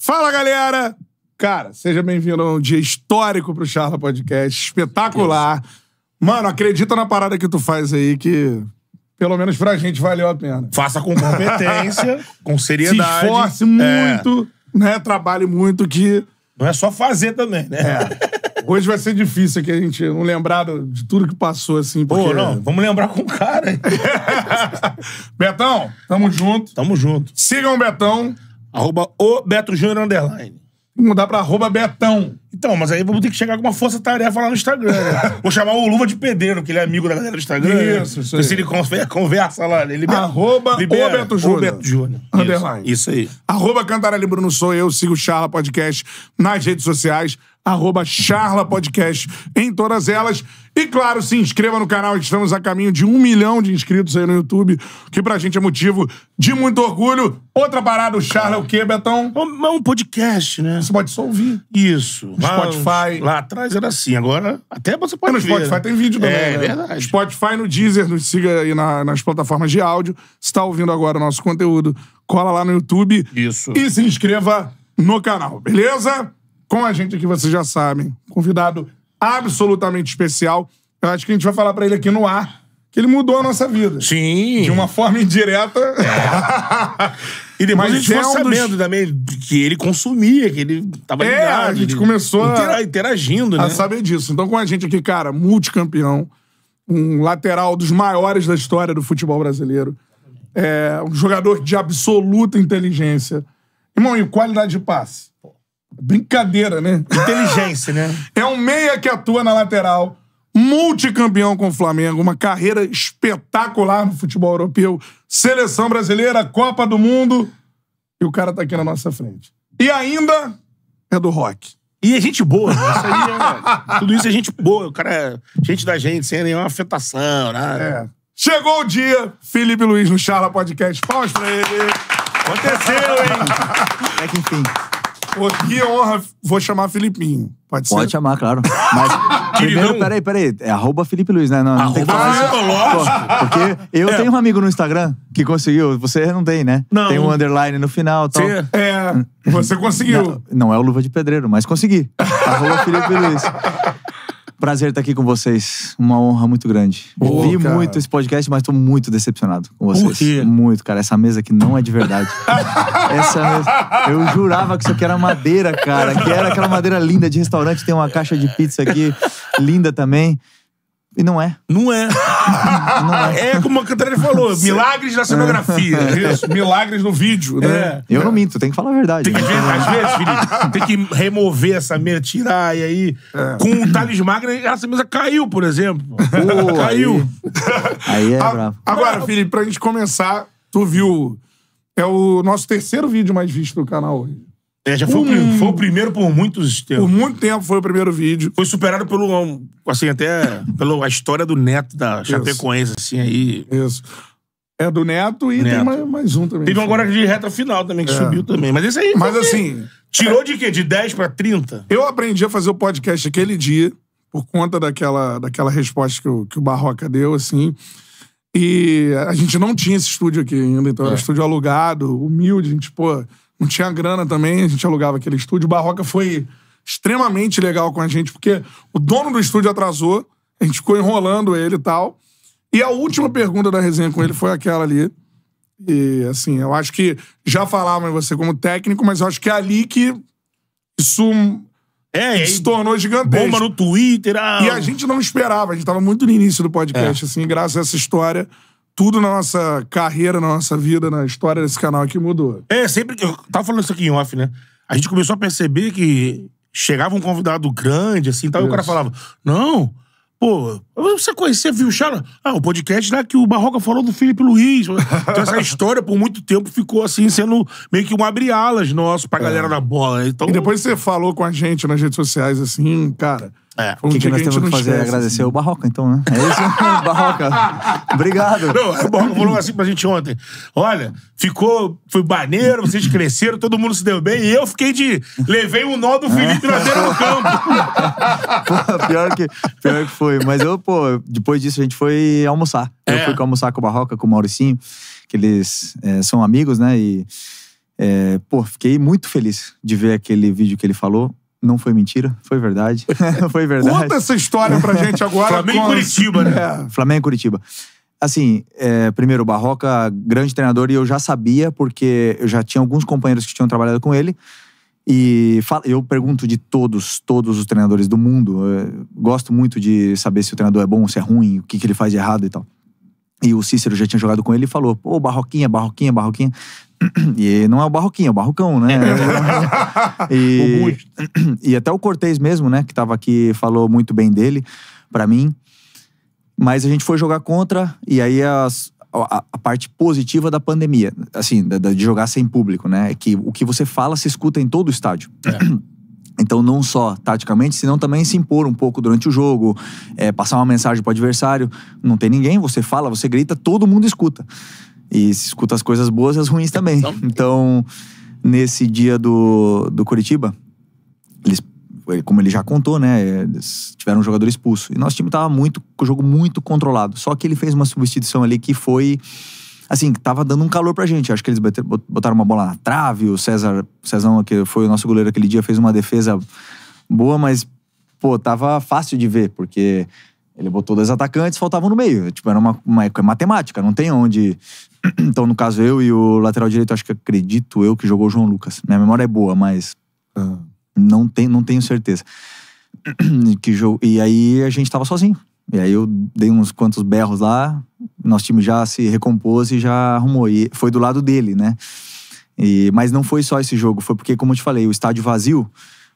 Fala, galera! Cara, seja bem-vindo a um dia histórico pro Charla Podcast. Espetacular. Mano, acredita na parada que tu faz aí, que pelo menos pra gente valeu a pena. Faça com competência, com seriedade. Se esforce é. muito, é. né? Trabalhe muito que... Não é só fazer também, né? É. Hoje vai ser difícil aqui a gente não lembrar de tudo que passou, assim. Porque... Pô, não, vamos lembrar com o cara, hein? Betão, tamo junto. Tamo junto. Sigam o Betão. Arroba o Beto Júnior Underline. mudar pra arroba Betão. Então, mas aí vamos ter que chegar com uma força-tarefa lá no Instagram. Né? Vou chamar o Luva de Pedreiro, que ele é amigo da galera do Instagram. Isso, isso aí. Se ele conversa, conversa lá, ele libera, Arroba libera, o Beto Júnior. O Beto Júnior. Underline. Isso, isso aí. Arroba Cantarelli Bruno Sou eu, sigo o Charla Podcast nas redes sociais arroba Charla Podcast em todas elas. E claro, se inscreva no canal, estamos a caminho de um milhão de inscritos aí no YouTube, que pra gente é motivo de muito orgulho. Outra parada, o Charla é o quê, Betão? É um, é um podcast, né? Você pode só ouvir. Isso. Spotify. Lá atrás era assim, agora até você pode no ver. No Spotify né? tem vídeo também. É, né? verdade. Spotify no Deezer, nos siga aí na, nas plataformas de áudio. Se tá ouvindo agora o nosso conteúdo, cola lá no YouTube. Isso. E se inscreva no canal, beleza? com a gente aqui, vocês já sabem. Convidado absolutamente especial. Eu acho que a gente vai falar para ele aqui no ar que ele mudou a nossa vida. Sim. De uma forma indireta. É. E demais a gente ficou é sabendo dos... também que ele consumia, que ele tava é, ligado. a gente começou a... Interagindo, né? A saber disso. Então com a gente aqui, cara, multicampeão, um lateral dos maiores da história do futebol brasileiro, é, um jogador de absoluta inteligência. Irmão, e qualidade de passe? Brincadeira, né? Inteligência, né? É um meia que atua na lateral, multicampeão com o Flamengo, uma carreira espetacular no futebol europeu, seleção brasileira, Copa do Mundo, e o cara tá aqui na nossa frente. E ainda é do rock. E é gente boa. Né? Isso aí, é tudo isso é gente boa. O cara é gente da gente, sem nenhuma afetação, nada. Né? É. Chegou o dia, Felipe Luiz no Charla Podcast. Paus pra ele. Aconteceu, hein? É que enfim que honra. Vou chamar Filipinho. Pode, Pode chamar, claro. Mas primeiro, peraí, peraí. É arroba Felipe Luiz, né? Não, não tem que falar isso. Lógico. Porque eu é. tenho um amigo no Instagram que conseguiu. Você não tem, né? Não. Tem um underline no final e tal. Você, é, você conseguiu. Não, não, é o Luva de Pedreiro, mas consegui. arroba Felipe Luiz. Prazer estar aqui com vocês. Uma honra muito grande. Boa, Vi cara. muito esse podcast, mas estou muito decepcionado com vocês. Por quê? Muito, cara. Essa mesa aqui não é de verdade. Essa mesa. Eu jurava que isso aqui era madeira, cara. Que era aquela madeira linda de restaurante. Tem uma caixa de pizza aqui linda também. E não é. Não é. não é. é. como a Catarina falou, milagres da cenografia. É. Isso, milagres no vídeo, né? É. Eu não minto, tem que falar a verdade. Tem que, às vezes, Felipe, tem que remover essa mesa, tirar, e aí, é. com o um Thales essa mesa caiu, por exemplo. Pô, caiu. Aí, aí é a, bravo. Agora, Felipe, pra gente começar, tu viu. É o nosso terceiro vídeo mais visto do canal hoje. É, já foi, um... o, foi, o, hum. primeiro por muitos tempos. Por muito tempo foi o primeiro vídeo. Foi superado pelo, assim, até pela a história do Neto da Isso. Chapecoense, assim, aí. Isso. É do Neto e Neto. tem mais, mais, um também. Teve um agora de reta final também, que é. subiu também. Mas esse aí. Mas foi... assim. Tirou de quê? De 10 pra 30? Eu aprendi a fazer o podcast aquele dia, por conta daquela, daquela resposta que o, que o Barroca deu, assim. E a gente não tinha esse estúdio aqui ainda, então é. era um estúdio alugado, humilde, a gente, pô não tinha grana também, a gente alugava aquele estúdio. O Barroca foi extremamente legal com a gente, porque o dono do estúdio atrasou, a gente ficou enrolando ele e tal. E a última pergunta da resenha com ele foi aquela ali. E, assim, eu acho que já falava em você como técnico, mas eu acho que é ali que isso é, se tornou gigantesco. Bomba no Twitter. Ah. E a gente não esperava, a gente estava muito no início do podcast, é. assim, graças a essa história tudo na nossa carreira, na nossa vida, na história desse canal que mudou. É, sempre que. Eu tava falando isso aqui em off, né? A gente começou a perceber que chegava um convidado grande, assim, tal, e o cara falava: Não, pô, você conhecia, viu o Ah, o podcast lá que o Barroca falou do Felipe Luiz. Então essa história, por muito tempo, ficou assim, sendo meio que um abre-alas nosso pra é. galera é. da bola. Né? Então... E depois você falou com a gente nas redes sociais, assim, cara é. O que, que, nós temos que fazer é agradecer o Barroca, então, né? É isso? Barroca, obrigado. Não, é o Barroca falou assim pra gente ontem. Olha, ficou, foi maneiro, vocês cresceram, todo mundo se deu bem, e eu fiquei de... Levei um nó do Felipe é. Nadeiro no campo. pô, pior, que, pior que foi. Mas eu, pô, depois disso a gente foi almoçar. É. Eu fui almoçar com o Barroca, com o Mauricinho, que eles é, são amigos, né? E, é, pô, fiquei muito feliz de ver aquele vídeo que ele falou não foi mentira, foi verdade. foi verdade. Conta essa história pra gente agora. Flamengo e Curitiba, né? É, Flamengo e Curitiba. Assim, é, primeiro, o Barroca, grande treinador, e eu já sabia, porque eu já tinha alguns companheiros que tinham trabalhado com ele. E eu pergunto de todos, todos os treinadores do mundo. É, gosto muito de saber se o treinador é bom, se é ruim, o que, que ele faz de errado e tal. E o Cícero já tinha jogado com ele e falou: pô, Barroquinha, Barroquinha, Barroquinha. E não é o Barroquinho, é o Barrocão, né? e, e até o Cortez mesmo, né, que estava aqui, falou muito bem dele, para mim. Mas a gente foi jogar contra, e aí as, a, a, parte positiva da pandemia, assim, de, de jogar sem público, né? É que o que você fala se escuta em todo o estádio. É. Então, não só taticamente, senão também se impor um pouco durante o jogo, é, passar uma mensagem para o adversário. Não tem ninguém, você fala, você grita, todo mundo escuta. E se escuta as coisas boas e as ruins também. Então, então nesse dia do, do Curitiba, eles, como ele já contou, né? Eles tiveram um jogador expulso. E nosso time tava muito, o jogo muito controlado. Só que ele fez uma substituição ali que foi. Assim, tava dando um calor pra gente. Acho que eles botaram uma bola na trave. O César, Cezão, que foi o nosso goleiro aquele dia, fez uma defesa boa, mas, pô, tava fácil de ver, porque ele botou dois atacantes, faltavam no meio. Tipo, era uma, uma é matemática, não tem onde. Então, no caso, eu e o lateral direito, acho que acredito eu que jogou o João Lucas. Minha memória é boa, mas ah. não, tem, não tenho certeza. que jogo... E aí a gente tava sozinho. E aí eu dei uns quantos berros lá, nosso time já se recompôs e já arrumou. E foi do lado dele, né? E, mas não foi só esse jogo, foi porque, como eu te falei, o estádio vazio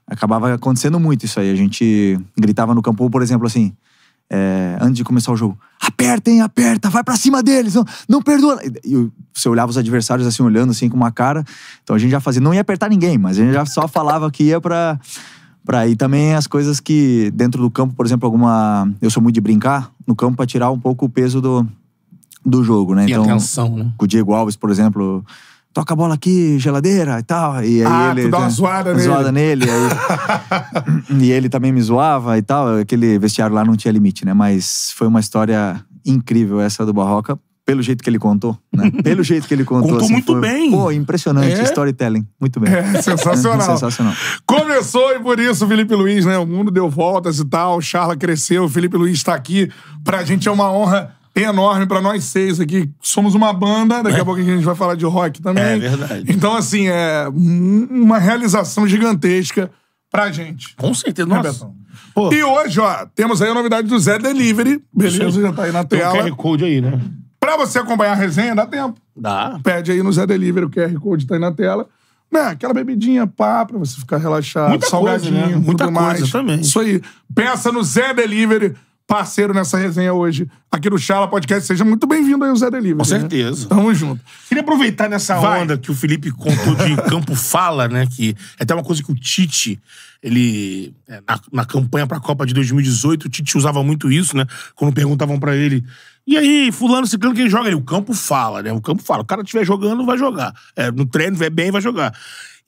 acabava acontecendo muito isso aí. A gente gritava no campo, por exemplo, assim: é, antes de começar o jogo. Apertem, aperta, vai para cima deles, não, não perdoa. E você olhava os adversários assim, olhando assim com uma cara. Então a gente já fazia, não ia apertar ninguém, mas a gente já só falava que ia pra. Pra ir também as coisas que dentro do campo, por exemplo, alguma. Eu sou muito de brincar no campo pra tirar um pouco o peso do, do jogo, né? E então, atenção, né? Com o Diego Alves, por exemplo, toca a bola aqui, geladeira e tal. E aí ah, ele, tu dá uma né, zoada nele. Zoada nele. Aí... e ele também me zoava e tal. Aquele vestiário lá não tinha limite, né? Mas foi uma história incrível essa do Barroca. Pelo jeito que ele contou, né? Pelo jeito que ele contou. Contou assim, muito foi... bem. Pô, impressionante. É? Storytelling. Muito bem. É, sensacional. sensacional. Começou e por isso, Felipe Luiz, né? O mundo deu voltas e tal. Charla cresceu. O Felipe Luiz está aqui. Pra gente é uma honra enorme para nós seis aqui. Somos uma banda, daqui é. a né? pouco a gente vai falar de rock também. É verdade. Então, assim, é uma realização gigantesca pra gente. Com certeza, né, nossa. Betão? E hoje, ó, temos aí a novidade do Zé Delivery. Beleza, Sim. já tá aí na tela. Tem o QR Code aí, né? Pra você acompanhar a resenha, dá tempo. Dá. Pede aí no Zé Delivery, o QR Code tá aí na tela. Né, aquela bebidinha pá, pra você ficar relaxado, Muita salgadinho, coisa, né? Muita coisa mais. também. Isso aí. Peça no Zé Delivery parceiro nessa resenha hoje aqui no Chala Podcast. Seja muito bem-vindo aí, o Zé Delivery. Com né? certeza. Né? Tamo junto. Queria aproveitar nessa Vai. onda que o Felipe contou de campo fala, né? Que é até uma coisa que o Tite, ele. É, na, na campanha pra Copa de 2018, o Tite usava muito isso, né? Quando perguntavam para ele. E aí, fulano, ciclano, quem joga? Ele, o campo fala, né? O campo fala. O cara estiver jogando, vai jogar. É, no treino, vai bem, vai jogar.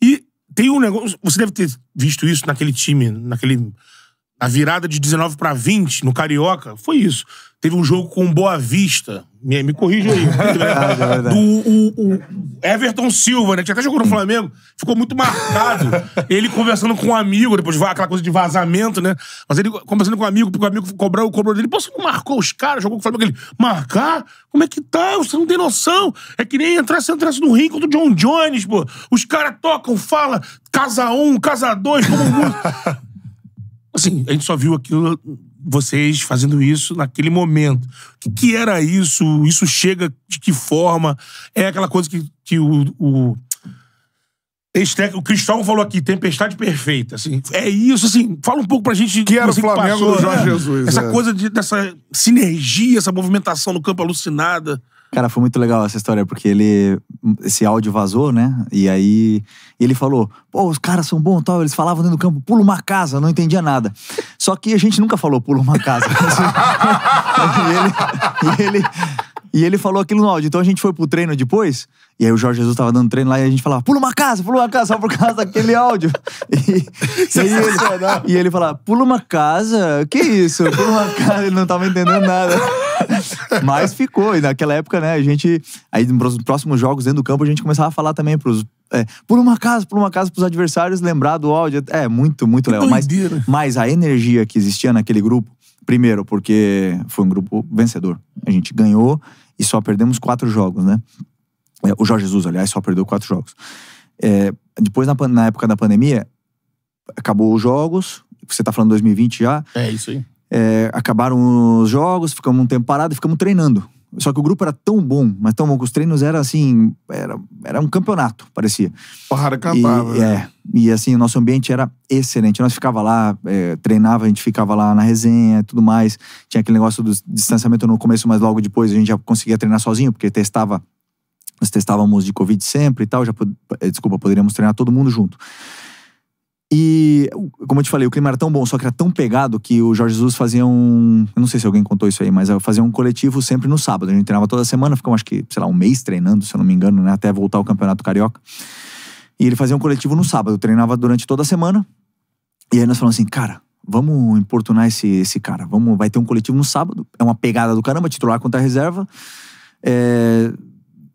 E tem um negócio... Você deve ter visto isso naquele time, naquele a virada de 19 para 20 no Carioca foi isso. Teve um jogo com Boa Vista. Me, me corrija aí. É é do o, o Everton Silva, né? Que até jogou no Flamengo. Ficou muito marcado. Ele conversando com um amigo, depois aquela coisa de vazamento, né? Mas ele conversando com um amigo, porque o amigo cobrou, cobrou dele. Pô, você não marcou os caras? Jogou com o Flamengo. Ele, marcar? Como é que tá? Você não tem noção. É que nem entrar, se entrasse no ringue contra o John Jones, pô. Os caras tocam, falam, casa um, casa dois, como muito. Assim, a gente só viu aquilo, vocês fazendo isso naquele momento. O que, que era isso? Isso chega de que forma? É aquela coisa que, que o, o o Cristóvão falou aqui, tempestade perfeita, assim. É isso, assim, fala um pouco pra gente... Que era o Flamengo passou, do Jorge né? Jesus. Essa é. coisa de, dessa sinergia, essa movimentação no campo alucinada. Cara, foi muito legal essa história, porque ele. Esse áudio vazou, né? E aí ele falou: pô, os caras são bons tal. Eles falavam dentro do campo, pula uma casa, não entendia nada. Só que a gente nunca falou pula uma casa. e, ele, e, ele, e ele falou aquilo no áudio. Então a gente foi pro treino depois. E aí o Jorge Jesus tava dando treino lá e a gente falava, pula uma casa, pula uma casa, só por causa daquele áudio. E, e, ele, e ele falava, pula uma casa? Que isso? Pula uma casa, ele não tava entendendo nada. Mas ficou. E naquela época, né, a gente. Aí nos próximos jogos dentro do campo, a gente começava a falar também pros. É, por uma casa, por uma casa, pros adversários, lembrar do áudio. É, muito, muito legal. Mas, mas a energia que existia naquele grupo, primeiro, porque foi um grupo vencedor. A gente ganhou e só perdemos quatro jogos, né? É, o Jorge Jesus, aliás, só perdeu quatro jogos. É, depois, na, na época da pandemia, acabou os jogos, você tá falando 2020 já. É, isso aí é, acabaram os jogos, ficamos um tempo parado e ficamos treinando. Só que o grupo era tão bom, mas tão bom que os treinos era assim, era, era um campeonato, parecia. Porrada acabava. E, né? é, e assim, o nosso ambiente era excelente. Nós ficava lá, é, treinava, a gente ficava lá na resenha e tudo mais. Tinha aquele negócio do distanciamento no começo, mas logo depois a gente já conseguia treinar sozinho, porque testava, nós testávamos de Covid sempre e tal. Já, é, desculpa, poderíamos treinar todo mundo junto. E, como eu te falei, o clima era tão bom, só que era tão pegado que o Jorge Jesus fazia um. Eu não sei se alguém contou isso aí, mas fazia um coletivo sempre no sábado. A gente treinava toda semana, ficamos acho que, sei lá, um mês treinando, se eu não me engano, né? Até voltar ao Campeonato Carioca. E ele fazia um coletivo no sábado, eu treinava durante toda a semana. E aí nós falamos assim, cara, vamos importunar esse, esse cara. Vamos, vai ter um coletivo no sábado. É uma pegada do caramba, titular contra a reserva. É,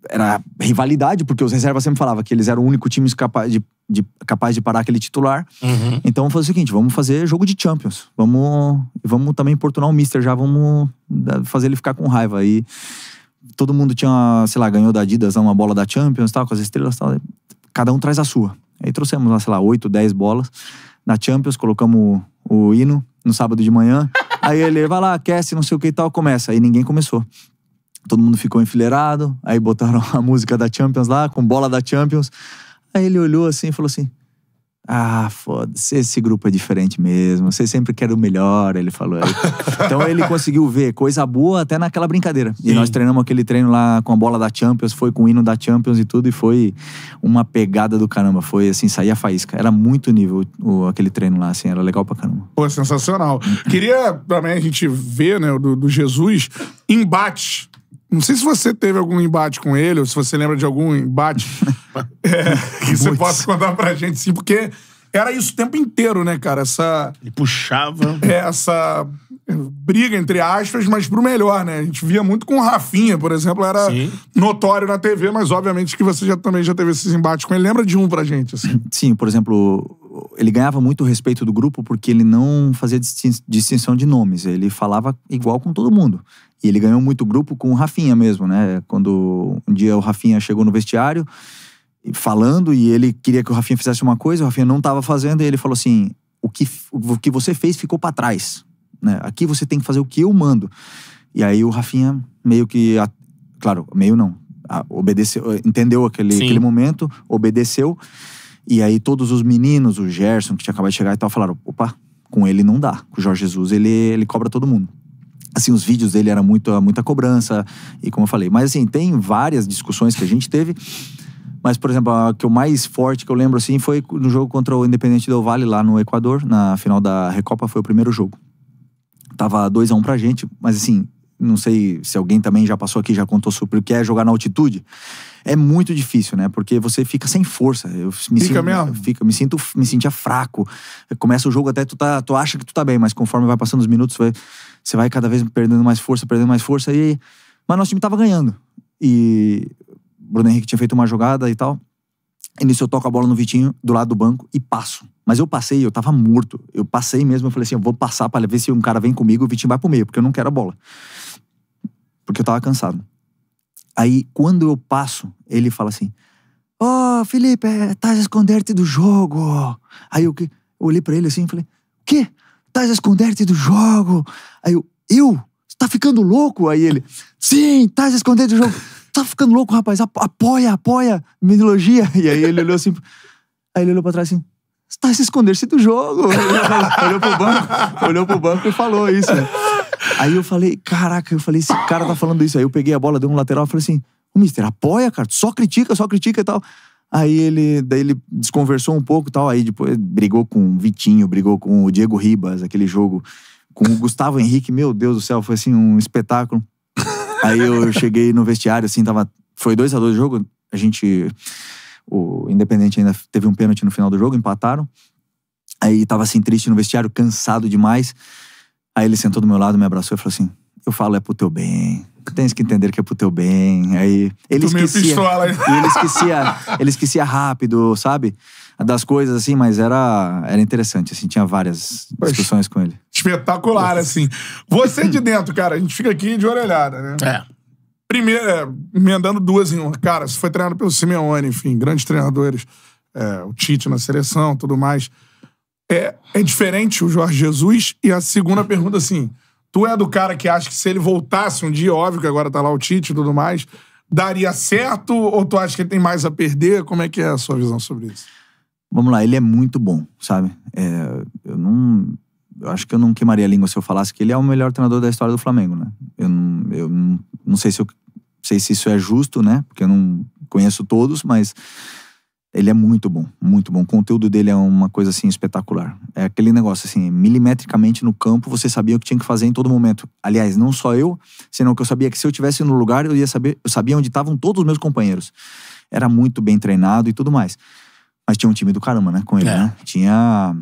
era rivalidade, porque os reservas sempre falavam que eles eram o único time capaz de de, capaz de parar aquele titular. Uhum. Então vamos fazer o seguinte: vamos fazer jogo de Champions. Vamos, vamos também importunar o Mister já, vamos fazer ele ficar com raiva. E todo mundo tinha, sei lá, ganhou da Adidas uma bola da Champions, tal, com as estrelas tal. Cada um traz a sua. Aí trouxemos lá, sei lá, oito, dez bolas na Champions, colocamos o, o hino no sábado de manhã. Aí ele vai lá, aquece, não sei o que e tal, começa. Aí ninguém começou. Todo mundo ficou enfileirado, aí botaram a música da Champions lá, com bola da Champions. Aí ele olhou assim e falou assim: Ah, foda-se, esse grupo é diferente mesmo, Você sempre quer o melhor, ele falou. então ele conseguiu ver coisa boa até naquela brincadeira. Sim. E nós treinamos aquele treino lá com a bola da Champions, foi com o hino da Champions e tudo, e foi uma pegada do caramba. Foi assim, saía faísca. Era muito nível o, aquele treino lá, assim, era legal pra caramba. Pô, sensacional. Queria também a gente ver, né, do, do Jesus embate. Não sei se você teve algum embate com ele, ou se você lembra de algum embate é, que você possa contar pra gente, sim, porque era isso o tempo inteiro, né, cara? Essa. Ele puxava. É, essa briga, entre aspas, mas pro melhor, né? A gente via muito com o Rafinha, por exemplo, era Sim. notório na TV, mas obviamente que você já, também já teve esses embates com ele. Lembra de um pra gente, assim? Sim, por exemplo, ele ganhava muito respeito do grupo porque ele não fazia distinção de nomes, ele falava igual com todo mundo. E ele ganhou muito grupo com o Rafinha mesmo, né? Quando um dia o Rafinha chegou no vestiário falando e ele queria que o Rafinha fizesse uma coisa, o Rafinha não estava fazendo e ele falou assim: "O que o que você fez ficou para trás". Né? Aqui você tem que fazer o que eu mando. E aí o Rafinha meio que. Claro, meio não. Obedeceu, entendeu aquele, aquele momento, obedeceu. E aí todos os meninos, o Gerson, que tinha acabado de chegar e tal, falaram: opa, com ele não dá. Com o Jorge Jesus ele, ele cobra todo mundo. Assim, os vídeos dele era muito, muita cobrança, e como eu falei. Mas assim, tem várias discussões que a gente teve. Mas, por exemplo, a que eu mais forte que eu lembro assim foi no jogo contra o Independente do Vale lá no Equador, na final da Recopa, foi o primeiro jogo. Tava 2 a 1 um pra gente, mas assim, não sei se alguém também já passou aqui, já contou sobre o que é jogar na altitude. É muito difícil, né? Porque você fica sem força. Eu me fica sinto, mesmo? Fica, me sinto, me sentia fraco. Começa o jogo até tu tá, tu acha que tu tá bem, mas conforme vai passando os minutos, vai, você vai cada vez perdendo mais força, perdendo mais força e mas nosso time tava ganhando. E Bruno Henrique tinha feito uma jogada e tal. Início eu toco a bola no Vitinho do lado do banco e passo. Mas eu passei, eu tava morto. Eu passei mesmo, eu falei assim: eu vou passar para ver se um cara vem comigo, o Vitinho vai pro meio, porque eu não quero a bola. Porque eu tava cansado. Aí, quando eu passo, ele fala assim: Ô, oh, Felipe, é, tá estás assim a esconder-te do jogo. Aí eu, eu olhei para ele assim e falei: O quê? Estás a esconder-te do jogo? Aí eu, eu? tá ficando louco? Aí ele, sim, tá se escondendo do jogo. Tá ficando louco, rapaz, apoia, apoia, me elogia. E aí ele olhou assim, aí ele olhou pra trás assim, está se esconder-se do jogo. olhou pro banco, olhou pro banco e falou isso. Né? Aí eu falei, caraca, eu falei, esse cara tá falando isso. Aí eu peguei a bola, dei um lateral e falei assim, o mister, apoia, cara, só critica, só critica e tal. Aí ele, daí ele desconversou um pouco e tal, aí depois brigou com o Vitinho, brigou com o Diego Ribas, aquele jogo, com o Gustavo Henrique, meu Deus do céu, foi assim um espetáculo. Aí eu cheguei no vestiário, assim, tava, foi dois a dois o jogo, a gente o Independente ainda teve um pênalti no final do jogo, empataram. Aí tava assim, triste no vestiário, cansado demais. Aí ele sentou do meu lado, me abraçou e falou assim: Eu falo, é pro teu bem. Tu tens que entender que é pro teu bem. Aí ele Tomei esquecia. Pistola, ele esquecia, ele esquecia rápido, sabe? Das coisas, assim, mas era, era interessante, assim, tinha várias discussões com ele. Espetacular, assim. Você de dentro, cara, a gente fica aqui de orelhada, né? É. Primeiro, é, emendando duas em uma. Cara, você foi treinado pelo Simeone, enfim, grandes treinadores. É, o Tite na seleção, tudo mais. É, é diferente o Jorge Jesus? E a segunda pergunta, assim, tu é do cara que acha que se ele voltasse um dia, óbvio que agora tá lá o Tite e tudo mais, daria certo? Ou tu acha que ele tem mais a perder? Como é que é a sua visão sobre isso? Vamos lá, ele é muito bom, sabe? É, eu não eu acho que eu não queimaria a língua se eu falasse que ele é o melhor treinador da história do Flamengo, né? Eu não, eu não, não sei se eu sei se isso é justo, né? Porque eu não conheço todos, mas ele é muito bom, muito bom. O conteúdo dele é uma coisa assim espetacular. É aquele negócio assim, milimetricamente no campo, você sabia o que tinha que fazer em todo momento. Aliás, não só eu, senão que eu sabia que se eu tivesse no lugar, eu ia saber, eu sabia onde estavam todos os meus companheiros. Era muito bem treinado e tudo mais. Mas tinha um time do caramba, né, com ele, é. né? Tinha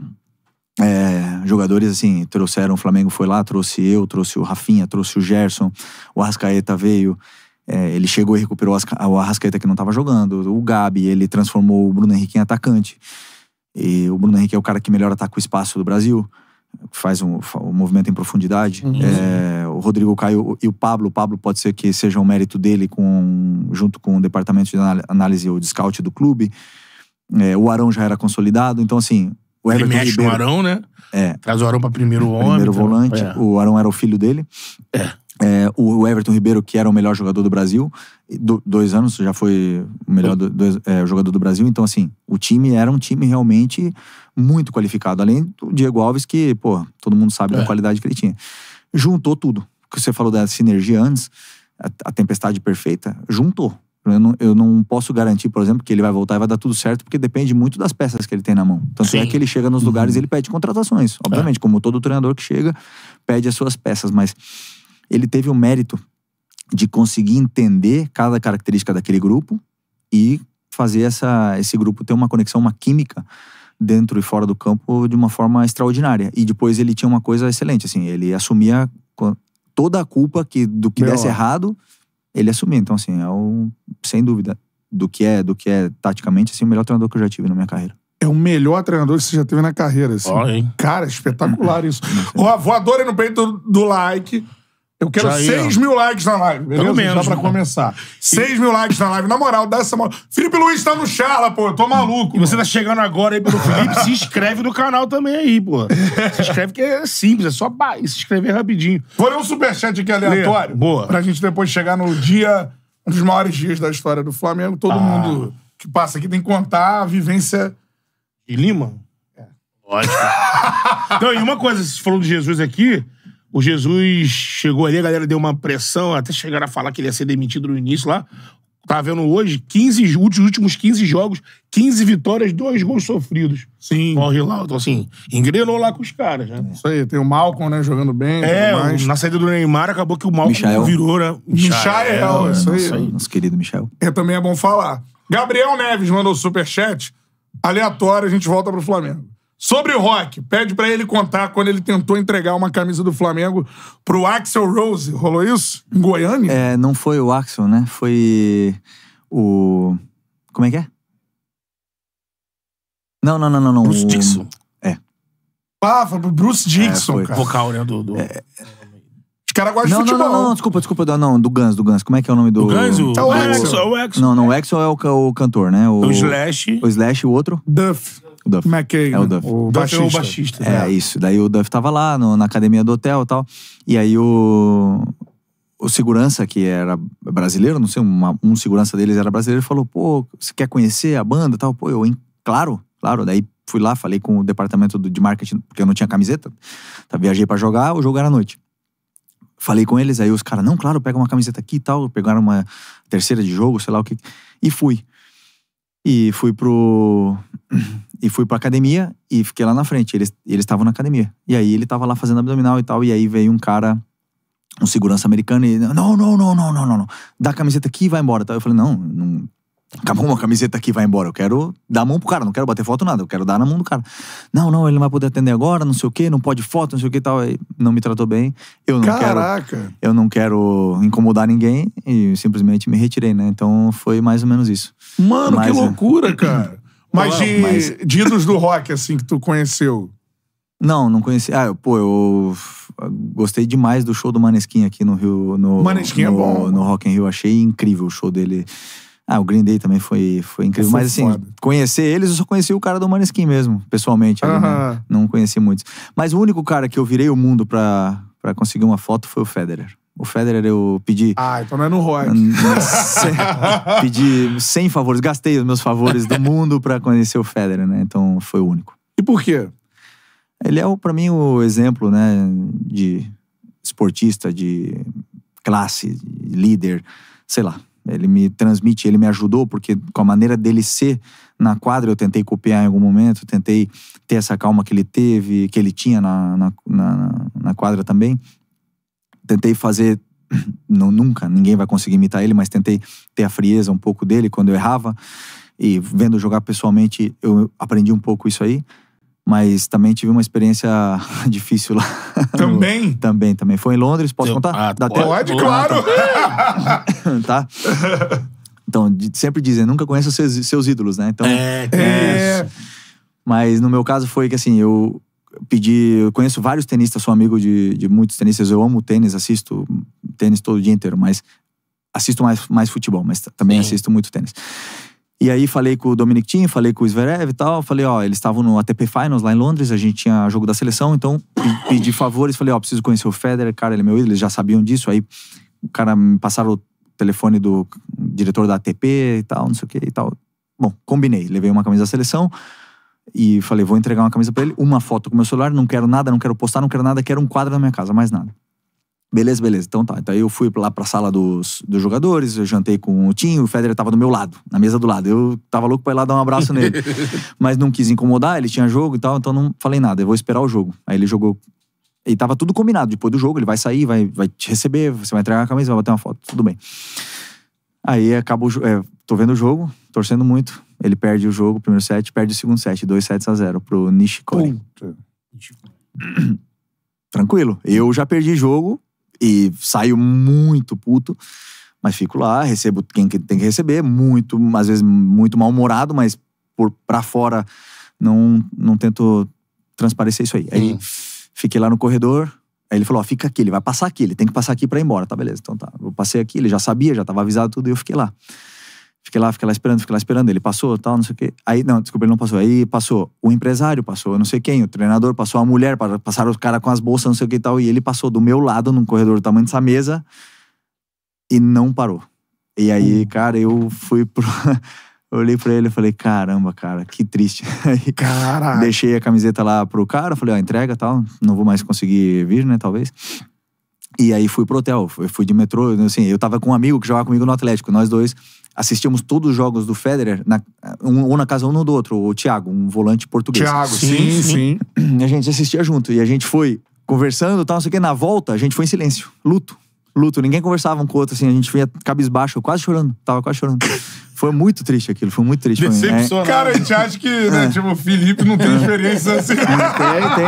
é, jogadores assim, trouxeram, o Flamengo foi lá, trouxe eu, trouxe o Rafinha, trouxe o Gerson, o Arrascaeta veio, é, ele chegou e recuperou o Arrascaeta que não estava jogando, o Gabi, ele transformou o Bruno Henrique em atacante. E o Bruno Henrique é o cara que melhor ataca o espaço do Brasil, faz um, um movimento em profundidade. Uhum. É, o Rodrigo Caio e o Pablo, o Pablo pode ser que seja um mérito dele com, junto com o departamento de análise ou de scout do clube. É, o Arão já era consolidado, então assim, o Everton Ele mexe Ribeiro. o Arão, né? É. Traz o Arão pra primeiro homem. Primeiro então, volante. É. O Arão era o filho dele. É. É, o Everton Ribeiro, que era o melhor jogador do Brasil, do, dois anos já foi o melhor do, é, jogador do Brasil. Então, assim, o time era um time realmente muito qualificado. Além do Diego Alves, que, pô, todo mundo sabe é. da qualidade que ele tinha. Juntou tudo. que você falou da sinergia antes, a, a tempestade perfeita, juntou. Eu não, eu não posso garantir, por exemplo, que ele vai voltar e vai dar tudo certo, porque depende muito das peças que ele tem na mão. Tanto é Sim. é que ele chega nos uhum. lugares uhum. e ele pede contratações. Obviamente, é. como todo treinador que chega, pede as suas peças, mas ele teve o mérito de conseguir entender cada característica daquele grupo e fazer essa, esse grupo ter uma conexão, uma química dentro e fora do campo de uma forma extraordinária. E depois ele tinha uma coisa excelente, assim, ele assumia toda a culpa que, do que Meu desse ó. errado ele assumir. Então, assim, é um sem dúvida, do que é, do que é taticamente, assim, o melhor treinador que eu já tive na minha carreira. É o melhor treinador que você já teve na carreira, assim. Oh, Cara, espetacular isso. Ó, oh, voadora no peito do like. Eu quero 6 mil likes na live, beleza? Pelo menos. Só pra mano. começar. 6 mil likes na live. Na moral, dá essa moral. Felipe Luiz tá no charla, pô. Eu tô maluco. E você tá chegando agora aí pelo Felipe, se inscreve no canal também aí, pô. Se inscreve que é simples, é só se inscrever rapidinho. Vou ler um superchat aqui aleatório. Lê. Boa. Pra gente depois chegar no dia, um dos maiores dias da história do Flamengo. Todo ah. mundo que passa aqui tem que contar a vivência. E Lima? É. Ótimo. então, e uma coisa, vocês falou de Jesus aqui. O Jesus chegou ali, a galera deu uma pressão, até chegaram a falar que ele ia ser demitido no início lá. Tá vendo hoje, 15, os últimos 15 jogos, 15 vitórias, dois gols sofridos. Sim. Corre lá, então assim, engrenou lá com os caras, né? Isso aí, tem o Malcolm, né, jogando bem. É, mais. na saída do Neymar acabou que o Malcolm Michael. virou, né? Michael, Michael é, isso, aí. isso aí. Nosso querido Michel. É, também é bom falar. Gabriel Neves mandou superchat. Aleatório, a gente volta pro Flamengo. Sobre o Rock, pede para ele contar quando ele tentou entregar uma camisa do Flamengo pro Axel Rose. Rolou isso? Em Goiânia? É, não foi o Axel, né? Foi o. Como é que é? Não, não, não, não. não. Bruce o... Dixon. É. Ah, foi pro Bruce é, Dixon, é, cara. Vocal, né? Do, do... É... não, de futebol. Não, não, não, desculpa, desculpa. Não, do Guns, do Guns. Como é que é o nome do... Do Guns? O... É o Axel. É o Axel. Não, não, o Axel é o, é o cantor, né? O... o Slash. O Slash e o outro? Duff. O Duff. McKay, é, é? é o Duff. O, Duff é o baixista. É, isso. Daí o Duff tava lá no, na academia do hotel e tal. E aí o, o segurança, que era brasileiro, não sei, uma, um segurança deles era brasileiro, falou: pô, você quer conhecer a banda e tal? Pô, eu, hein? Claro, claro. Daí fui lá, falei com o departamento de marketing, porque eu não tinha camiseta. Tá, viajei para jogar, o jogo era à noite. Falei com eles, aí os caras, não, claro, pega uma camiseta aqui e tal, pegaram uma terceira de jogo, sei lá o que. E fui. E fui pro. E fui pra academia e fiquei lá na frente. Eles estavam na academia. E aí ele tava lá fazendo abdominal e tal. E aí veio um cara, um segurança americano, e não, não, não, não, não, não, não. Dá a camiseta aqui e vai embora. Tá? Eu falei, não, não. Acabou uma camiseta aqui, vai embora. Eu quero dar a mão pro cara, não quero bater foto, nada. Eu quero dar na mão do cara. Não, não, ele não vai poder atender agora, não sei o quê, não pode foto, não sei o quê tal. Aí Não me tratou bem. Eu não Caraca. quero. Eu não quero incomodar ninguém e simplesmente me retirei, né? Então foi mais ou menos isso. Mano, Mas, que é, loucura, cara. Mas, não, de, mas... de ídolos do rock, assim, que tu conheceu. Não, não conheci. Ah, pô, eu gostei demais do show do Maneskin aqui no Rio. No, Maneskin é no, é bom. No Rock in Rio, achei incrível o show dele. Ah, o Green Day também foi, foi incrível. É mas assim, foda. conhecer eles, eu só conheci o cara do Maneskin mesmo, pessoalmente. Ali, uh -huh. né? Não conheci muitos. Mas o único cara que eu virei o mundo pra, pra conseguir uma foto foi o Federer. O Federer eu pedi. Ah, então não é no Royce. pedi 100 favores, gastei os meus favores do mundo para conhecer o Federer, né? Então foi o único. E por quê? Ele é, para mim, o exemplo, né, de esportista, de classe, de líder, sei lá. Ele me transmite, ele me ajudou, porque com a maneira dele ser na quadra, eu tentei copiar em algum momento, tentei ter essa calma que ele teve, que ele tinha na, na, na, na quadra também tentei fazer. Não, nunca, ninguém vai conseguir imitar ele, mas tentei ter a frieza um pouco dele quando eu errava. E vendo jogar pessoalmente, eu aprendi um pouco isso aí. Mas também tive uma experiência difícil lá. Também? também, também. Foi em Londres, posso contar? Ah, Dá pode, tempo? claro! tá? Então, sempre dizem, nunca conheça seus, seus ídolos, né? Então, é, é. Mas no meu caso foi que assim, eu pedir. Eu conheço vários tenistas, sou amigo de, de muitos tenistas. Eu amo tênis, assisto tênis todo o dia inteiro, mas assisto mais, mais futebol, mas também Sim. assisto muito tênis. E aí falei com o Dominic Thiem, falei com o Zverev e tal. Falei, ó, eles estavam no ATP Finals lá em Londres, a gente tinha jogo da seleção, então pedi favores. Falei, ó, preciso conhecer o Federer, cara, ele é meu ídolo, eles já sabiam disso. Aí o cara me passaram o telefone do diretor da ATP e tal, não sei o que e tal. Bom, combinei, levei uma camisa da seleção. E falei, vou entregar uma camisa para ele, uma foto com meu celular, não quero nada, não quero postar, não quero nada, quero um quadro na minha casa, mais nada. Beleza, beleza. Então tá. Então eu fui lá pra sala dos, dos jogadores, eu jantei com o Tim, o Federer tava do meu lado, na mesa do lado. Eu tava louco pra ir lá dar um abraço nele. Mas não quis incomodar, ele tinha jogo e tal, então não falei nada. Eu vou esperar o jogo. Aí ele jogou. E tava tudo combinado. Depois do jogo, ele vai sair, vai, vai te receber, você vai entregar a camisa, vai bater uma foto, tudo bem. Aí acabou o é, Tô vendo o jogo, torcendo muito. Ele perde o jogo, primeiro set, perde o segundo set, 2 sets a 0 pro Nishikori. Tranquilo. Eu já perdi jogo e saio muito puto, mas fico lá, recebo quem tem que receber, muito, às vezes muito mal-humorado, mas por para fora não não tento transparecer isso aí. Sim. Aí fiquei lá no corredor, Aí ele falou: ó, fica aqui, ele vai passar aqui, ele tem que passar aqui para ir embora. Tá, beleza, então tá. Eu passei aqui, ele já sabia, já tava avisado tudo e eu fiquei lá. Fiquei lá, fiquei lá esperando, fiquei lá esperando. Ele passou, tal, não sei o quê. Aí, não, desculpa, ele não passou. Aí passou o empresário, passou não sei quem, o treinador, passou a mulher, passaram o cara com as bolsas, não sei o que e tal. E ele passou do meu lado, num corredor do tamanho dessa mesa, e não parou. E aí, hum. cara, eu fui pro. Eu olhei pra ele e falei, caramba, cara, que triste. Aí, Caraca. Deixei a camiseta lá pro cara, falei, ó, entrega tal, não vou mais conseguir vir, né, talvez. E aí fui pro hotel, eu fui de metrô, assim, eu tava com um amigo que jogava comigo no Atlético, nós dois assistíamos todos os jogos do Federer, na, um, ou na casa um ou do outro, o Thiago, um volante português. Thiago, sim, sim. sim. A gente assistia junto e a gente foi conversando e tal, não sei o que. Na volta, a gente foi em silêncio. Luto. Luto. Ninguém conversava um com o outro, assim. A gente vinha cabisbaixo, quase chorando. Tava quase chorando. Foi muito triste aquilo, foi muito triste. Né? Decepcionado. É. Cara, a gente acha que, né, é. tipo, o Felipe não tem é. experiência assim. Tem, tem,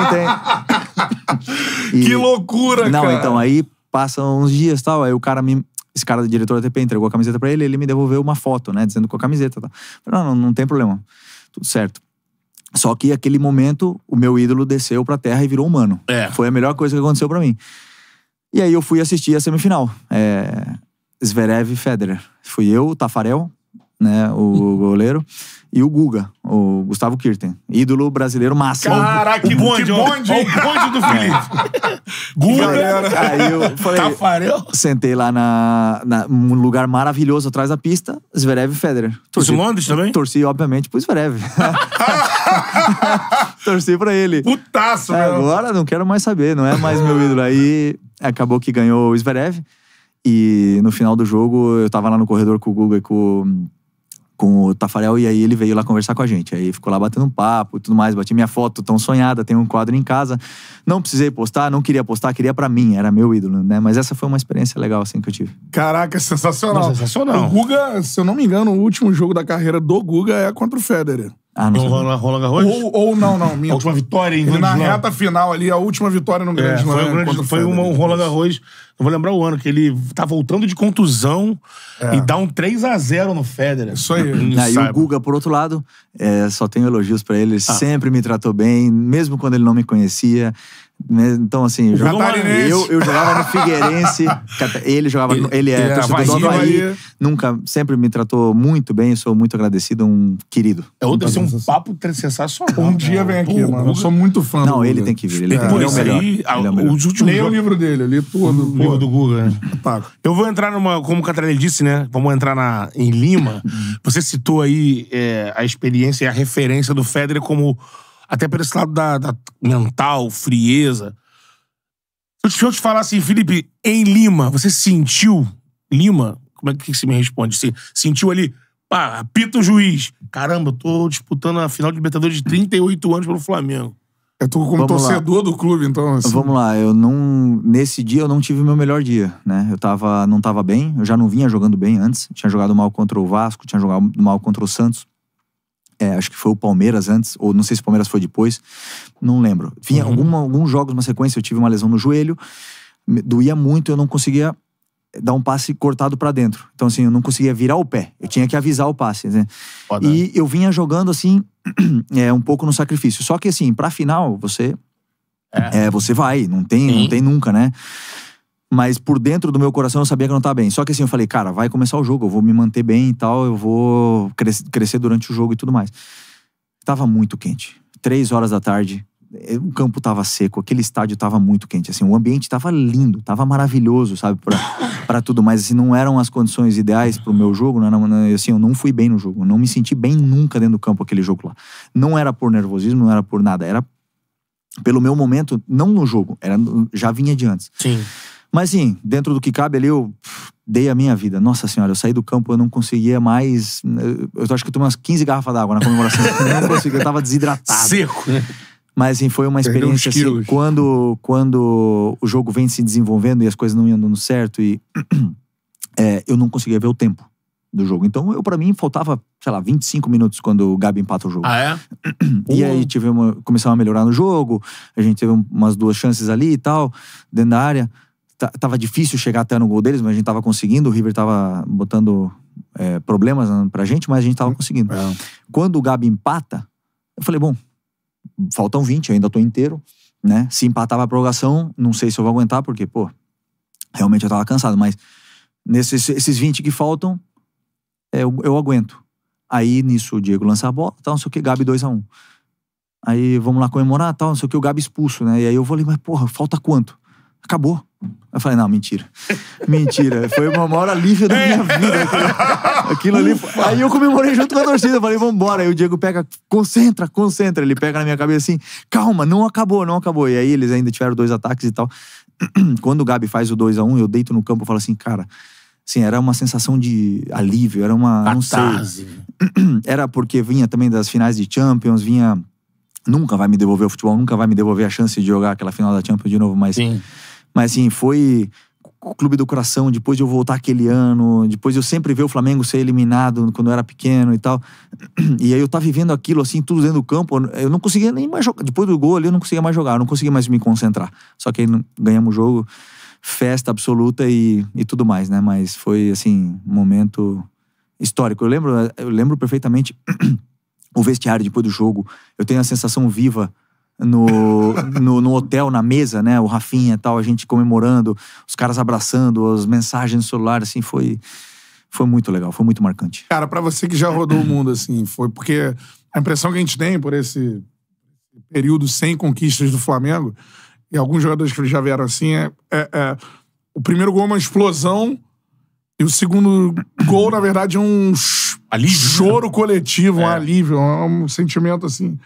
tem. E... Que loucura, não, cara. Não, então, aí passam uns dias e tal, aí o cara me, esse cara, diretor da TP, entregou a camiseta para ele, ele me devolveu uma foto, né? Dizendo com a camiseta. Tá. Não, não, não tem problema. Tudo certo. Só que aquele momento, o meu ídolo desceu pra terra e virou humano. É. Foi a melhor coisa que aconteceu para mim. E aí eu fui assistir a semifinal. É... Zverev e Federer. Fui eu, Tafarel, né? O goleiro. E o Guga, o Gustavo Kirten. Ídolo brasileiro máximo. Caraca, que bonde! Que bonde! o bonde do é. Felipe. Guga! Aí eu falei... Tafarel. Sentei lá na, na, um lugar maravilhoso atrás da pista, Zverev e Federer. Torci, Os Londres também? Torci, obviamente, pro Zverev. torci pra ele. Putaço, é, Agora não quero mais saber, não é mais meu ídolo. Aí acabou que ganhou o Zverev. E no final do jogo, eu tava lá no corredor com o Guga e com com o Tafarel e aí ele veio lá conversar com a gente. Aí ficou lá batendo um papo e tudo mais, bati minha foto tão sonhada, tenho um quadro em casa. Não precisei postar, não queria postar, queria para mim, era meu ídolo, né? Mas essa foi uma experiência legal assim que eu tive. Caraca, sensacional. Não, sensacional. O Guga, se eu não me engano, o último jogo da carreira do Guga é contra o Federer. Ah, não Roland, Roland Garros? Ou, ou não, não. Minha. A última vitória em Grande Na reta final ali, a última vitória no Grande é, Slam. Foi, um grande, foi uma, um Roland Garros não vou lembrar o ano, que ele tá voltando de contusão é. e dá um 3 a 0 no Federer. Isso aí. e o Guga, por outro lado, é, só tenho elogios para ele. Ah. Sempre me tratou bem, mesmo quando ele não me conhecia. Né? Então, assim, eu, jogava, eu, eu, jogava no Figueirense, ele jogava, ele, ele é, é torcedor do Havaí, nunca, sempre me tratou muito bem, sou muito agradecido, um querido. É outro, é um assim, papo sensacional. Um dia vem aqui, pô, mano, eu sou muito fã Não, ele tem que vir, ele, é. tem, ele é o melhor. Aí, ele é o melhor. Os últimos Leia o livro dele, ali todo. O livro do Guga, né? Eu vou entrar numa, como o Catarina disse, né, vamos entrar na, em Lima, uhum. você citou aí é, a experiência e a referência do Federer como até por esse lado da, da mental, frieza. Se eu te falar assim, Felipe, em Lima, você sentiu Lima? Como é que você me responde? Você sentiu ali, pá, apita o juiz. Caramba, eu tô disputando a final de Libertadores de 38 anos pelo Flamengo. Eu tô como Vamos torcedor lá. do clube, então. Assim. Vamos lá, eu não. Nesse dia eu não tive meu melhor dia, né? Eu tava, não tava bem, eu já não vinha jogando bem antes. Tinha jogado mal contra o Vasco, tinha jogado mal contra o Santos. É, acho que foi o Palmeiras antes, ou não sei se o Palmeiras foi depois, não lembro. Vinha uhum. alguma, alguns jogos, uma sequência, eu tive uma lesão no joelho, doía muito, eu não conseguia dar um passe cortado para dentro. Então, assim, eu não conseguia virar o pé. Eu tinha que avisar o passe. Né? e né? eu vinha jogando, assim, é, um pouco no sacrifício. Só que, assim, pra final, você. É. é você vai, não tem, não tem nunca, né? Mas por dentro do meu coração eu sabia que não estava bem. Só que assim, eu falei, cara, vai começar o jogo, eu vou me manter bem e tal, eu vou cres crescer durante o jogo e tudo mais. Tava muito quente. Três horas da tarde, eh, o campo tava seco, aquele estádio tava muito quente, assim, o ambiente tava lindo, tava maravilhoso, sabe, pra, tudo, mas assim, não eram as condições ideais pro meu jogo, não era, não, assim, eu não fui bem no jogo, não me senti bem nunca dentro do campo aquele jogo lá. Não era por nervosismo, não era por nada, era pelo meu momento, não no jogo, era, já vinha de antes. Sim. Mas sim, dentro do que cabe ali, eu dei a minha vida. Nossa senhora, eu saí do campo, eu não conseguia mais. Eu acho que eu tomei umas 15 garrafas d'água na comemoração. eu não consegui, eu tava desidratado. Seco, Mas assim, foi uma experiência assim, quando, quando o jogo vem se desenvolvendo e as coisas não iam dando certo e é, eu não conseguia ver o tempo do jogo. Então, eu para mim faltava, sei lá, 25 minutos quando o Gabi empata o jogo. Ah, é? e aí tive uma, começamos a melhorar no jogo, a gente teve umas duas chances ali e tal, dentro da área. Tava difícil chegar até no gol deles, mas a gente tava conseguindo. O River tava botando é, problemas né, pra gente, mas a gente tava conseguindo. É. Quando o Gabi empata, eu falei, bom, faltam 20, eu ainda tô inteiro, né? Se empatava a prorrogação, não sei se eu vou aguentar, porque, pô, realmente eu tava cansado, mas nesses esses 20 que faltam, é, eu, eu aguento. Aí nisso o Diego lança a bola, tal, não sei o que, Gabi 2x1. Um. Aí vamos lá comemorar, tal, não sei o que, o Gabi expulso, né? E aí eu falei, mas porra, falta quanto? Acabou. Eu falei, não, mentira. Mentira. Foi o maior alívio da minha é. vida. Aquilo, ali. Aí eu comemorei junto com a torcida. Eu falei, vambora. Aí o Diego pega, concentra, concentra. Ele pega na minha cabeça assim, calma, não acabou, não acabou. E aí eles ainda tiveram dois ataques e tal. Quando o Gabi faz o 2 a 1 um, eu deito no campo e falo assim, cara. Assim, era uma sensação de alívio, era uma. Catarse. Não sei. Era porque vinha também das finais de Champions, vinha. Nunca vai me devolver o futebol, nunca vai me devolver a chance de jogar aquela final da Champions de novo, mas. Sim mas assim, foi o clube do coração, depois de eu voltar aquele ano, depois eu sempre ver o Flamengo ser eliminado quando eu era pequeno e tal. E aí eu tava vivendo aquilo assim, tudo dentro do campo, eu não conseguia nem mais jogar. Depois do gol ali eu não conseguia mais jogar, eu não conseguia mais me concentrar. Só que aí ganhamos o jogo, festa absoluta e, e tudo mais, né? Mas foi assim, um momento histórico. Eu lembro, eu lembro perfeitamente o vestiário depois do jogo. Eu tenho a sensação viva no, no, no, hotel, na mesa, né? O Rafinha e tal, a gente comemorando, os caras abraçando, as mensagens no celular, assim, foi, foi muito legal, foi muito marcante. Cara, para você que já rodou o mundo, assim, foi porque a impressão que a gente tem por esse período sem conquistas do Flamengo, e alguns jogadores que já vieram assim, é, é, é o primeiro gol é uma explosão. E o segundo gol, na verdade, é um alívio. Né? choro coletivo, um é. alívio, é um sentimento assim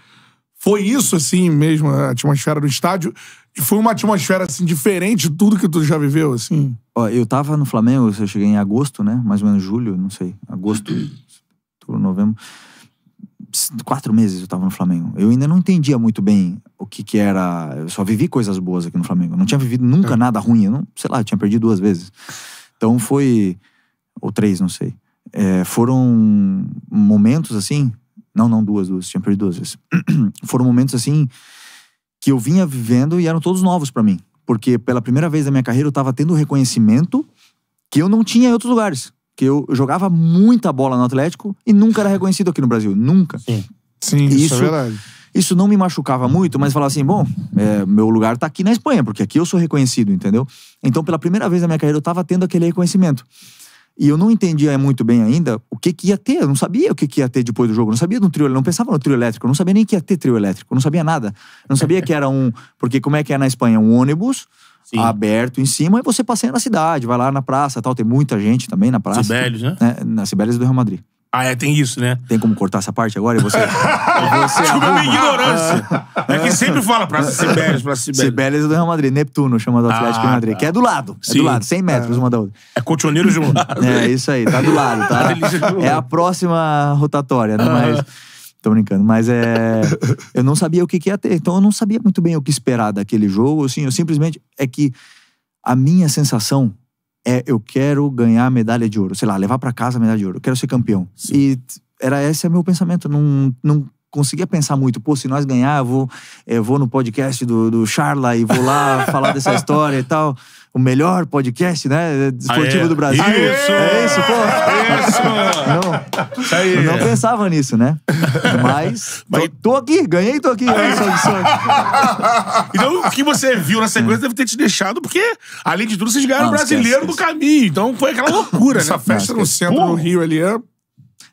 foi isso, assim, mesmo, a atmosfera do estádio. E foi uma atmosfera, assim, diferente de tudo que tu já viveu, assim? Ó, eu tava no Flamengo, eu cheguei em agosto, né? Mais ou menos julho, não sei. Agosto, novembro. Quatro meses eu tava no Flamengo. Eu ainda não entendia muito bem o que que era... Eu só vivi coisas boas aqui no Flamengo. Eu não tinha vivido nunca é. nada ruim. Eu não, sei lá, eu tinha perdido duas vezes. Então foi... Ou três, não sei. É, foram momentos, assim, não, não duas, duas. Tinha perdido duas vezes. Foram momentos assim que eu vinha vivendo e eram todos novos para mim. Porque pela primeira vez da minha carreira eu tava tendo reconhecimento que eu não tinha em outros lugares. Que eu jogava muita bola no Atlético e nunca era reconhecido aqui no Brasil. Nunca. Sim, Sim isso, é isso é verdade. Isso não me machucava muito, mas falava assim: bom, é, meu lugar tá aqui na Espanha, porque aqui eu sou reconhecido, entendeu? Então, pela primeira vez na minha carreira, eu tava tendo aquele reconhecimento. E eu não entendia muito bem ainda o que, que ia ter. Eu não sabia o que, que ia ter depois do jogo. Eu não sabia do trio, não pensava no trio elétrico, eu não sabia nem que ia ter trio elétrico, eu não sabia nada. Eu não sabia que era um. Porque como é que é na Espanha? Um ônibus Sim. aberto em cima e você passeia na cidade, vai lá na praça tal. Tem muita gente também na praça. Sibélios, né? né? Na Sibélios do Real Madrid. Ah, é, tem isso, né? Tem como cortar essa parte agora? E você. você Desculpa a minha ignorância. É que sempre fala Praça Sibélias, Praça Sibélias. Sibélias é do Real Madrid, Neptuno chama do Atlético ah, Madrid, tá. que é do lado. É do lado, 100 metros é. uma da outra. É Cotioneiro de um lado. É, isso aí, tá do lado, tá? é a próxima rotatória, né? Ah. Mas. Tô brincando, mas é. Eu não sabia o que, que ia ter, então eu não sabia muito bem o que esperar daquele jogo, assim, eu simplesmente. É que a minha sensação é eu quero ganhar medalha de ouro, sei lá, levar para casa a medalha de ouro, eu quero ser campeão. Sim. E era esse é meu pensamento, não, não conseguia pensar muito, pô, se nós ganhar, eu vou, eu vou no podcast do, do Charla e vou lá falar dessa história e tal o melhor podcast, né? esportivo ah, é? do Brasil. Isso! É isso, pô. Isso! Não, isso aí. não pensava nisso, né? Mas, Mas... Tô, tô, aqui, ganhei, tô aqui. Então, o que você viu na sequência é. deve ter te deixado, porque, além de tudo, vocês ganharam o brasileiro esquece, caminho. Então, foi aquela loucura, Essa né? Essa festa não, no centro do Rio ali é...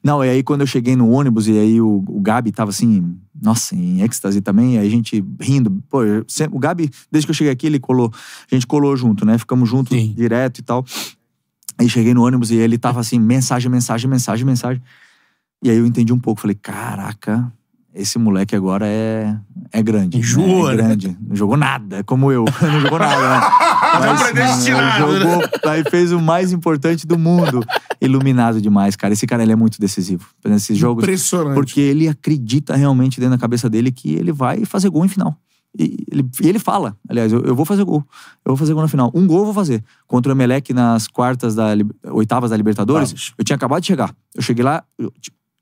Não, e aí quando eu cheguei no ônibus e aí o, o Gabi tava assim, nossa, em êxtase também, aí a gente rindo. Pô, o Gabi, desde que eu cheguei aqui, ele colou. A gente colou junto, né? Ficamos juntos Sim. direto e tal. Aí cheguei no ônibus e ele tava assim, mensagem, mensagem, mensagem, mensagem. E aí eu entendi um pouco. Falei, caraca, esse moleque agora é, é grande. Enjoa, né? É grande. Não jogou nada, como eu. Não jogou nada, né? Tá mas, né, predestinado, jogou, né? Aí fez o mais importante do mundo. Iluminado demais, cara. Esse cara, ele é muito decisivo nesses jogos. Impressionante. Porque ele acredita realmente dentro da cabeça dele que ele vai fazer gol em final. E ele, e ele fala, aliás, eu, eu, vou fazer gol. Eu vou fazer gol na final. Um gol eu vou fazer. Contra o Emelec nas quartas da... Oitavas da Libertadores, Vamos. eu tinha acabado de chegar. Eu cheguei lá, eu,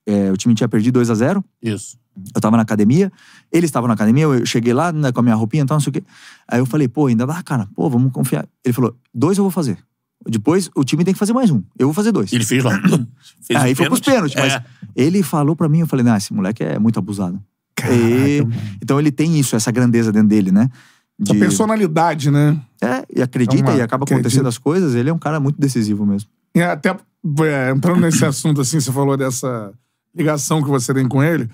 é, o time tinha perdido 2 a 0 Isso. Eu tava na academia, ele estava na academia, eu cheguei lá né, com a minha roupinha e tal, não sei o quê. Aí eu falei, pô, ainda dá, cara, pô, vamos confiar. Ele falou, dois eu vou fazer. Depois o time tem que fazer mais um. Eu vou fazer dois. Ele fez lá. fez Aí um foi pênalti. pros pênaltis, mas é. ele falou pra mim, eu falei, não, esse moleque é muito abusado. E... Então ele tem isso, essa grandeza dentro dele, né? De... A personalidade, né? É, e acredita é então, uma... e acaba acontecendo acredita. as coisas, ele é um cara muito decisivo mesmo. até é, entrando nesse assunto, assim, você falou dessa ligação que você tem com ele,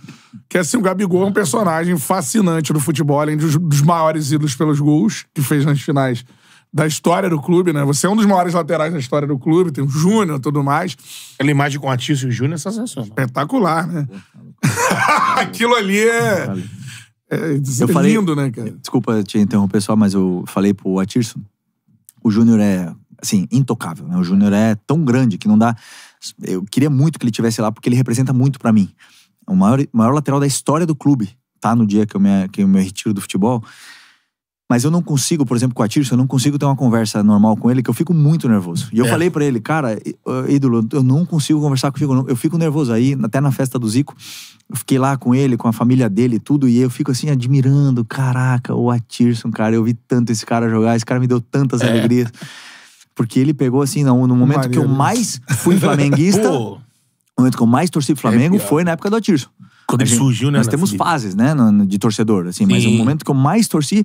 que assim, o Gabigol é um personagem fascinante do futebol, além dos, dos maiores ídolos pelos gols que fez nas finais da história do clube, né? Você é um dos maiores laterais da história do clube, tem o Júnior e tudo mais. Aquela imagem com o Atício e o Júnior é sensacional. Espetacular, né? Aquilo ali é, é, é, eu falei, lindo, né, cara? Desculpa te interromper só, mas eu falei pro Atirson, o Júnior é, assim, intocável, né? O Júnior é tão grande que não dá... Eu queria muito que ele tivesse lá, porque ele representa muito para mim. o maior, maior lateral da história do clube, tá? No dia que eu, me, que eu me retiro do futebol. Mas eu não consigo, por exemplo, com o Atirso, eu não consigo ter uma conversa normal com ele, que eu fico muito nervoso. E eu é. falei para ele, cara, ídolo, eu não consigo conversar comigo, eu fico nervoso. Aí, até na festa do Zico, eu fiquei lá com ele, com a família dele e tudo, e eu fico assim, admirando, caraca, o Atirson, cara, eu vi tanto esse cara jogar, esse cara me deu tantas é. alegrias. Porque ele pegou, assim, no, no momento Maneiro. que eu mais fui flamenguista. o momento que eu mais torci pro Flamengo é foi na época do Atirso. Quando a ele gente, surgiu, né? Nós temos fases, né, no, de torcedor, assim. Sim. Mas o momento que eu mais torci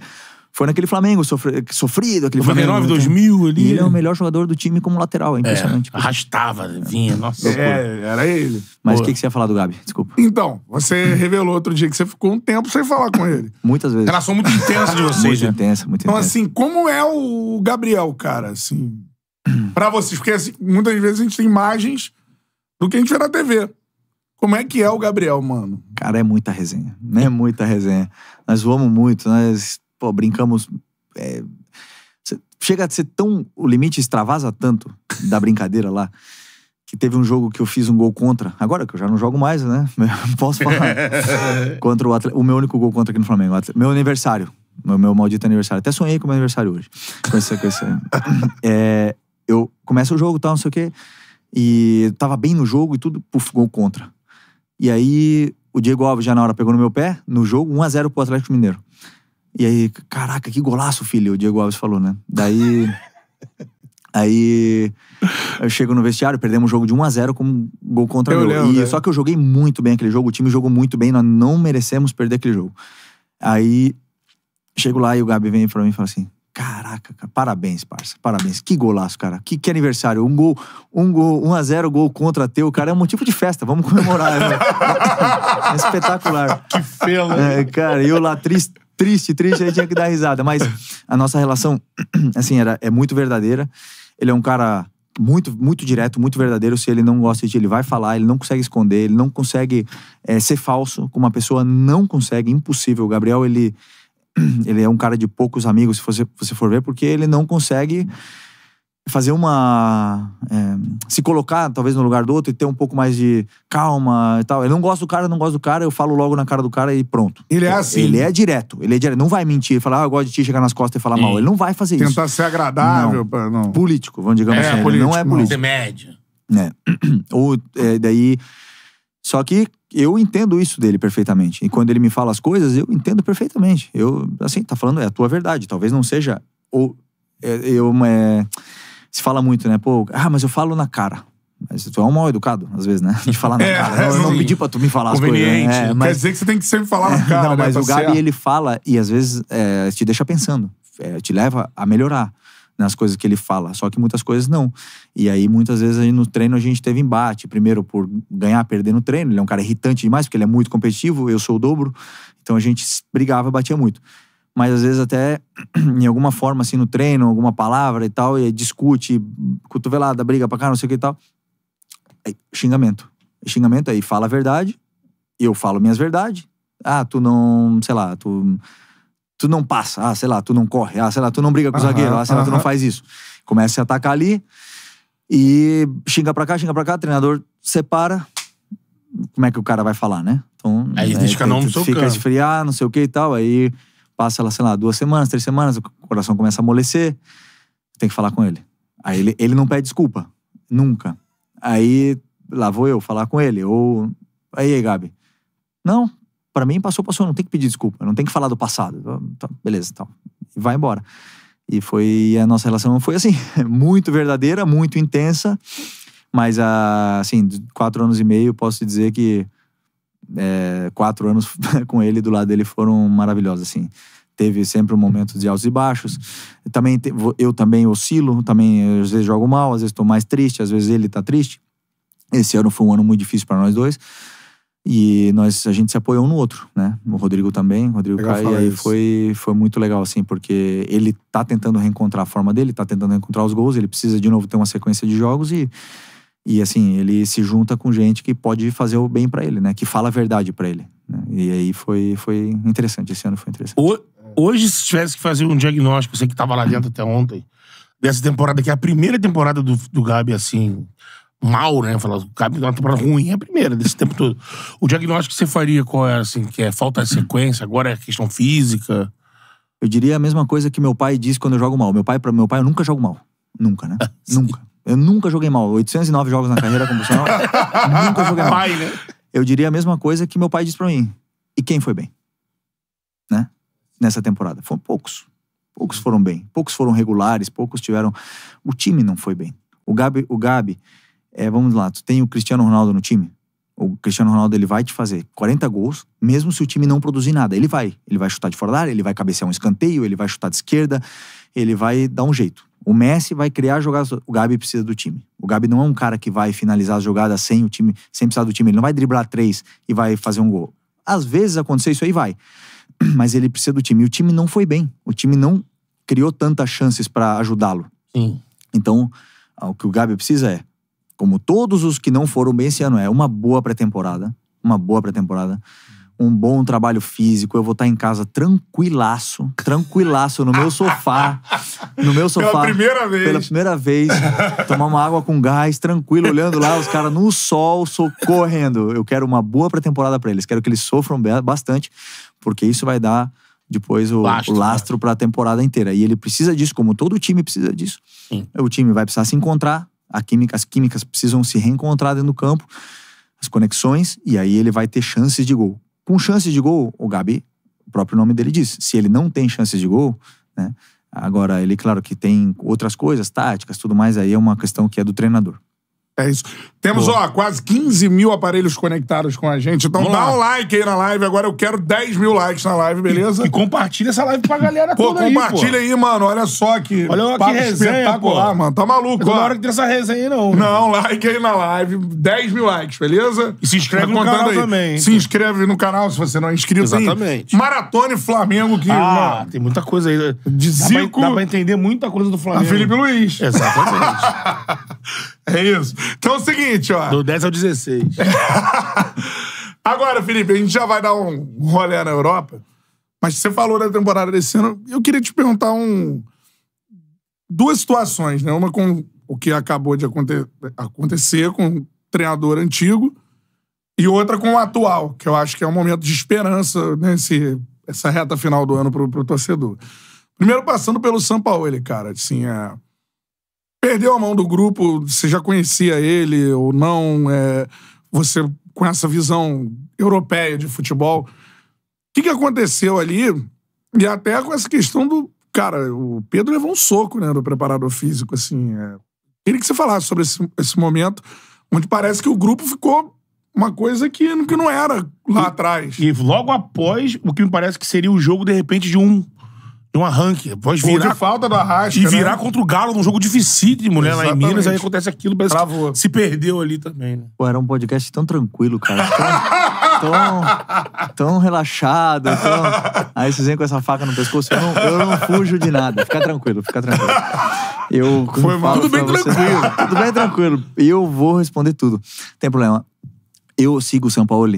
foi naquele Flamengo sofre, sofrido, aquele 99, Flamengo. 2000 né? ali. E ele é o melhor jogador do time como lateral, é, é impressionante. É, arrastava, vinha, nossa. É, era ele. Mas o que, que você ia falar do Gabi? Desculpa. Então, você revelou outro dia que você ficou um tempo sem falar com ele. Muitas vezes. Relação muito intensa de vocês. muito né? intensa, muito então, intensa. Então, assim, como é o Gabriel, cara, assim, pra vocês? Porque assim, muitas vezes a gente tem imagens do que a gente vê na TV. Como é que é o Gabriel, mano? Cara, é muita resenha. É muita resenha. Nós voamos muito, nós pô, brincamos. É, chega a ser tão. O limite extravasa tanto da brincadeira lá. Que teve um jogo que eu fiz um gol contra. Agora que eu já não jogo mais, né? Posso falar. contra o, atleta, o meu único gol contra aqui no Flamengo. Meu aniversário. Meu, meu maldito aniversário. Até sonhei com o meu aniversário hoje. Com esse, com É, eu começo o jogo e tal, não sei o quê. E tava bem no jogo e tudo, puf, gol contra. E aí o Diego Alves já na hora pegou no meu pé, no jogo, 1x0 pro Atlético Mineiro. E aí, caraca, que golaço, filho, o Diego Alves falou, né? Daí. Aí eu chego no vestiário, perdemos um jogo de 1 a 0 com um gol contra eu meu. Lembro, e, né? Só que eu joguei muito bem aquele jogo, o time jogou muito bem, nós não merecemos perder aquele jogo. Aí chego lá e o Gabi vem pra mim e fala assim: Caraca, cara, parabéns, parça. Parabéns. Que golaço, cara. Que, que aniversário. Um gol, um gol, 1 a 0 gol contra teu, cara, é um motivo de festa. Vamos comemorar. Né? é espetacular. Que fela. É, cara, eu lá triste, triste, triste, aí tinha que dar risada. Mas a nossa relação, assim, era, é muito verdadeira. Ele é um cara muito, muito direto, muito verdadeiro. Se ele não gosta de ti, ele vai falar, ele não consegue esconder, ele não consegue é, ser falso com uma pessoa, não consegue, impossível. O Gabriel, ele, ele é um cara de poucos amigos, se você, você for ver, porque ele não consegue fazer uma. É, se colocar, talvez, no lugar do outro e ter um pouco mais de calma e tal. Eu não gosto do cara, não gosto do cara, eu falo logo na cara do cara e pronto. Ele é assim. Ele é direto. Ele é direto. Não vai mentir, falar, ah, eu gosto de ti, chegar nas costas e falar Sim. mal. Ele não vai fazer Tentar isso. Tentar ser agradável. Não. Pra, não. Político, vamos digamos é, assim. Político, não é político. é médio. É. Ou é, daí. Só que eu entendo isso dele perfeitamente. E quando ele me fala as coisas, eu entendo perfeitamente. Eu, assim, tá falando, é a tua verdade. Talvez não seja. Ou. É, eu. É, se fala muito, né? Pô, ah, mas eu falo na cara. Mas tu é um mal educado, às vezes, né? De falar na é, cara. Eu não pedi pra tu me falar as coisas. Né? É, mas... Quer dizer que você tem que sempre falar na cara. não, né? mas né, o Gabi, ele fala e às vezes é, te deixa pensando. É, te leva a melhorar nas coisas que ele fala. Só que muitas coisas não. E aí, muitas vezes, aí no treino a gente teve embate. Primeiro, por ganhar, perder no treino. Ele é um cara irritante demais, porque ele é muito competitivo, eu sou o dobro. Então a gente brigava, batia muito mas às vezes até em alguma forma, assim, no treino, alguma palavra e tal, e discute, cotovelada, briga pra cá, não sei o que e tal. Aí, é, xingamento. É xingamento aí, fala a verdade, eu falo minhas verdades. Ah, tu não, sei lá, tu tu não passa, ah, sei lá, tu não corre, ah, sei lá, tu não briga com o zagueiro, ah, sei lá, tu não faz isso. Começa a se atacar ali e xinga pra cá, xinga pra cá, treinador separa. Como é que o cara vai falar, né? Então, aí, né, aí fica, não fica esfriar, não sei o que e tal, aí Passa lá, sei lá, duas semanas, três semanas, o coração começa a amolecer, tem que falar com ele. Aí ele, ele não pede desculpa, nunca. Aí lá vou eu falar com ele, ou. Aí, Gabi. Não, para mim passou, passou, não tem que pedir desculpa, não tem que falar do passado. Tá, beleza, então vai embora. E foi. A nossa relação foi assim, muito verdadeira, muito intensa, mas ah, assim, quatro anos e meio, posso dizer que é, quatro anos com ele do lado dele foram maravilhosos, assim. Teve sempre um momento de altos e baixos. Também te, eu também oscilo, também às vezes jogo mal, às vezes estou mais triste, às vezes ele está triste. Esse ano foi um ano muito difícil para nós dois. E nós a gente se apoiou um no outro, né? O Rodrigo também, o Rodrigo e aí foi, foi muito legal, assim, porque ele tá tentando reencontrar a forma dele, tá tentando encontrar os gols, ele precisa de novo ter uma sequência de jogos e e assim, ele se junta com gente que pode fazer o bem para ele, né? Que fala a verdade para ele. Né? E aí foi, foi interessante. Esse ano foi interessante. hoje, se tivesse que fazer um diagnóstico, você que estava lá dentro até ontem, dessa temporada, que é a primeira temporada do, do Gabi, assim, mal, né? Falar, o Gabi é uma temporada ruim, é a primeira desse tempo todo. O diagnóstico que você faria qual é, assim, que é falta de sequência, agora é questão física? Eu diria a mesma coisa que meu pai disse quando eu jogo mal. Meu pai, para meu pai, eu nunca jogo mal. Nunca, né? nunca. Eu nunca joguei mal. 809 jogos na carreira como profissional. nunca joguei mal. Pai, né? Eu diria a mesma coisa que meu pai disse pra mim. E quem foi bem? Né? Nessa temporada. Foram poucos. Poucos foram bem. Poucos foram regulares, poucos tiveram. O time não foi bem. O Gabi, o Gabi é, vamos lá, tu tem o Cristiano Ronaldo no time? O Cristiano Ronaldo ele vai te fazer 40 gols, mesmo se o time não produzir nada. Ele vai. Ele vai chutar de fora da área, ele vai cabecear um escanteio, ele vai chutar de esquerda, ele vai dar um jeito. O Messi vai criar jogadas. O Gabi precisa do time. O Gabi não é um cara que vai finalizar as jogadas sem o time, sem precisar do time. Ele não vai driblar três e vai fazer um gol. Às vezes acontecer isso aí, vai. Mas ele precisa do time. E o time não foi bem. O time não criou tantas chances para ajudá-lo. Sim. Então, ah, o que o Gabi precisa é, como todos os que não foram bem esse ano, é uma boa pré-temporada. Uma boa pré-temporada. Hum um bom trabalho físico, eu vou estar em casa tranquilaço, tranquilaço, no meu sofá. No meu sofá. Pela primeira vez. Pela primeira vez. Tomar uma água com gás, tranquilo, olhando lá, os caras no sol, socorrendo. Eu quero uma boa pré-temporada para eles. Quero que eles sofram bastante, porque isso vai dar depois o, Basta, o lastro né? para a temporada inteira. E ele precisa disso, como todo time precisa disso. Sim. O time vai precisar se encontrar, a química, as químicas precisam se reencontrar dentro do campo, as conexões, e aí ele vai ter chances de gol. Com chances de gol, o Gabi, o próprio nome dele diz, se ele não tem chances de gol, né? Agora, ele, claro que tem outras coisas, táticas, tudo mais, aí é uma questão que é do treinador. É isso. Temos, Boa. ó, quase 15 mil aparelhos conectados com a gente. Então Vamos dá lá. um like aí na live. Agora eu quero 10 mil likes na live, beleza? E, e compartilha essa live pra galera pô, toda compartilha aí, pô. aí, mano. Olha só que Olha papo que resenha, pô. mano. Tá maluco, não é ó. Não hora que tem essa resenha aí, não. Né? Não, like aí na live. 10 mil likes, beleza? E se inscreve tá no canal aí. também. Se inscreve no canal se você não é inscrito. Exatamente. Aí. Maratone Flamengo que... Ah, mano, tem muita coisa aí. De dá, Zico, pra, dá pra entender muita coisa do Flamengo. A Felipe Luiz. Exatamente. é isso. Então é o seguinte, seguinte, ó. Do 10 ao 16. Agora, Felipe, a gente já vai dar um rolê na Europa. Mas você falou da temporada desse ano. Eu queria te perguntar um... duas situações, né? Uma com o que acabou de aconte... acontecer com o treinador antigo e outra com o atual, que eu acho que é um momento de esperança nesse essa reta final do ano pro, pro torcedor. Primeiro passando pelo São Paulo, ele, cara, assim, é... Perdeu a mão do grupo, você já conhecia ele ou não? É, você com essa visão europeia de futebol. O que, que aconteceu ali? E até com essa questão do. Cara, o Pedro levou um soco, né, do preparador físico, assim. É... Queria que você falasse sobre esse, esse momento, onde parece que o grupo ficou uma coisa que, que não era lá e, atrás. E logo após o que me parece que seria o jogo, de repente, de um de um arranque. Pode Ou virar. de falta do arrasca. E né? virar né? contra o Galo num jogo difícil de Exatamente. Lá em Minas, aí acontece aquilo, parece Travou. se perdeu ali também, né? Pô, era um podcast tão tranquilo, cara. Tão, tão, tão, relaxado. Tão... Aí vocês vêm com essa faca no pescoço. Eu não, eu não fujo de nada. Fica tranquilo, fica tranquilo. Eu, Foi mal. Tudo bem vocês, tranquilo. tudo bem tranquilo. Eu vou responder tudo. Tem problema. Eu sigo o São Paulo.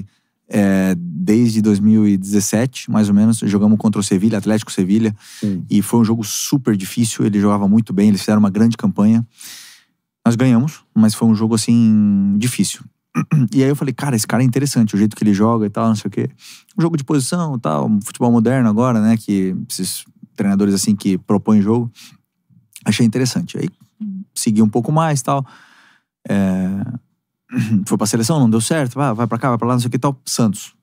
É, desde 2017, mais ou menos, jogamos contra o Sevilha, Atlético Sevilha, e foi um jogo super difícil. Ele jogava muito bem, eles fizeram uma grande campanha. Nós ganhamos, mas foi um jogo assim difícil. E aí eu falei, cara, esse cara é interessante, o jeito que ele joga e tal, não sei o quê. Um jogo de posição, tal, um futebol moderno agora, né, que esses treinadores assim que propõem jogo. Achei interessante. Aí segui um pouco mais, tal. É, foi pra seleção, não deu certo, vai vai pra cá, vai pra lá, não sei o que tal, Santos.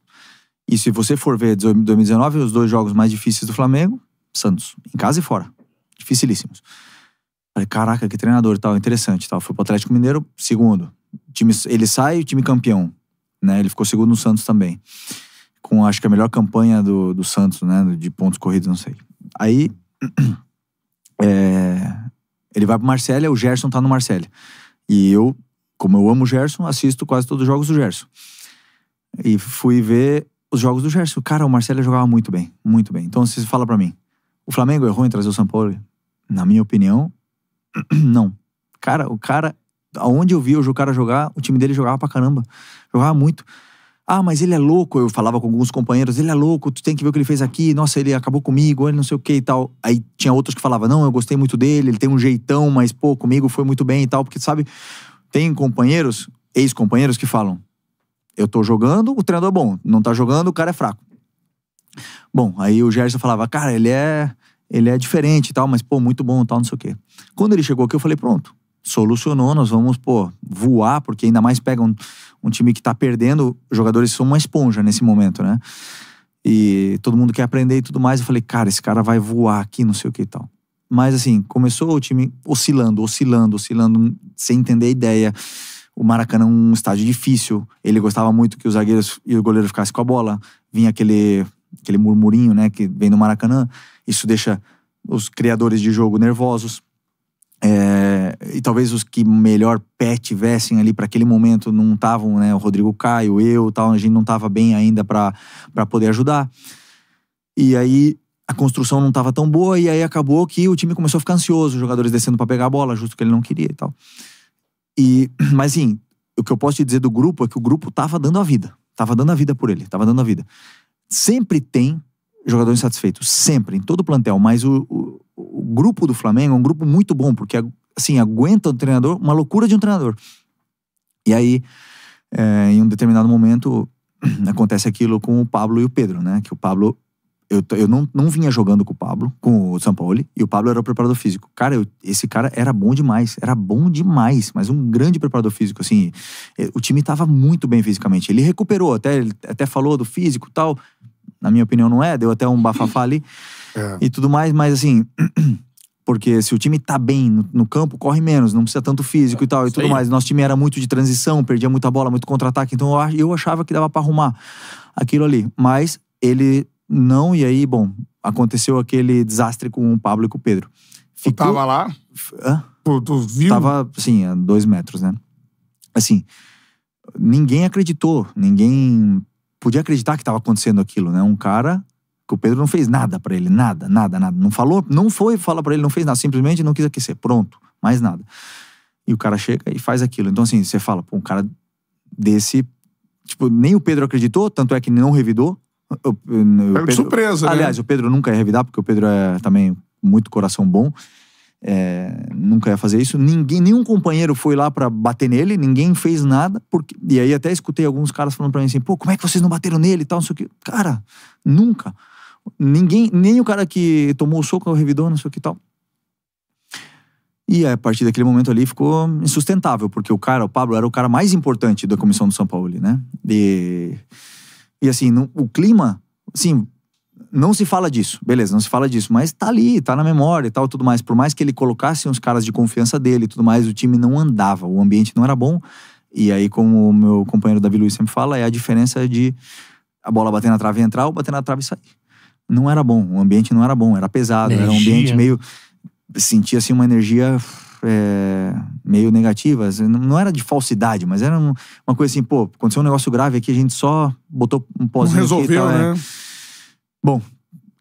E se você for ver 2019, os dois jogos mais difíceis do Flamengo, Santos, em casa e fora. Dificilíssimos. Falei, caraca, que treinador e tal, interessante tal. Foi pro Atlético Mineiro, segundo. Time, ele sai, time campeão. Né? Ele ficou segundo no Santos também. Com, acho que a melhor campanha do, do Santos, né? De pontos corridos, não sei. Aí, é, ele vai pro Marcelo, o Gerson tá no Marcelo. E eu como eu amo o Gerson, assisto quase todos os jogos do Gerson. E fui ver os jogos do Gerson. Cara, o Marcelo jogava muito bem, muito bem. Então você fala para mim, o Flamengo errou é em trazer o São Paulo? Na minha opinião, não. Cara, o cara, aonde eu vi o cara jogar, o time dele jogava pra caramba. Jogava muito. Ah, mas ele é louco. Eu falava com alguns companheiros, ele é louco, tu tem que ver o que ele fez aqui, nossa, ele acabou comigo, ele não sei o que e tal. Aí tinha outros que falavam, não, eu gostei muito dele, ele tem um jeitão, mas pô, comigo foi muito bem e tal, porque sabe, tem companheiros, ex-companheiros, que falam: eu tô jogando, o treinador é bom, não tá jogando, o cara é fraco. Bom, aí o Gerson falava: cara, ele é, ele é diferente e tal, mas pô, muito bom e tal, não sei o quê. Quando ele chegou aqui, eu falei: pronto, solucionou, nós vamos, pô, voar, porque ainda mais pega um, um time que tá perdendo, os jogadores são uma esponja nesse momento, né? E todo mundo quer aprender e tudo mais. Eu falei, cara, esse cara vai voar aqui, não sei o que e tal. Mas assim, começou o time oscilando, oscilando, oscilando, sem entender a ideia. O Maracanã é um estádio difícil. Ele gostava muito que os zagueiros e o goleiro ficassem com a bola. Vinha aquele, aquele murmurinho, né, que vem do Maracanã. Isso deixa os criadores de jogo nervosos. É, e talvez os que melhor pé tivessem ali para aquele momento não estavam, né? O Rodrigo Caio, eu tal, a gente não estava bem ainda para poder ajudar. E aí a construção não estava tão boa e aí acabou que o time começou a ficar ansioso, os jogadores descendo para pegar a bola, justo que ele não queria e tal. E, mas sim, o que eu posso te dizer do grupo é que o grupo estava dando a vida, estava dando a vida por ele, estava dando a vida. Sempre tem jogador insatisfeito, sempre, em todo o plantel, mas o, o, o, grupo do Flamengo é um grupo muito bom, porque assim, aguenta o treinador, uma loucura de um treinador. E aí, é, em um determinado momento, acontece aquilo com o Pablo e o Pedro, né? Que o Pablo eu, eu não, não vinha jogando com o Pablo, com o Sampaoli, e o Pablo era o preparador físico. Cara, eu, esse cara era bom demais, era bom demais, mas um grande preparador físico, assim. Eh, o time estava muito bem fisicamente. Ele recuperou, até, ele até falou do físico e tal. Na minha opinião, não é, deu até um bafafá ali é. e tudo mais, mas assim. porque se o time tá bem no, no, campo, corre menos, não precisa tanto físico e tal e tudo mais. Nosso time era muito de transição, perdia muita bola, muito contra-ataque, então eu achava que dava para arrumar aquilo ali. Mas ele não, e aí, bom, aconteceu aquele desastre com o Pablo e com o Pedro. Ficou... Tu tava lá? Hã? Tu, tu viu? Tava, assim, a dois metros, né? Assim, ninguém acreditou, ninguém podia acreditar que estava acontecendo aquilo, né? Um cara que o Pedro não fez nada para ele, nada, nada, nada. Não falou, não foi falar para ele, não fez nada, simplesmente não quis aquecer, pronto, mais nada. E o cara chega e faz aquilo. Então, assim, você fala, pô, um cara desse. Tipo, nem o Pedro acreditou, tanto é que não revidou. Eu, eu, Pego de surpresa, né? Aliás, né? o Pedro nunca ia revidar, porque o Pedro é também muito coração bom. É, nunca ia fazer isso. Ninguém, nenhum companheiro foi lá para bater nele, ninguém fez nada. Porque, e aí até escutei alguns caras falando pra mim assim, pô, como é que vocês não bateram nele e tal, não sei o que. Cara, nunca. Ninguém, nem o cara que tomou o soco, revidou, não sei o que e tal. E a partir daquele momento ali ficou insustentável, porque o cara, o Pablo, era o cara mais importante da comissão do São Paulo, né? E e assim, o clima, assim, não se fala disso, beleza, não se fala disso, mas tá ali, tá na memória e tal, tudo mais. Por mais que ele colocasse uns caras de confiança dele e tudo mais, o time não andava, o ambiente não era bom. E aí, como o meu companheiro Davi Luiz sempre fala, é a diferença de a bola bater na trave e entrar ou bater na trave e sair. Não era bom, o ambiente não era bom, era pesado, energia. era um ambiente meio. sentia assim uma energia é, meio negativas. Não era de falsidade, mas era uma coisa assim, pô, aconteceu um negócio grave aqui, a gente só botou um pós resolveu, aqui, tá, é. né? Bom,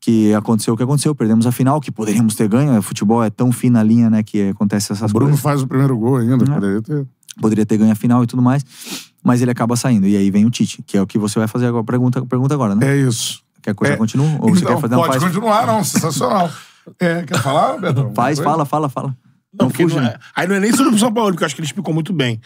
que aconteceu o que aconteceu, perdemos a final, que poderíamos ter ganho. O é, futebol é tão fina a linha, né, que acontece essas coisas. O Bruno coisas. faz o primeiro gol ainda, é. poderia ter. Poderia ter ganho a final e tudo mais, mas ele acaba saindo. E aí vem o Tite, que é o que você vai fazer agora. Pergunta, pergunta agora, né? É isso. Quer coisa é. Ou você quer fazer pode não, Pode continuar, não. Sensacional. É, quer falar, Faz, fala, fala, fala. Não, fuja. Não é, aí não é nem sobre o São Paulo, porque eu acho que ele explicou muito bem.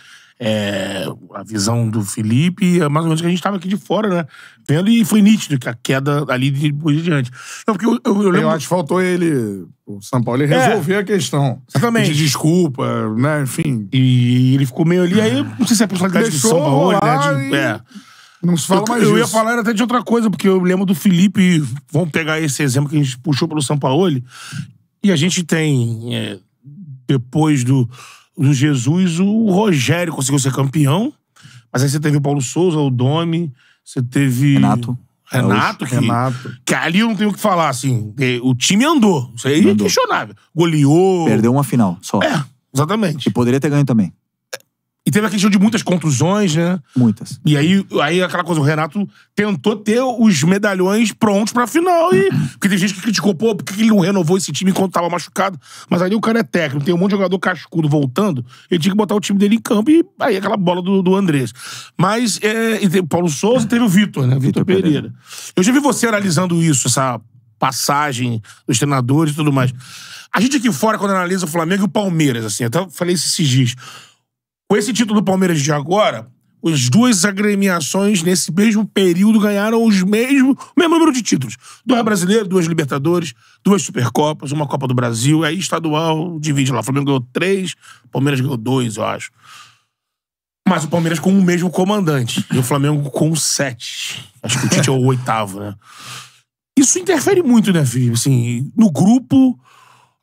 É, a visão do Felipe, é mais ou menos que a gente estava aqui de fora, né? Vendo e foi nítido que a queda ali de, em diante. Não, porque eu, eu, eu, lembro... eu acho que faltou ele, o São Paulo, ele é. resolver é, a questão. Exatamente. De desculpa, né? Enfim. E ele ficou meio ali, aí não sei se é a personalidade do de São Paulo, né? De, e... é. Não se fala eu, mais Eu ia falar até de outra coisa, porque eu lembro do Felipe, vamos pegar esse exemplo que a gente puxou pelo São Paulo, e a gente tem é, depois do, do Jesus, o Rogério conseguiu ser campeão. Mas aí você teve o Paulo Souza, o Domi, você teve. Renato. Renato, que, Renato. que ali eu não tenho o que falar, assim. É, o time andou. Isso aí é questionável. Goleou. Perdeu uma final só. É, exatamente. E poderia ter ganho também. E teve a questão de muitas contusões, né? Muitas. E aí, aí aquela coisa, o Renato tentou ter os medalhões prontos pra final. E, porque tem gente que criticou, pô, por que ele não renovou esse time enquanto tava machucado? Mas ali o cara é técnico, tem um monte de jogador cascudo voltando, ele tinha que botar o time dele em campo e aí aquela bola do, do Andrés. Mas é, teve o Paulo Souza e teve o Vitor, né? Vitor Pereira. Pereira. Eu já vi você analisando isso, essa passagem dos treinadores e tudo mais. A gente aqui fora, quando analisa o Flamengo e o Palmeiras, assim, até falei esses dias com esse título do Palmeiras de agora, as duas agremiações nesse mesmo período ganharam os mesmos, o mesmo número de títulos. Dois brasileiros, duas Libertadores, duas Supercopas, uma Copa do Brasil, aí estadual, divide lá. O Flamengo ganhou três, o Palmeiras ganhou dois, eu acho. Mas o Palmeiras com o mesmo comandante. E o Flamengo com sete. Acho que o Tite é o oitavo, né? Isso interfere muito, né, Felipe? Assim, no grupo.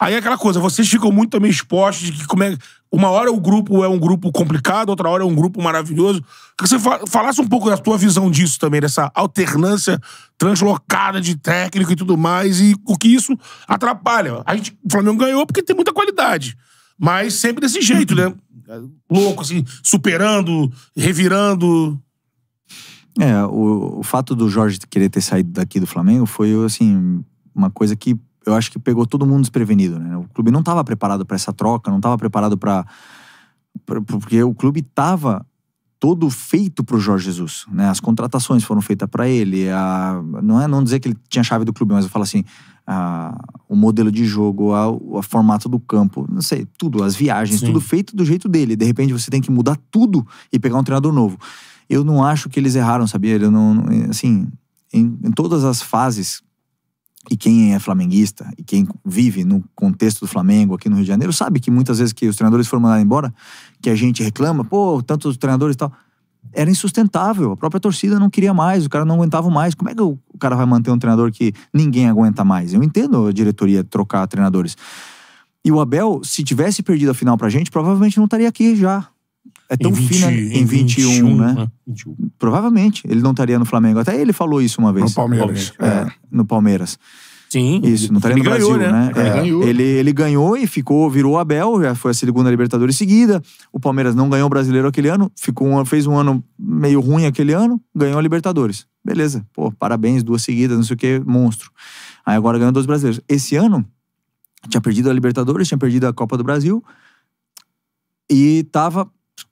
Aí é aquela coisa, vocês ficam muito também expostos de que como é. Uma hora o grupo é um grupo complicado, outra hora é um grupo maravilhoso. Que você falasse um pouco da tua visão disso também, dessa alternância translocada de técnico e tudo mais, e o que isso atrapalha. A gente, o Flamengo ganhou porque tem muita qualidade, mas sempre desse jeito, né? Louco, assim, superando, revirando. É, o, o fato do Jorge querer ter saído daqui do Flamengo foi, assim, uma coisa que eu acho que pegou todo mundo desprevenido, né? O clube não estava preparado para essa troca, não estava preparado para porque o clube estava todo feito para o Jorge Jesus, né? As contratações foram feitas para ele, a, não é não dizer que ele tinha a chave do clube, mas eu falo assim, a, o modelo de jogo, a, o formato do campo, não sei, tudo, as viagens, Sim. tudo feito do jeito dele. De repente você tem que mudar tudo e pegar um treinador novo. Eu não acho que eles erraram, sabia? Eu não, assim, em, em todas as fases e quem é flamenguista e quem vive no contexto do Flamengo aqui no Rio de Janeiro sabe que muitas vezes que os treinadores foram mandados embora, que a gente reclama, pô, tantos treinadores e tal. Era insustentável, a própria torcida não queria mais, o cara não aguentava mais. Como é que o cara vai manter um treinador que ninguém aguenta mais? Eu entendo a diretoria trocar treinadores. E o Abel, se tivesse perdido a final pra gente, provavelmente não estaria aqui já. É tão em 20, fina em 21, 21 né? 21. Né? Provavelmente ele não estaria no Flamengo. Até ele falou isso uma vez. No Palmeiras. É, é. No Palmeiras. Sim. Isso, não estaria no Brasil, né? né? É, ele, ele, ele ganhou e ficou, virou Abel, já foi a segunda Libertadores seguida. O Palmeiras não ganhou o brasileiro aquele ano, ficou um, fez um ano meio ruim aquele ano, ganhou a Libertadores. Beleza, pô, parabéns, duas seguidas, não sei o que, monstro. Aí agora ganhou dois brasileiros. Esse ano, tinha perdido a Libertadores, tinha perdido a Copa do Brasil e tava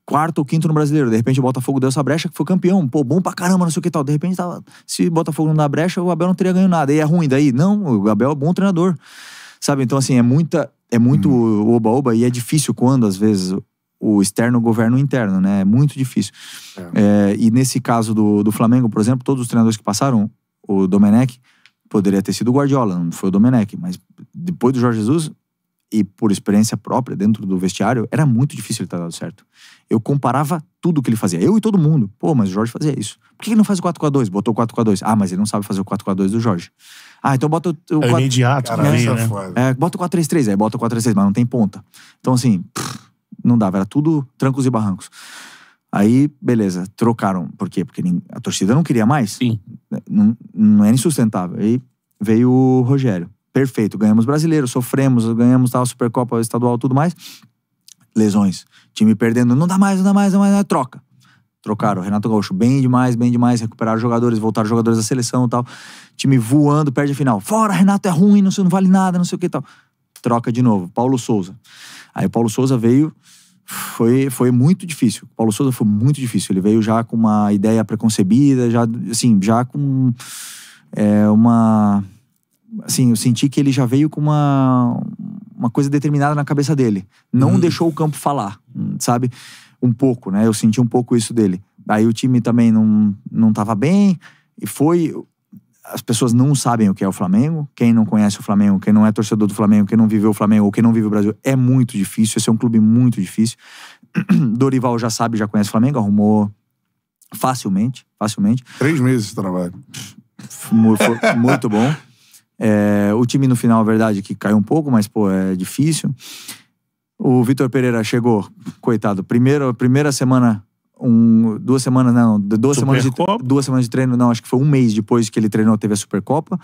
quarto ou quinto no brasileiro. De repente o Botafogo deu essa brecha, que foi campeão. Pô, bom pra caramba, não sei o que tal. De repente, tava, se o Botafogo não dá brecha, o Abel não teria ganho nada. E é ruim daí? Não, o Abel é bom treinador. Sabe? Então, assim, é muita. É muito uhum. oba-oba hum. e é difícil quando, às vezes, o externo governa o interno, né? É muito difícil. É. É, e nesse caso do, do Flamengo, por exemplo, todos os treinadores que passaram, o Domenech, poderia ter sido o Guardiola, não foi o Domenech, mas depois do Jorge Jesus, e por experiência própria dentro do vestiário, era muito difícil ele ter dado certo. Eu comparava tudo que ele fazia, eu e todo mundo. Pô, mas o Jorge fazia isso. Por que ele não faz o 4x2? Botou o 4x2. Ah, mas ele não sabe fazer o 4x2 do Jorge. Ah, então bota o. o é 4... imediato, cara, né? É né? É, bota o 4 x 3 aí bota o 4 x 3 mas não tem ponta. Então, assim, pff, não dava, era tudo trancos e barrancos. Aí, beleza, trocaram. Por quê? Porque a torcida não queria mais. Sim. Né, não, não era insustentável. Aí veio o Rogério. Perfeito, ganhamos brasileiro, sofremos, ganhamos tal, Supercopa Estadual, tudo mais. Lesões. Time perdendo, não dá mais, não dá mais, não dá mais, troca. Trocaram. Renato Gaúcho, bem demais, bem demais. Recuperaram jogadores, voltaram jogadores da seleção e tal. Time voando, perde a final. Fora, Renato é ruim, não, sei, não vale nada, não sei o que e tal. Troca de novo. Paulo Souza. Aí Paulo Souza veio, foi, foi muito difícil. Paulo Souza foi muito difícil. Ele veio já com uma ideia preconcebida, já, assim, já com é, uma assim, eu senti que ele já veio com uma, uma coisa determinada na cabeça dele. Não hum. deixou o campo falar, sabe? Um pouco, né? Eu senti um pouco isso dele. Aí o time também não, não tava bem e foi. As pessoas não sabem o que é o Flamengo. Quem não conhece o Flamengo, quem não é torcedor do Flamengo, quem não viveu o Flamengo ou quem não vive o Brasil, é muito difícil. Esse é um clube muito difícil. Dorival já sabe, já conhece o Flamengo, arrumou facilmente, facilmente. Três meses de trabalho. Muito bom. É, o time no final, a verdade, que caiu um pouco, mas, pô, é difícil. O Vitor Pereira chegou, coitado, primeiro, primeira semana, um, duas semanas, não, duas semanas, de, duas semanas de treino, não, acho que foi um mês depois que ele treinou, teve a Supercopa.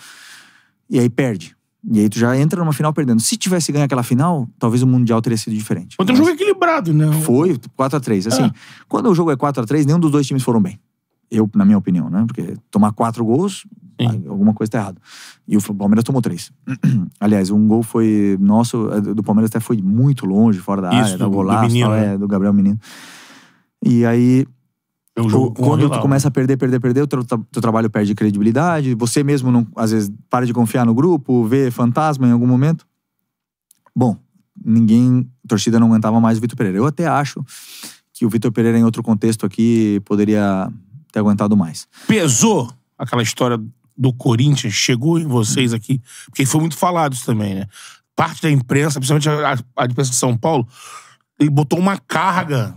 E aí perde. E aí tu já entra numa final perdendo. Se tivesse ganho aquela final, talvez o Mundial teria sido diferente. Ontem um jogo equilibrado, né? Foi, 4x3. Assim, ah. quando o jogo é 4x3, nenhum dos dois times foram bem. Eu, na minha opinião, né? Porque tomar quatro gols, Sim. Alguma coisa tá errada. E o Palmeiras tomou três. Aliás, um gol foi nosso, do Palmeiras até foi muito longe, fora da Isso, área, do, golaço, do, menino, né? é, do Gabriel Menino. E aí, eu é jogo quando tu né? começa a perder, perder, perder, o teu, teu, trabalho perde credibilidade, você mesmo, não, às vezes, para de confiar no grupo, vê fantasma em algum momento. Bom, ninguém, torcida não aguentava mais o Vitor Pereira. Eu até acho que o Vitor Pereira, em outro contexto aqui, poderia ter aguentado mais. Pesou aquela história do Corinthians chegou em vocês uhum. aqui? Porque foi muito falado isso também, né? Parte da imprensa, principalmente a, a imprensa de São Paulo, ele botou uma carga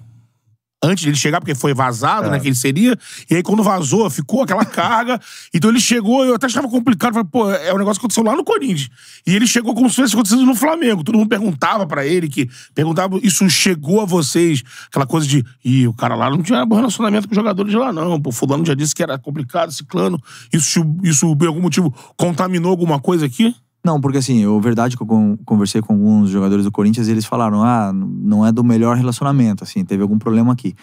antes dele chegar, porque foi vazado, é. né, que ele seria. E aí, quando vazou, ficou aquela carga. Então ele chegou, eu até achava complicado, falei, pô, é um negócio que aconteceu lá no Corinthians. E ele chegou como se fosse acontecido no Flamengo. Todo mundo perguntava para ele, que perguntava, isso chegou a vocês? Aquela coisa de, e o cara lá não tinha bom relacionamento com o jogadores de lá, não. Pô, fulano já disse que era complicado, ciclano. Isso, isso por algum motivo, contaminou alguma coisa aqui? Não, porque assim, a verdade que eu conversei com alguns jogadores do Corinthians e eles falaram: ah, não é do melhor relacionamento, assim, teve algum problema aqui.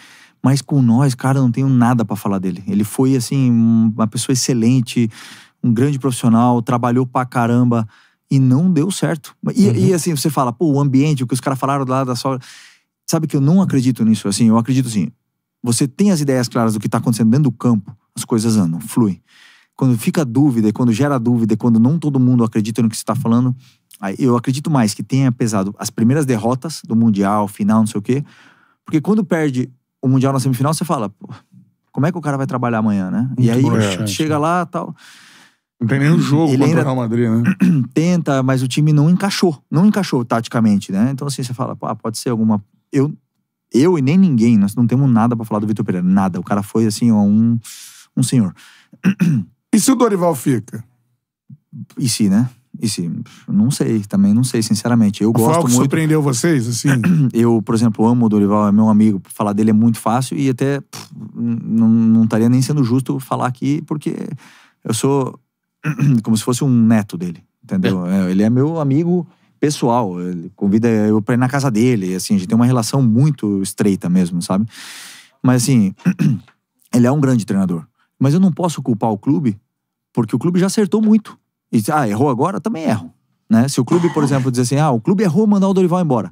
Mas com nós, cara, eu não tenho nada para falar dele. Ele foi, assim, uma pessoa excelente, um grande profissional, trabalhou pra caramba e não deu certo. E, uhum. e assim, você fala, pô, o ambiente, o que os caras falaram lá da sogra. Sabe que eu não acredito nisso, assim, eu acredito assim, você tem as ideias claras do que tá acontecendo dentro do campo, as coisas andam, fluem quando fica dúvida, quando gera dúvida, quando não todo mundo acredita no que você está falando, eu acredito mais que tenha pesado as primeiras derrotas do Mundial, final, não sei o quê. Porque quando perde o Mundial na semifinal, você fala, como é que o cara vai trabalhar amanhã, né? Muito e aí é, chega é. lá tal. Não tem nenhum jogo ele contra o Real Madrid, né? Tenta, mas o time não encaixou. Não encaixou taticamente, né? Então, assim, você fala, ah, pode ser alguma. Eu, eu e nem ninguém, nós não temos nada para falar do Vitor Pereira. Nada. O cara foi, assim, um, um senhor. E se o Dorival fica? E se, né? E se? Não sei, também não sei, sinceramente. Eu gosto Foi algo muito. surpreendeu vocês, assim? Eu, por exemplo, amo o Dorival, é meu amigo. Falar dele é muito fácil e até pff, não, não estaria nem sendo justo falar aqui, porque eu sou como se fosse um neto dele, entendeu? É. é. Ele é meu amigo pessoal, ele convida eu para ir na casa dele, assim, a gente tem uma relação muito estreita mesmo, sabe? Mas assim, ele é um grande treinador. Mas eu não posso culpar o clube porque o clube já acertou muito. E, ah, errou agora? Também erro. Né? Se o clube, por exemplo, dizer assim, ah, o clube errou mandar o Dorival embora.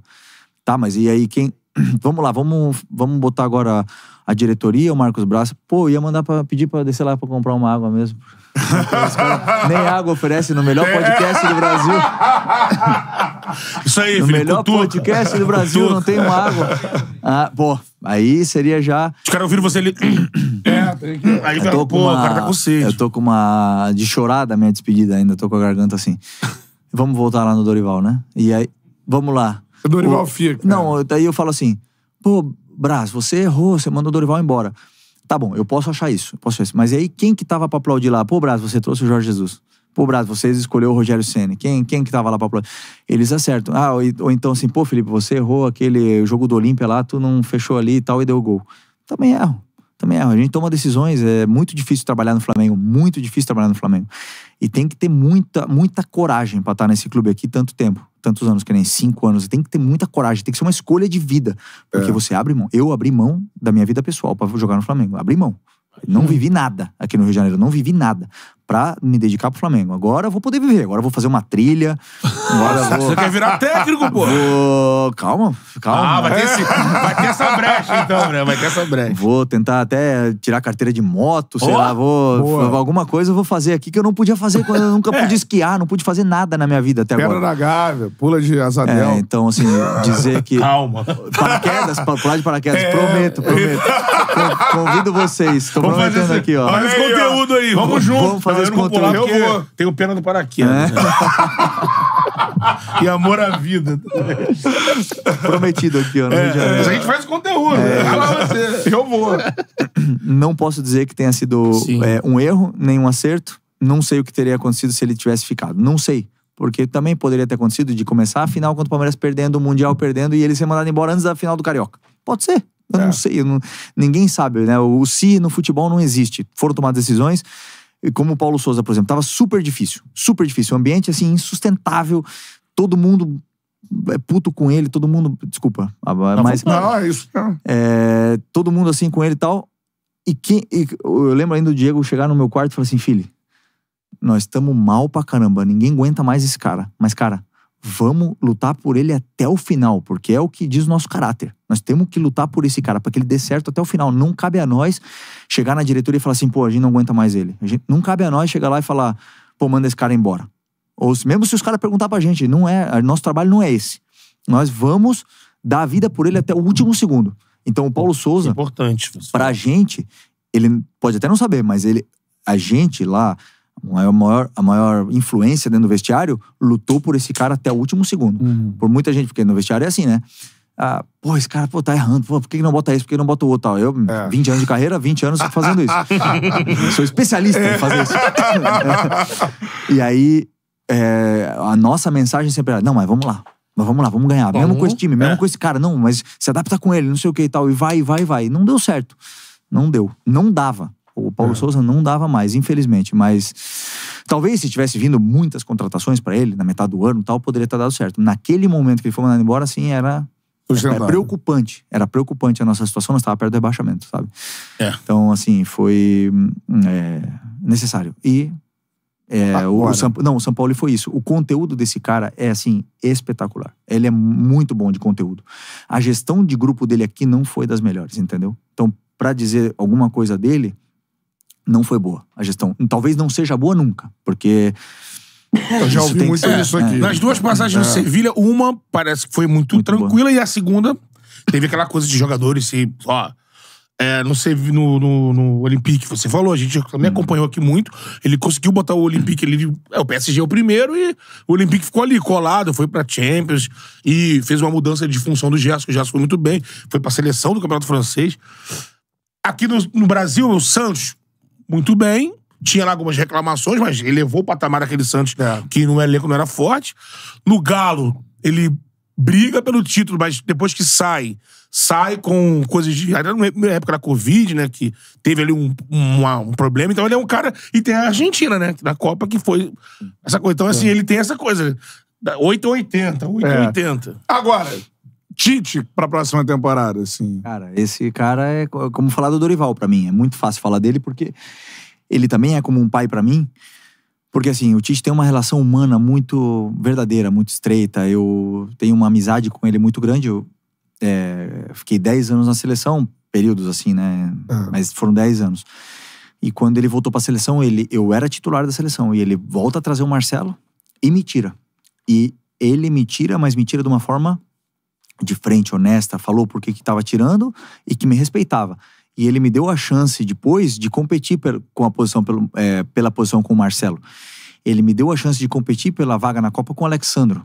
Tá, mas e aí quem... vamos lá, vamos, vamos botar agora a diretoria, o Marcos Braz. Pô, ia mandar para pedir pra descer lá pra comprar uma água mesmo. Nem água oferece no melhor podcast do Brasil. Isso aí, No Felipe, melhor cutuca. podcast do Brasil, cutuca. não tem uma água. Ah, pô, Aí seria já. Os caras ouviram você ali. é, tem que... aí eu tô com pô, uma... o cara tá com sede. Eu tô com uma. de chorar da minha despedida ainda, tô com a garganta assim. Vamos voltar lá no Dorival, né? E aí, vamos lá. Dorival o... fica. Não, daí eu falo assim, pô, Braz, você errou, você mandou o Dorival embora. Tá bom, eu posso achar isso, posso achar isso. Mas aí, quem que tava pra aplaudir lá? Pô, Braz, você trouxe o Jorge Jesus. Pô, Brás, vocês escolheram o Rogério Senna. Quem, quem que tava lá pra Eles acertam. Ah, ou, ou, então assim, pô, Felipe, você errou aquele jogo do Olímpia lá, tu não fechou ali e tal e deu gol. Também erro. Também erro. A gente toma decisões. É muito difícil trabalhar no Flamengo. Muito difícil trabalhar no Flamengo. E tem que ter muita, muita coragem pra estar tá nesse clube aqui tanto tempo. Tantos anos, que nem cinco anos. Tem que ter muita coragem. Tem que ser uma escolha de vida. Porque é. você abre mão. Eu abri mão da minha vida pessoal para jogar no Flamengo. Abri mão. Não vivi nada aqui no Rio de Janeiro, não vivi nada pra me dedicar pro Flamengo. Agora eu vou poder viver, agora eu vou fazer uma trilha. Agora vou... Você quer virar técnico, pô? Vou... Calma, calma. Ah, vai ter, é. esse... vai ter essa brecha então, né? Vai ter essa brecha. Vou tentar até tirar carteira de moto, sei oh, lá, vou. Boa. Alguma coisa eu vou fazer aqui que eu não podia fazer quando eu nunca é. pude esquiar, não pude fazer nada na minha vida até Pera agora. Pedra na gávea, pula de asadel. É, então, assim, dizer que. Calma. Paraquedas, pular de paraquedas, é. prometo, prometo. Convido vocês, tô fazer prometendo aqui, ó. Olha esse conteúdo aí, vamos junto. Vamos fazer eu não contra vou porque tenho pena do paraquedas. É? Né? e amor à vida. Prometido aqui, ó. É, mas a gente faz conteúdo. É. Né? você. Eu vou. Não posso dizer que tenha sido é, um erro, nem um acerto. Não sei o que teria acontecido se ele tivesse ficado. Não sei. Porque também poderia ter acontecido de começar a final contra o Palmeiras perdendo, o Mundial perdendo e ele ser mandado embora antes da final do Carioca. Pode ser. Eu é. não sei. Eu não... ninguém sabe, né? O, o se si no futebol não existe. Foram tomadas decisões como o Paulo Souza, por exemplo, tava super difícil. Super difícil. Um ambiente, assim, insustentável. Todo mundo é puto com ele, todo mundo. Desculpa. Não, mas. Não, é isso. É, todo mundo assim com ele e tal. E, que, e eu lembro ainda do Diego chegar no meu quarto e falar assim: filho, nós estamos mal pra caramba, ninguém aguenta mais esse cara. Mas, cara, vamos lutar por ele até o final, porque é o que diz o nosso caráter. Nós temos que lutar por esse cara, para que ele dê certo até o final. Não cabe a nós chegar na diretoria e falar assim, pô, a gente não aguenta mais ele. Gente, não cabe a nós chegar lá e falar, pô, manda esse cara embora. Ou mesmo se os caras perguntar pra gente, não é, nosso trabalho não é esse. Nós vamos dar a vida por ele até o último segundo. Então o Paulo é Souza, importante, pra gente, ele pode até não saber, mas ele a gente lá a maior, a maior influência dentro do vestiário, lutou por esse cara até o último segundo. Uhum. Por muita gente, porque no vestiário é assim, né? Ah, pô, esse cara pô, tá errando, pô, por que não bota isso, por que não bota o outro? Tal? Eu, é. 20 anos de carreira, 20 anos fazendo isso. Sou especialista em fazer isso. e aí, é, a nossa mensagem sempre era: não, mas vamos lá, mas vamos lá, vamos ganhar. Vamos. Mesmo com esse time, mesmo é. com esse cara, não, mas se adapta com ele, não sei o que e tal, e vai, vai, vai. Não deu certo. Não deu. Não dava. O Paulo é. Souza não dava mais, infelizmente. Mas talvez se tivesse vindo muitas contratações para ele na metade do ano, tal, poderia ter dado certo. Naquele momento que ele foi mandado embora, assim, era era preocupante. Era preocupante a nossa situação, nós estávamos perto do rebaixamento, sabe? É. Então, assim, foi hum, é, necessário. E é, o, São, não, o São Paulo foi isso. O conteúdo desse cara é, assim, espetacular. Ele é muito bom de conteúdo. A gestão de grupo dele aqui não foi das melhores, entendeu? Então, para dizer alguma coisa dele, não foi boa a gestão. Talvez não seja boa nunca, porque. Eu já ouvi muito isso é, aqui. Nas duas passagens é. do Sevilha, uma parece que foi muito, muito tranquila boa. e a segunda teve aquela coisa de jogadores se. Ó, é, no, no, no, no Olympique, você falou, a gente também uhum. acompanhou aqui muito. Ele conseguiu botar o Olympique ali. É, o PSG é o primeiro e o Olympique ficou ali colado, foi pra Champions e fez uma mudança de função do Gerson, que o Gerson foi muito bem, foi pra seleção do Campeonato Francês. Aqui no, no Brasil, o Santos muito bem. Tinha lá algumas reclamações, mas ele levou o patamar daquele Santos, é. que no elenco não era forte. No Galo, ele briga pelo título, mas depois que sai, sai com coisas de. Era na época da Covid, né? Que teve ali um, um, um, problema. Então ele é um cara. E tem a Argentina, né? Na Copa que foi. Essa coisa. Então, assim, é. ele tem essa coisa. 8 ou 80, 8 é. 80. Agora, Tite para a próxima temporada, assim? Cara, esse cara é como falar do Dorival para mim. É muito fácil falar dele porque ele também é como um pai para mim. Porque assim, o Tite tem uma relação humana muito verdadeira, muito estreita. Eu tenho uma amizade com ele muito grande. Eu é, fiquei 10 anos na seleção, períodos assim, né? Uhum. Mas foram 10 anos. E quando ele voltou para a seleção, ele, eu era titular da seleção. E ele volta a trazer o Marcelo e me tira. E ele me tira, mas me tira de uma forma de frente, honesta, falou por que estava tirando e que me respeitava. E ele me deu a chance depois de competir com a posição pelo, é, pela posição com o Marcelo. Ele me deu a chance de competir pela vaga na Copa com o Alexandro.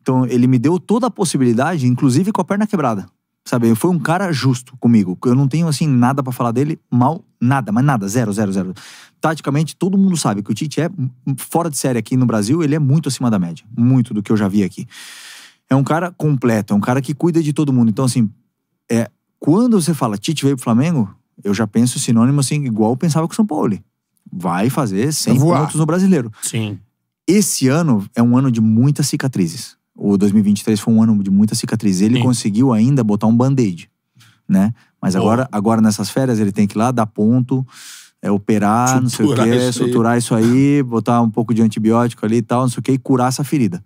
Então ele me deu toda a possibilidade, inclusive com a perna quebrada. Sabe, foi um cara justo comigo. Eu não tenho, assim, nada para falar dele, mal, nada, mas nada, zero, zero, zero. Taticamente, todo mundo sabe que o Tite é hum, fora de série aqui no Brasil, ele é muito acima da média, muito do que eu já vi aqui é um cara completo, é um cara que cuida de todo mundo. Então, assim, é, quando você fala Tite veio pro Flamengo, eu já penso sinônimo assim, igual eu pensava com o São Paulo. Vai fazer 100 pontos no brasileiro. Sim. Esse ano é um ano de muitas cicatrizes. O 2023 foi um ano de muitas cicatrizes. Ele Sim. conseguiu ainda botar um band-aid, né? Mas agora, agora nessas férias ele tem que ir lá dar ponto, é, operar, suturar não sei o quê, isso suturar isso aí, botar um pouco de antibiótico ali e tal, não sei o quê, e curar essa ferida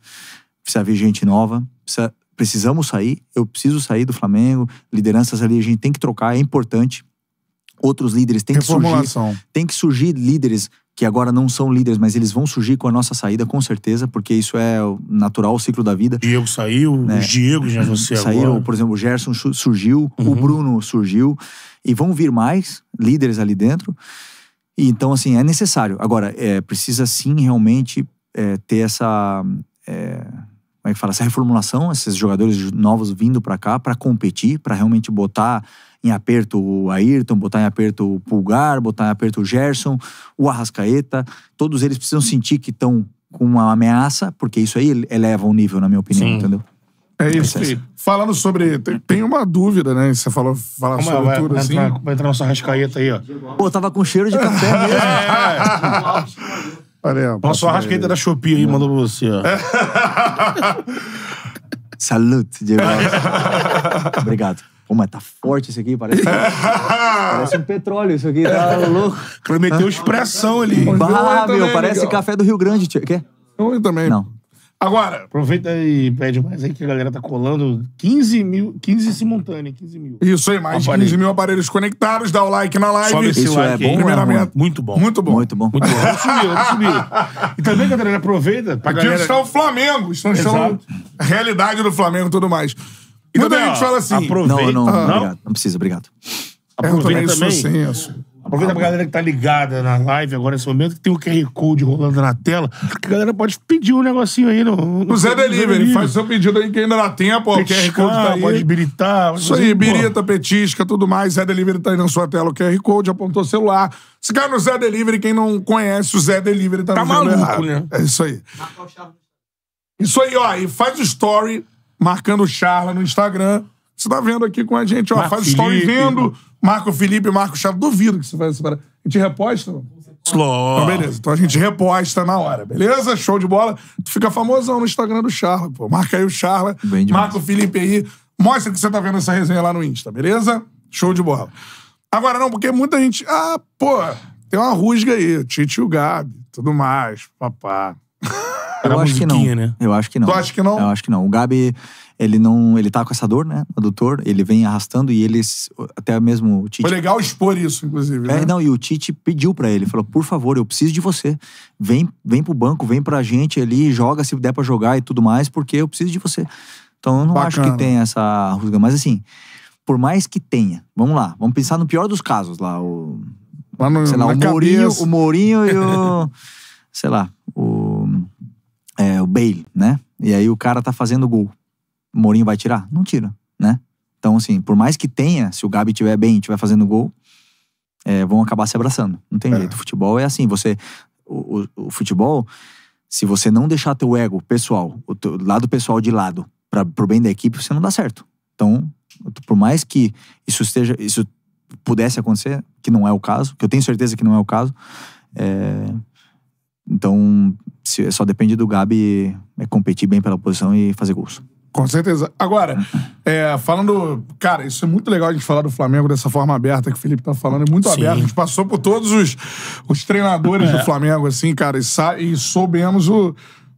precisa vir gente nova, precisa, precisamos sair, eu preciso sair do Flamengo, lideranças ali a gente tem que trocar, é importante. Outros líderes têm que surgir. Tem que surgir líderes que agora não são líderes, mas eles vão surgir com a nossa saída, com certeza, porque isso é natural, o ciclo da vida. Diego saiu, né? os Diego já você Saiu, agora. por exemplo, o Gerson surgiu, uhum. o Bruno surgiu, e vão vir mais líderes ali dentro. E, então, assim, é necessário. Agora, é, precisa sim realmente é, ter essa. É, como é que fala, essa reformulação, esses jogadores novos vindo para cá para competir, para realmente botar em aperto o Ayrton, botar em aperto o Pulgar, botar em aperto o Gerson, o Arrascaeta, todos eles precisam sentir que estão com uma ameaça, porque isso aí eleva o nível, na minha opinião, Sim. entendeu? É isso. É falando sobre. Tem uma dúvida, né? Você falou falar sobre vai, tudo vai assim. Entrar, vai entrar nossa rascaeta aí, ó. Pô, tava com cheiro de café mesmo. é. Valeu. Nosso churrasqueiro da Shopee aí mandou pra você, ó. Salute, Diego. Obrigado. Pô, mas tá forte isso aqui, parece. parece um petróleo isso aqui, tá louco. Prometeu expressão ali. Bah, meu, parece café do Rio Grande, tio. Quê? Eu também. Não. Agora, aproveita e pede mais aí que a galera tá colando 15 mil, 15 simultâneos, 15 mil. Isso aí, mais Aparelho. 15 mil aparelhos conectados, dá o like na live. Sobe esse Isso like é bom, primeiramente. Muito bom. Muito bom. Muito bom. Muito bom. Vamos subir, vamos subir. E também, galera, aproveita pra Aqui galera... está o Flamengo, estamos falando a realidade do Flamengo e tudo mais. E também a gente fala assim... Aproveita. Não, não, ah, não? obrigado. Não precisa, obrigado. Aproveita é, também, também. Isso, assim, Aproveita pra galera que tá ligada na live agora nesse momento, que tem o QR Code rolando na tela, que a galera pode pedir um negocinho aí no. No, Zé Delivery, faz seu pedido aí que ainda dá tempo, o QR Code tá aí. Pode habilitar. Isso aí, birita, petisca, tudo mais. Zé Delivery tá aí na sua tela, o QR Code, apontou o celular. Se cai no Zé Delivery, quem não conhece o Zé Delivery tá, tá no maluco, errado. né? É isso aí. Isso aí, ó, e faz o story marcando o Charla no Instagram. Você tá vendo aqui com a gente, ó. Marco faz Felipe, story vendo. Marco Felipe, Marco Chaves. Duvido que você faz essa parada. A gente reposta, mano. Então, beleza. Então a gente reposta na hora, beleza? Show de bola. Tu fica famosão no Instagram do Charla, pô. Marca aí o Charla. Marca o Felipe aí. Mostra que você tá vendo essa resenha lá no Insta, beleza? Show de bola. Agora não, porque muita gente. Ah, pô, tem uma rusga aí. Tite e o Gabi, tudo mais. Papá. Eu acho que não. Né? Eu acho que não. Tu acha que não? Eu acho que não. O Gabi ele não. Ele tá com essa dor, né? O doutor, ele vem arrastando e eles. Até mesmo o Tite. Foi legal expor isso, inclusive. É, né? não, e o Tite pediu para ele, falou: por favor, eu preciso de você. Vem, vem pro banco, vem pra gente ali, joga se der para jogar e tudo mais, porque eu preciso de você. Então eu não Bacana. acho que tem essa rusga. Mas assim, por mais que tenha, vamos lá, vamos pensar no pior dos casos lá. O, lá no, sei lá, o Mourinho, o Mourinho e o. sei lá, o. É, o Bale, né? E aí o cara tá fazendo gol. Mourinho vai tirar? Não tira, né? Então, assim, por mais que tenha, se o Gabi estiver bem, estiver fazendo gol, é, vão acabar se abraçando. Não tem é. jeito. O futebol é assim, você. O, o, o, futebol, se você não deixar teu ego pessoal, o teu lado pessoal de lado, para pro bem da equipe, você não dá certo. Então, por mais que isso esteja. Isso pudesse acontecer, que não é o caso, que eu tenho certeza que não é o caso. É, então, se, só depende do Gabi é, competir bem pela posição e fazer gols. Com certeza. Agora, é, falando. Cara, isso é muito legal a gente falar do Flamengo dessa forma aberta que o Felipe tá falando. É muito Sim. aberto. A gente passou por todos os, os treinadores é. do Flamengo, assim, cara, e, e soubemos o,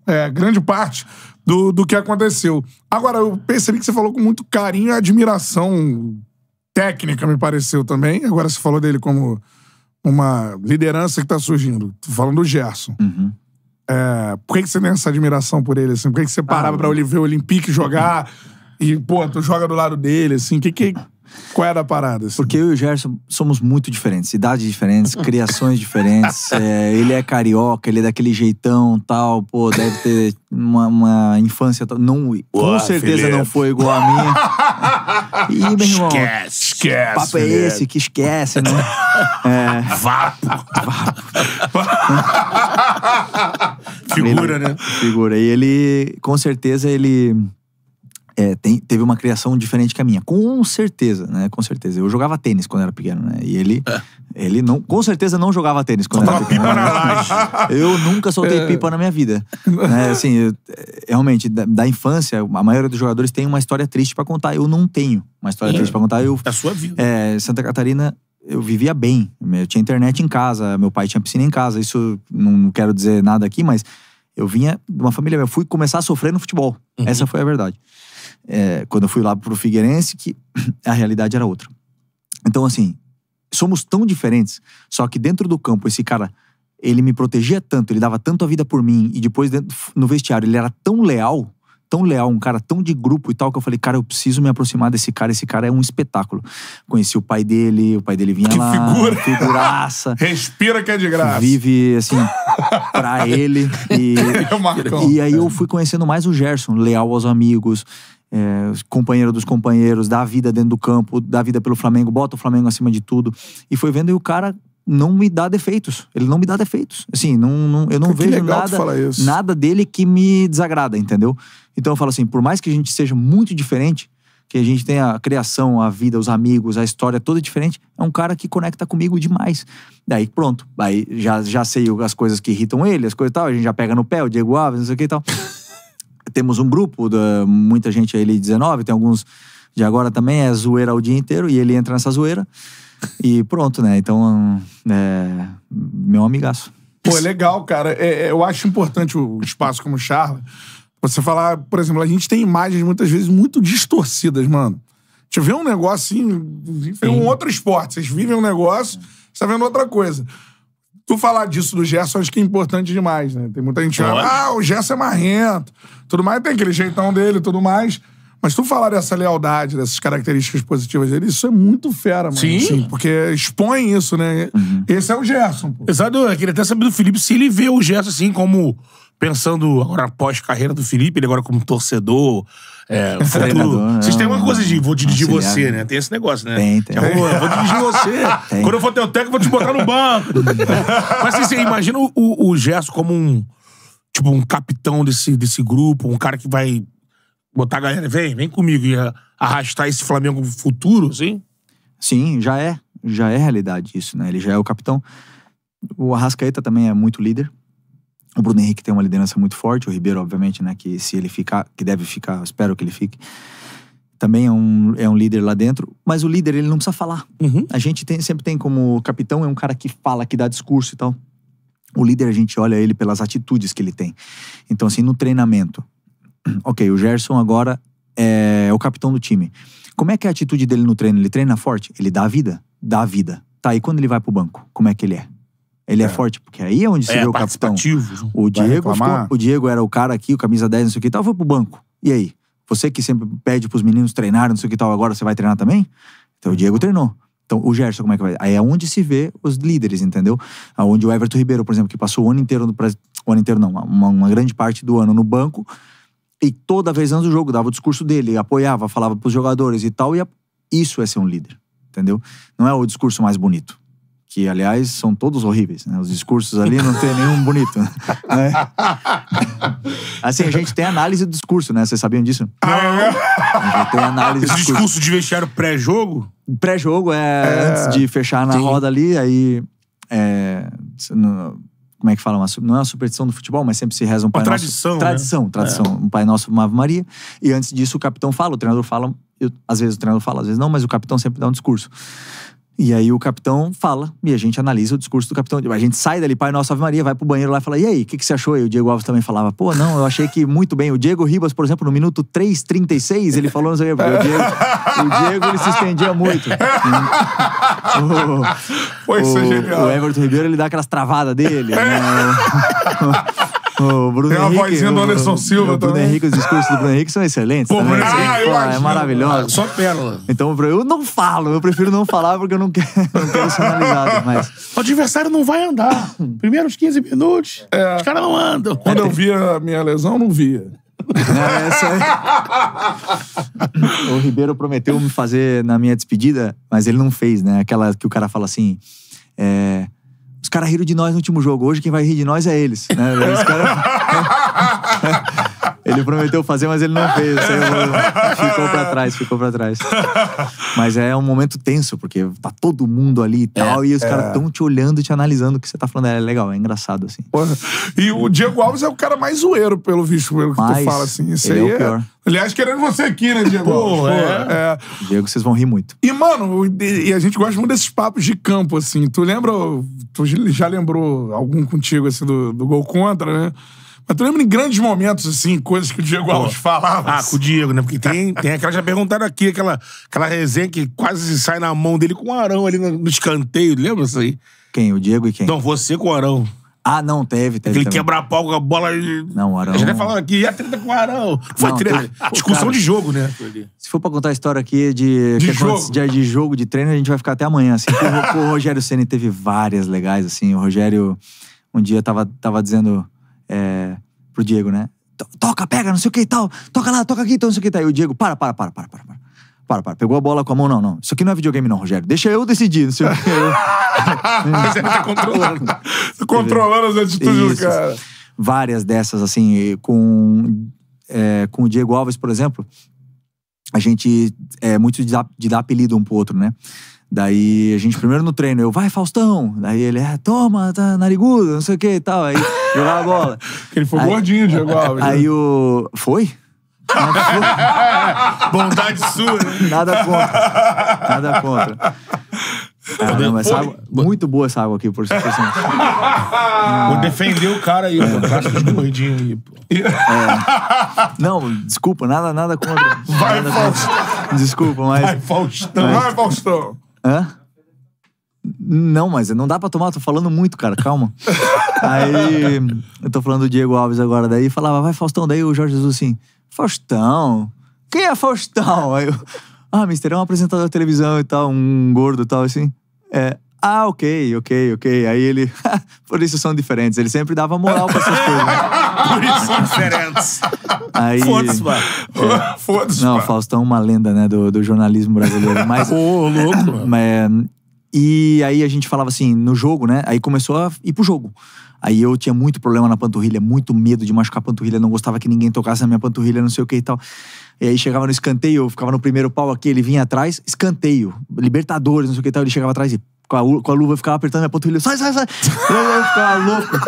é, grande parte do, do que aconteceu. Agora, eu percebi que você falou com muito carinho e admiração técnica, me pareceu também. Agora você falou dele como uma liderança que tá surgindo. Tô falando do Gerson. Uhum. É, por que, que você tem essa admiração por ele, assim? Por que, que você parava ah, pra ver o Olympique jogar e, pô, tu joga do lado dele, assim? que, que, qual era a parada? Assim? Porque eu e o Gerson somos muito diferentes. Idades diferentes, criações diferentes. É, ele é carioca, ele é daquele jeitão tal. Pô, deve ter uma, uma infância tal. Não, com certeza Felipe. não foi igual a minha. E, meu irmão, esquece, esquece. O papo é esse que esquece, né? É... Vapo. Vapo. Figura, ele, né? Figura. E ele, com certeza, ele é, tem, teve uma criação diferente que a minha. Com certeza, né? Com certeza. Eu jogava tênis quando era pequeno, né? E ele, é. ele não, com certeza não jogava tênis quando era pequeno. Pipa na eu nunca soltei é. pipa na minha vida. né? Assim, eu, é, realmente, da, da, infância, a maioria dos jogadores tem uma história triste para contar. Eu não tenho uma história é. triste para contar. Eu, é a sua vida. É, Santa Catarina eu vivia bem. Eu tinha internet em casa, meu pai tinha piscina em casa. Isso não quero dizer nada aqui, mas eu vinha de uma família. Eu fui começar a sofrer no futebol. Uhum. Essa foi a verdade é, quando eu fui lá pro Figueirense, que a realidade era outra. Então, assim, somos tão diferentes, só que dentro do campo, esse cara, ele me protegia tanto, ele dava tanto a vida por mim, e depois dentro, no vestiário, ele era tão leal, tão leal, um cara tão de grupo e tal, que eu falei, cara, eu preciso me aproximar desse cara, esse cara é um espetáculo. Conheci o pai dele, o pai dele vinha que lá. Figura. Figuraça. Respira que é de graça. Vive, assim, pra ele. E, é e aí eu fui conhecendo mais o Gerson, leal aos amigos é, companheiro dos companheiros, dá vida dentro do campo, dá vida pelo Flamengo, bota o Flamengo acima de tudo. E foi vendo e o cara não me dá defeitos. Ele não me dá defeitos. Assim, não, não eu não que vejo nada, nada dele que me desagrada, entendeu? Então eu falo assim, por mais que a gente seja muito diferente, que a gente tenha a criação, a vida, os amigos, a história toda diferente, é um cara que conecta comigo demais. Daí pronto, aí já, já sei as coisas que irritam ele, as coisas e tal, a gente já pega no pé, o Diego Alves, não sei o que e tal temos um grupo, da, muita gente aí de 19, tem alguns de agora também, é zoeira o dia inteiro e ele entra nessa zoeira. e pronto, né? Então, é, meu amigaço. Pô, é legal, cara. É, é eu acho importante o espaço como Charla. Você falar, por exemplo, a gente tem imagens muitas vezes muito distorcidas, mano. Você ver um negócio assim, vê um é outro esporte. Vocês vivem um negócio, você tá vendo outra coisa. Tu falar disso do Gerson, acho que é importante demais, né? Tem muita gente que fala, ah, o Gerson é marrento, tudo mais, tem aquele jeitão dele tudo mais. Mas tu falar dessa lealdade, dessas características positivas dele, isso é muito fera, mano. Sim. Assim, porque expõe isso, né? Uhum. Esse é o Gerson, pô. Exato, eu queria até saber do Felipe se ele vê o Gerson assim como pensando agora após carreira do Felipe, ele agora como torcedor, é, é treinador, né? Vocês têm uma coisa de vou dirigir auxiliado. você, né? né? Tem esse negócio, né? Tem, tem. vou, vou dirigir você. Tem. Quando eu for o técnico, vou te botar no banco. Mas assim, você imagina o, o Gerson como um tipo um capitão desse, desse grupo, um cara que vai botar a galera, vem, vem comigo e arrastar esse Flamengo futuro, assim? Sim, já é. Já é realidade isso, né? Ele já é o capitão. O Arrascaeta também é muito líder. O Bruno Henrique tem uma liderança muito forte, o Ribeiro, obviamente, né? Que se ele ficar, que deve ficar, espero que ele fique. Também é um, é um líder lá dentro, mas o líder ele não precisa falar. Uhum. A gente tem, sempre tem como capitão, é um cara que fala, que dá discurso e tal. O líder, a gente olha ele pelas atitudes que ele tem. Então, assim, no treinamento. Ok, o Gerson agora é, é o capitão do time. Como é que é a atitude dele no treino? Ele treina forte? Ele dá a vida? Dá a vida. Tá, e quando ele vai pro banco, como é que ele é? Ele é, é forte, porque aí é onde se é, vê o capitão. Né? O Diego, ficou, o Diego era o cara aqui, o camisa 10, não sei o que tal, foi pro banco. E aí? Você que sempre pede pros meninos treinarem, não sei o que tal, agora você vai treinar também? Então o Diego treinou. Então, o Gerson, como é que vai? Aí é onde se vê os líderes, entendeu? Onde o Everton Ribeiro, por exemplo, que passou o ano inteiro no o ano inteiro não, uma, uma grande parte do ano no banco, e toda vez antes do jogo dava o discurso dele, apoiava, falava pros jogadores e tal, e a, isso é ser um líder, entendeu? Não é o discurso mais bonito que aliás são todos horríveis, né? Os discursos ali não tem nenhum bonito. Né? Assim, a gente tem análise do discurso, né? Vocês sabiam disso? Ah, é a gente tem análise do discurso. discurso de vestiário pré-jogo? Pré-jogo é, é, antes de fechar na sim. roda ali, aí. É, como é que fala? Uma, não é uma superstição do futebol, mas sempre se reza um Pai uma tradição, Nosso. Tradição. Né? Tradição, é. tradição. É. Um Pai Nosso, uma Ave Maria. E antes disso, o capitão fala, o treinador fala. Eu, às vezes o treinador fala, às vezes não, mas o capitão sempre dá um discurso. E aí o capitão fala, e a gente analisa o discurso do capitão. A gente sai dali, Pai Nosso Ave Maria, vai pro banheiro lá e fala, e aí, o que, que você achou? E o Diego Alves também falava, pô, não, eu achei que muito bem. O Diego Ribas, por exemplo, no minuto 3,36, ele falou, não sei o que, Diego, o Diego ele se estendia muito. o, Foi isso, o, genial. O Everton Ribeiro, ele dá aquelas travadas dele. Né? O Bruno Tem uma Henrique, vozinha do Anderson Silva o Bruno também. Henrique, os discursos do Bruno Henrique são excelentes. Pô, Ah, eu é acho. É maravilhoso. Só pérola. Então, eu não falo, eu prefiro não falar porque eu não quero, não quero ser analisado. Mas... O adversário não vai andar. Primeiros 15 minutos, é. os caras não andam. Quando eu via a minha lesão, não via. É, essa aí. o Ribeiro prometeu me fazer na minha despedida, mas ele não fez, né? Aquela que o cara fala assim. É os caras riram de nós no último jogo. Hoje quem vai rir de nós é eles. Né? Os caras. Ele prometeu fazer, mas ele não fez. ficou pra trás, ficou pra trás. Mas é um momento tenso, porque tá todo mundo ali e é, tal, é, e os é. caras tão te olhando, te analisando o que você tá falando. É legal, é engraçado, assim. E o Diego Alves é o cara mais zoeiro, pelo visto, pelo que tu fala, assim. Isso é aí é, o pior. Aliás, querendo você aqui, né, Diego? Pô, é. é. Diego, vocês vão rir muito. E, mano, e a gente gosta muito desses papos de campo, assim. Tu lembra, tu já lembrou algum contigo, assim, do, do gol contra, né? Mas tu lembra em grandes momentos, assim, coisas que o Diego Alves falava? Ah, com o Diego, né? Porque tem, tem aquela, já perguntaram aqui, aquela, aquela resenha que quase sai na mão dele com o Arão ali no, no escanteio, lembra isso aí? Quem? O Diego e quem? Não, você com o Arão. Ah, não, teve, teve. Aquele quebra-pau com a bola. Não, Arão. Já até falaram aqui, e a treta com o Arão? Foi Não, treta. teve- Discussão cara. de jogo, né? Se for pra contar a história aqui de, De que é jogo. de, de jogo, de treino, a gente vai ficar até amanhã. Assim, Porque o, o Rogério Ceni teve várias legais, assim. O Rogério um dia tava, tava dizendo é, pro Diego, né? Toca, pega, não sei o que e tal. Toca lá, toca aqui, então, não sei o que tá E o Diego, para, para, para, para, para. para para, para. Pegou a bola com a mão, não, não. Isso aqui não é videogame, não, Rogério. Deixa eu decidir, não sei o que. Mas ele tá controlando. tá controlando as atitudes do cara. Várias dessas, assim, com, é, com o Diego Alves, por exemplo, a gente é muito de dar, de dar apelido um pro outro, né? Daí a gente primeiro no treino, eu, vai Faustão. Daí ele, é, toma, tá narigudo, não sei o que e tal. Aí jogava a bola. ele foi aí, gordinho, Diego Alves. Aí o. Foi? Nada Bondade sua, né? Nada contra. Nada contra. Ah, não, mas água, muito boa essa água aqui, por isso ah. Vou defender o cara aí, o é. cara tá de gordinho aí, pô. É. Não, desculpa, nada, nada contra. Vai, nada Faustão. Contra. Desculpa, mas. Vai, Faustão. Mas... Vai, Faustão. Hã? Não, mas não dá pra tomar, tô falando muito, cara, calma. aí eu tô falando do Diego Alves agora, daí falava, vai Faustão, daí o Jorge Jesus assim, Faustão? Quem é Faustão? Aí eu, ah, mister, é um apresentador de televisão e tal, um gordo e tal, assim. É, ah, ok, ok, ok. Aí ele. Por isso são diferentes. Ele sempre dava moral pra essas coisas. Por isso são diferentes. Aí... Foda-se, mano. É. Foda-se. Não, Faustão é uma lenda, né, do, do jornalismo brasileiro. Mas. Ô, louco, mano. Mas, é, e aí a gente falava assim, no jogo, né? Aí começou a ir pro jogo. Aí eu tinha muito problema na panturrilha, muito medo de machucar a panturrilha, não gostava que ninguém tocasse na minha panturrilha, não sei o que e tal. E aí chegava no escanteio, eu ficava no primeiro pau aqui, ele vinha atrás, escanteio, Libertadores, não sei o que e tal, ele chegava atrás e com a, com a luva, ficava apertando minha panturrilha. Sai, sai, sai! Eu ficava louco.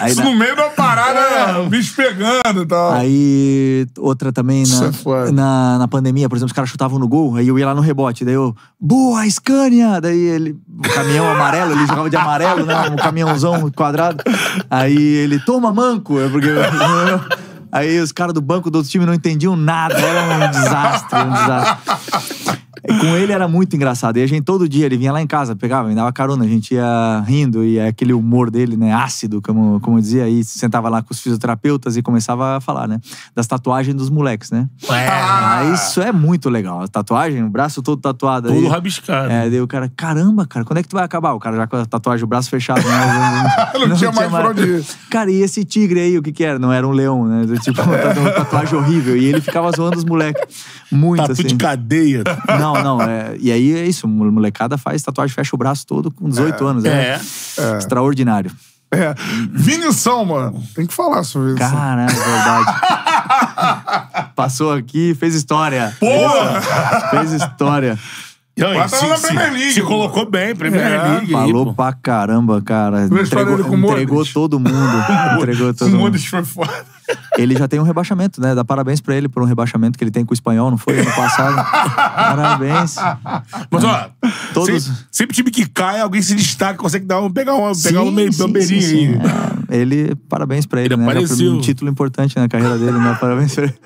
Aí, Isso na... no meio da parada, é. o né? bicho pegando e tal. Aí, outra também, na, né? é na, na, pandemia, por exemplo, os caras chutavam no gol, aí eu ia lá no rebote, daí eu, boa, Scania! Daí ele, o caminhão amarelo, ele jogava de amarelo, né? Um caminhãozão quadrado. Aí ele, toma manco, é porque... Aí os caras do banco do outro time não entendiam nada, era um desastre, um desastre. Com ele era muito engraçado. E a gente, todo dia, ele vinha lá em casa, pegava, me dava carona, a gente ia rindo, e é aquele humor dele, né, ácido, como, como eu dizia, aí sentava lá com os fisioterapeutas e começava a falar, né, das tatuagens dos moleques, né. É. Ah, isso é muito legal. A tatuagem, o braço todo tatuado. Todo aí. rabiscado. É, daí o cara, caramba, cara, quando é que tu vai acabar? O cara já com a tatuagem, o braço fechado. Né? não, não, tinha mais pra onde Cara, e esse tigre aí, o que que era? Não era um leão, né, tipo, uma tatuagem horrível. E ele ficava zoando os moleques. Muito, Tatu assim. de cadeia. Não, não, não. É, e aí é isso. Molecada faz tatuagem, fecha o braço todo com 18 é, anos. Né? É, é, extraordinário. É. Vinição, mano. Tem que falar sobre isso. Caramba, é verdade. Passou aqui, fez história. Porra! Fez história. Não, se, na Premier League. Se colocou bem, Premier é, League. Falou aí, pra caramba, cara. Entregou, entregou todo mundo. entregou todo mundo. O foi foda ele já tem um rebaixamento, né? Dá parabéns pra ele por um rebaixamento que ele tem com o espanhol, não foi? Ano passado. parabéns. Mas, ó, Todos... sempre, sempre time que cai, alguém se destaca, consegue dar um, pegar, um sim, pegar um meio bandeirinho aí. É, ele, parabéns pra ele, ele né? É apareceu. um título importante na carreira dele, né? Parabéns pra ele.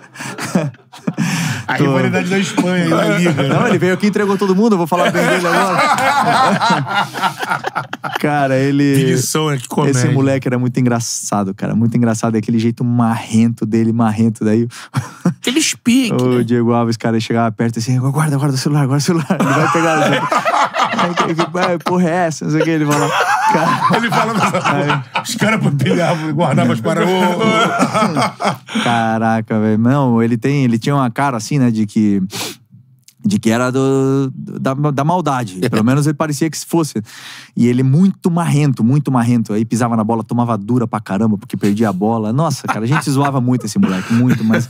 A Tô... rivalidade da Espanha na né, Liga. Não, ele veio aqui e entregou todo mundo, eu vou falar bem dele agora. cara, ele. Bilição, é que comer. Esse moleque era muito engraçado, cara. Muito engraçado. É aquele jeito marrento dele, marrento daí. Aquele piques. O né? Diego Alves, cara, chegava perto assim: guarda, guarda o celular, guarda o celular. Ele vai pegar. Ele... Assim, aí, porra, é essa? Não sei o que. Ele fala. Cara... Ele fala. Os caras pegavam, guardavam as paradas. Caraca, velho. Não, ele tem. Ele tinha uma cara assim assim, né? De que de que era do, da, da maldade. Pelo menos ele parecia que se fosse. E ele muito marrento, muito marrento. Aí pisava na bola, tomava dura pra caramba, porque perdia a bola. Nossa, cara, a gente zoava muito esse moleque, muito, mas.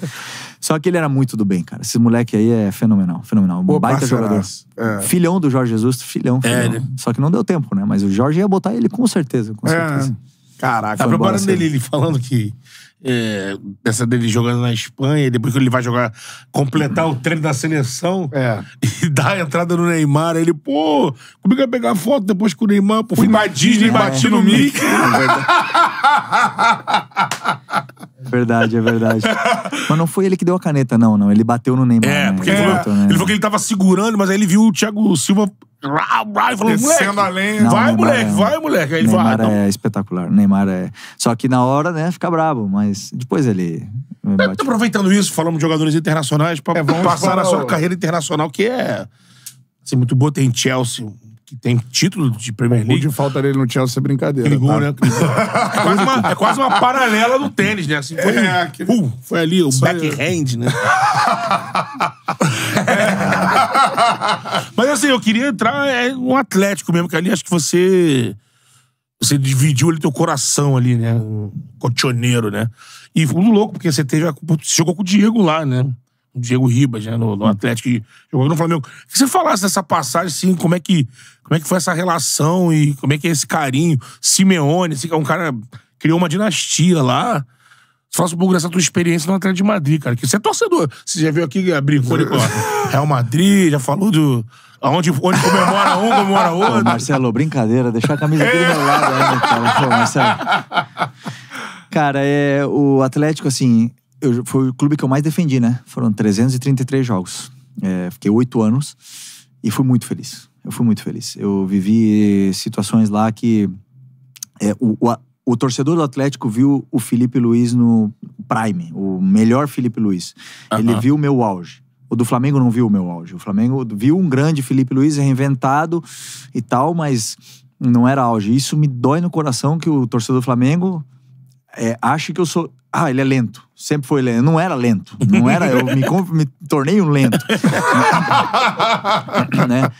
Só que ele era muito do bem, cara. Esse moleque aí é fenomenal, fenomenal. Um Pô, baita jogador. É. Filhão do Jorge Jesus, filhão, é, filhão. É, ele... Só que não deu tempo, né? Mas o Jorge ia botar ele com certeza, com é. certeza. É. Caraca, ele falando que é, dessa dele jogando na Espanha, depois que ele vai jogar, completar o treino da seleção é. e dar a entrada no Neymar, ele, pô, como é que vai pegar foto depois com o Neymar? Pô, fui na Disney e bati no é Mickey. É verdade, é verdade. Mas não foi ele que deu a caneta, não, não. Ele bateu no Neymar. É, né? porque ele, é. Falou, né? ele falou que ele tava segurando, mas aí ele viu o Thiago Silva ah, vai, moleque, a lenha. vai, moleque, é vai, moleque. Aí ele Neymar ah, é tá. espetacular. Neymar é... Só que na hora, né, fica brabo. Mas depois ele... É, aproveitando isso, falamos de jogadores internacionais pra é, passar a sua carreira internacional, que é assim, muito boa. Tem Chelsea, que tem título de Premier League. O de falta dele no Chelsea é brincadeira. Ligou, tá? né? é, quase uma, é quase uma paralela do tênis, né? Assim, foi, é, aquele... uh, foi ali o backhand, né? Mas assim, eu queria entrar é, um Atlético mesmo, que ali acho que você. Você dividiu ali teu coração ali, né? Um cotioneiro, né? E foi louco, porque você teve. você jogou com o Diego lá, né? O Diego Ribas, né? No, no Atlético, e jogou no Flamengo. Que você falasse dessa passagem, assim, como é que. Como é que foi essa relação e como é que é esse carinho? Simeone, assim, que é um cara. Criou uma dinastia lá faça um pouco dessa tua experiência no Atlético de Madrid, cara. Que você é torcedor. Você já veio aqui é, brincou ali com Real Madrid, já falou do. Aonde, onde comemora um, comemora outro. Ô, Marcelo, brincadeira, deixar a camisa aqui do meu lado ainda, cara. Pô, Marcelo. Cara, é, o Atlético, assim, eu, foi o clube que eu mais defendi, né? Foram 333 jogos. É, fiquei oito anos e fui muito feliz. Eu fui muito feliz. Eu vivi situações lá que. É, o, o o torcedor do Atlético viu o Felipe Luiz no prime, o melhor Felipe Luiz. Uhum. Ele viu o meu auge. O do Flamengo não viu o meu auge. O Flamengo viu um grande Felipe Luiz reinventado e tal, mas não era auge. Isso me dói no coração que o torcedor do Flamengo é, acha que eu sou. Ah, ele é lento. Sempre foi lento. Eu não era lento. Não era. Eu me, me tornei um lento. né?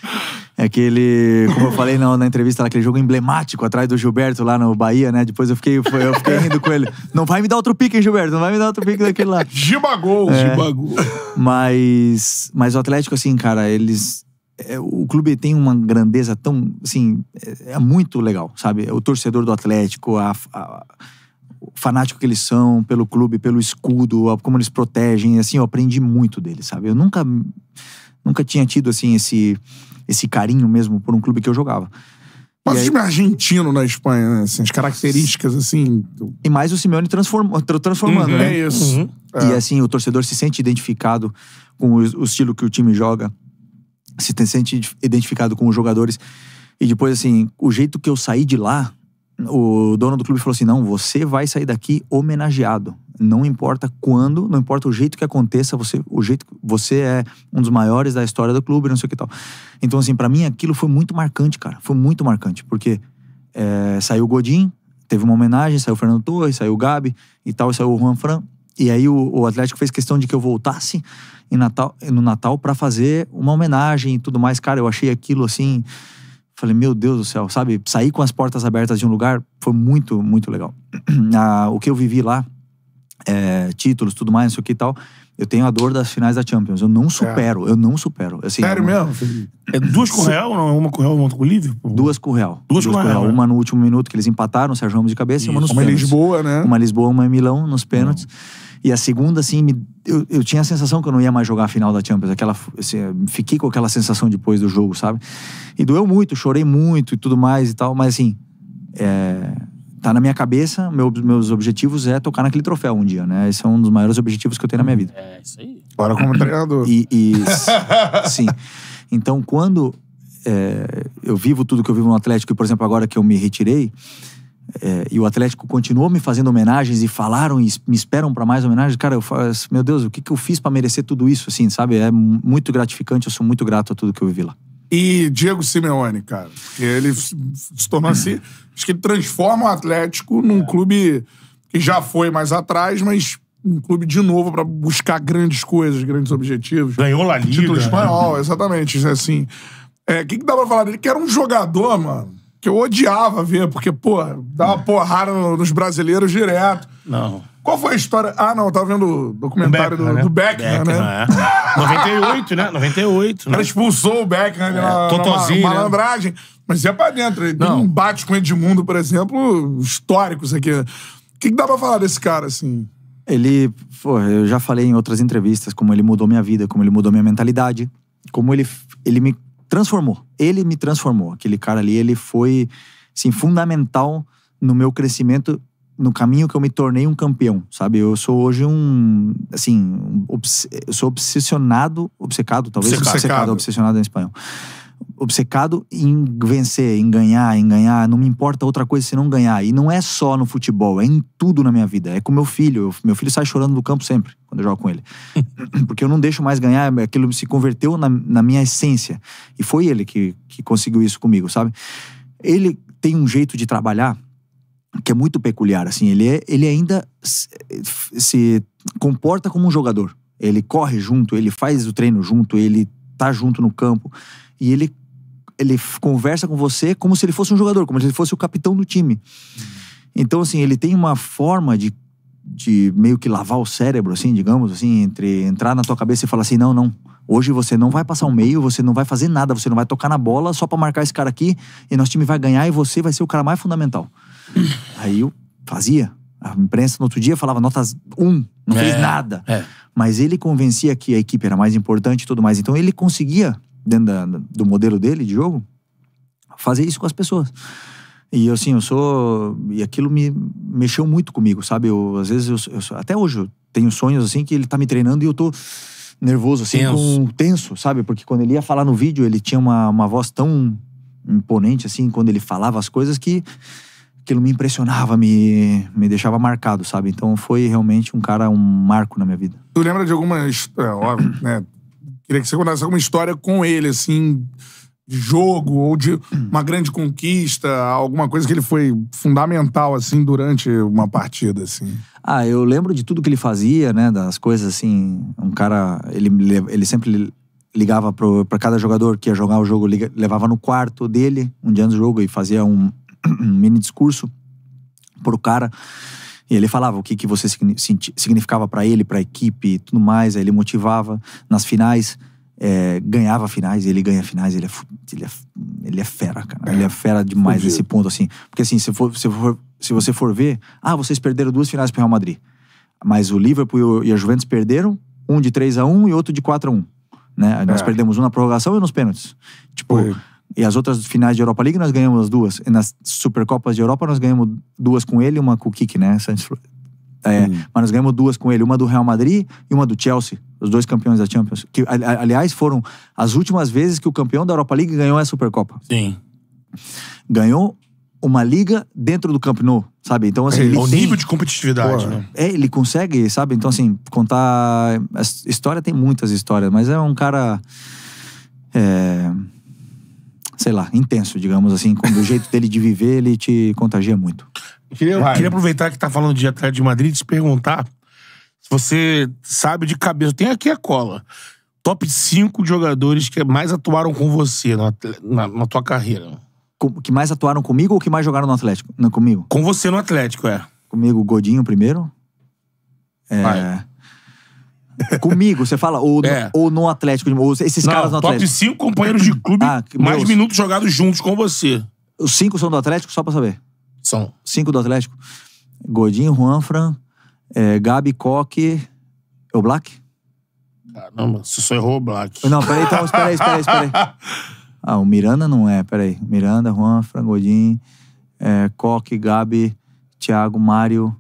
É aquele, como eu falei na, na entrevista, aquele jogo emblemático atrás do Gilberto lá no Bahia, né? Depois eu fiquei, eu fiquei rindo com ele. Não vai me dar outro pique, hein, Gilberto? Não vai me dar outro pique daquele lá. Gibagol, é, Gibagol. Mas, mas o Atlético, assim, cara, eles. É, o clube tem uma grandeza tão. Assim, é, é muito legal, sabe? É o torcedor do Atlético, a, a fanático que eles são pelo clube, pelo escudo, como eles protegem, assim, eu aprendi muito deles, sabe? Eu nunca Nunca tinha tido, assim, esse, esse carinho mesmo por um clube que eu jogava. Mas o time argentino na Espanha, né? Assim, as características, assim. Do... E mais o Simeone transforma, transformando, uhum, né? É isso. Uhum. É. E assim, o torcedor se sente identificado com o, estilo que o time joga, se sente identificado com os jogadores. E depois, assim, o jeito que eu saí de lá o dono do clube falou assim: não, você vai sair daqui homenageado. Não importa quando, não importa o jeito que aconteça, você, o jeito você é um dos maiores da história do clube, não sei o que tal. Então, assim, para mim aquilo foi muito marcante, cara. Foi muito marcante, porque é, saiu o Godin, teve uma homenagem, saiu o Fernando Torres, saiu o Gabi e tal, e saiu o Juan Fran. E aí o, o Atlético fez questão de que eu voltasse em Natal, no Natal para fazer uma homenagem e tudo mais. Cara, eu achei aquilo assim Falei, meu Deus do céu, sabe? Sair com as portas abertas de um lugar foi muito, muito legal. Ah, o que eu vivi lá, é, títulos, tudo mais, o que e tal, eu tenho a dor das finais da Champions. Eu não supero, é. eu não supero. Assim, Sério mesmo? É duas com o Real, não? Uma com o Real, uma com o Liverpool? Duas com o Real. Duas, duas com o Real. Real. Uma né? no último minuto que eles empataram, Sérgio Ramos de cabeça, e uma nos uma pênaltis. Uma Lisboa, né? Uma Lisboa, uma em Milão, nos pênaltis. Não. E a segunda, assim, me, eu, eu, tinha a sensação que eu não ia mais jogar a final da Champions. Aquela, assim, fiquei com aquela sensação depois do jogo, sabe? E doeu muito, chorei muito e tudo mais e tal. Mas, assim, é, tá na minha cabeça. Meu, meus objetivos é tocar naquele troféu um dia, né? Esse é um dos maiores objetivos que eu tenho na minha vida. É, isso aí. Agora como treinador. E, e sim. Então, quando é, eu vivo tudo que eu vivo no Atlético, e, por exemplo, agora que eu me retirei é, e o Atlético continuou me fazendo homenagens e falaram e me esperam para mais homenagens. Cara, eu falo, meu Deus, o que, que eu fiz para merecer tudo isso, assim, sabe? É muito gratificante, eu sou muito grato a tudo que eu vivi lá. E Diego Simeone, cara, ele se tornou assim. Acho que ele transforma o Atlético num é. clube que já foi mais atrás, mas um clube de novo para buscar grandes coisas, grandes objetivos. Ganhou a Liga. Título espanhol, exatamente. Assim, o é, que, que dá para falar dele? Que era um jogador, mano que eu odiava ver, porque, pô, dava porrada nos brasileiros direto. Não. Qual foi a história? Ah, não, eu tava vendo o documentário Beckham, do, né? do Beckham, Beckham, né? É. 98, né? 98. Né? Ela expulsou o Beckham é, na, Totozinho, na né? malandragem. Né? Mas ia é pra dentro. Tem não. um bate com o Edmundo, por exemplo, históricos aqui. O que, que dá pra falar desse cara, assim? Ele, pô, eu já falei em outras entrevistas como ele mudou minha vida, como ele mudou minha mentalidade, como ele, ele me transformou. Ele me transformou. Aquele cara ali, ele foi assim, fundamental no meu crescimento, no caminho que eu me tornei um campeão, sabe? Eu sou hoje um, assim, um, eu sou obsessionado, obcecado, talvez, obcecado, obsecado obsessionado em espanhol obcecado em vencer, em ganhar, em ganhar. Não me importa outra coisa senão ganhar. E não é só no futebol, é em tudo na minha vida. É com meu filho. Meu filho sai chorando do campo sempre, quando eu jogo com ele. Porque eu não deixo mais ganhar, aquilo se converteu na, na minha essência. E foi ele que, que conseguiu isso comigo, sabe? Ele tem um jeito de trabalhar que é muito peculiar, assim. Ele, é, ele ainda se, se comporta como um jogador. Ele corre junto, ele faz o treino junto, ele tá junto no campo. E ele, ele conversa com você como se ele fosse um jogador, como se ele fosse o capitão do time. Então, assim, ele tem uma forma de, de meio que lavar o cérebro, assim, digamos, assim, entre entrar na tua cabeça e falar assim: não, não. Hoje você não vai passar o um meio, você não vai fazer nada, você não vai tocar na bola só para marcar esse cara aqui e nosso time vai ganhar e você vai ser o cara mais fundamental. Aí eu fazia. A imprensa no outro dia falava notas um, não é, fez nada. É. Mas ele convencia que a equipe era mais importante e tudo mais. Então ele conseguia dentro da, do modelo dele de jogo, fazer isso com as pessoas. E assim, eu sou. E aquilo me mexeu muito comigo, sabe? Eu, às vezes, eu, eu, até hoje, eu tenho sonhos assim que ele tá me treinando e eu tô nervoso, assim, tenso. Com, tenso, sabe? Porque quando ele ia falar no vídeo, ele tinha uma, uma voz tão imponente, assim, quando ele falava as coisas que aquilo me impressionava, me, me deixava marcado, sabe? Então foi realmente um cara, um marco na minha vida. Tu lembra de alguma. história, é, óbvio, né? Queria que você contasse alguma história com ele, assim, de jogo ou de uma grande conquista, alguma coisa que ele foi fundamental, assim, durante uma partida, assim. Ah, eu lembro de tudo que ele fazia, né, das coisas, assim, um cara, ele, ele sempre ligava para cada jogador que ia jogar o jogo, levava no quarto dele, um dia antes do jogo, e fazia um, um mini discurso pro cara. E ele falava o que, que você significava para ele, para a equipe e tudo mais. Aí ele motivava. Nas finais, é, ganhava finais, ele ganha finais, ele é, ele é, ele é fera, cara. É. Ele é fera demais Fugiu. nesse ponto, assim. Porque assim, se, for, se, for, se você for ver, ah, vocês perderam duas finais pro Real Madrid. Mas o Liverpool e a Juventus perderam um de 3 a 1 e outro de 4 a 1 né? Nós é. perdemos um na prorrogação e nos pênaltis. Tipo, Foi. E as outras finais de Europa League nós ganhamos as duas. E nas Supercopas de Europa nós ganhamos duas com ele e uma com o Kik, né? É, hum. Mas nós ganhamos duas com ele, uma do Real Madrid e uma do Chelsea, os dois campeões da Champions. Que, aliás, foram as últimas vezes que o campeão da Europa League ganhou a Supercopa. Sim. Ganhou uma liga dentro do Camp Nou, sabe? Então, assim, é, ele o tem... nível de competitividade, Pô, né? É, ele consegue, sabe? Então, assim, contar. A história tem muitas histórias, mas é um cara. É sei lá, intenso, digamos assim. Como do jeito dele de viver, ele te contagia muito. Eu queria, aproveitar que tá falando de Atlético de Madrid e te perguntar se você sabe de cabeça. Tem aqui a cola. Top 5 jogadores que mais atuaram com você na, na, na tua carreira. que mais atuaram comigo ou que mais jogaram no Atlético? Não, comigo? Com você no Atlético, é. Comigo, Godinho primeiro. É. Vai. Comigo, você fala, ou, é. no, ou no Atlético, ou esses não, caras no Atlético. Top 5 companheiros de clube ah, mais meus. minutos jogados juntos com você. Os cinco são do Atlético, só pra saber. São. Cinco do Atlético. Godinho, Juanfran, é, Gabi, Coque, é o Black? Caramba, você só errou o Black. Não, peraí, então, espera aí, espera aí, espera aí. Ah, o Miranda não é, peraí. Miranda, Juanfran, Godinho, é, Coque, Gabi, Thiago, Mário,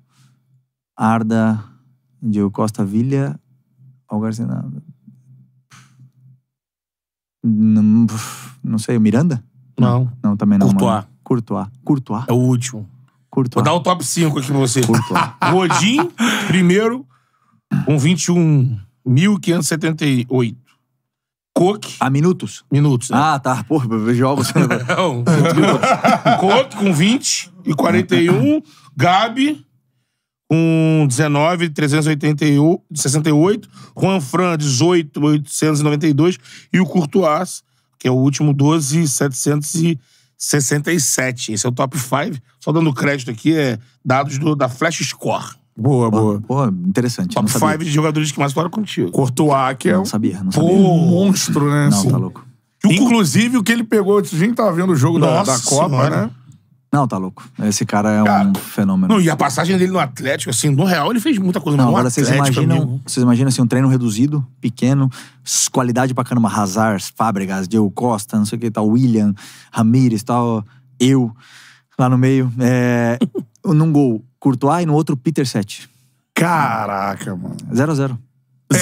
Arda, Diego Costa, Vilha, Algarzená. Não, não sei, o Miranda? Não. Não, também não. Courtois. Mano. Courtois. Courtois. É o último. Courtois. Vou dar o top 5 aqui pra você. Courtois. Godin, primeiro, com 21.578. Coque. A minutos? Minutos. Né? Ah, tá. Porra, jogos. não. minutos. Coque com 20 e 41. Gabi com 19,368. Juan Fran, 18,892. E o Courtois, que é o último, 12,767. Esse é o top 5. Só dando crédito aqui, é dados do, da Flash Score. Boa, boa. Boa, interessante. Top 5 de jogadores que mais falaram contigo. Courtois, que é não sabia, não sabia. um monstro, né? Não, assim. tá louco. Inclusive, o que ele pegou, a gente tava vendo o jogo da, da Copa, senhora. né? Não, tá louco. Esse cara é cara, um fenômeno. Não, e a passagem dele no Atlético, assim, no Real, ele fez muita coisa. Não, agora vocês imaginam, vocês imaginam assim, um treino reduzido, pequeno, qualidade pra caramba. Hazard, Fábricas, Diego Costa, não sei o que tal, tá, William, Ramírez tal, tá, eu, lá no meio. É, num gol, Courtois e no outro, Peter Sete. Caraca, mano. 0x0.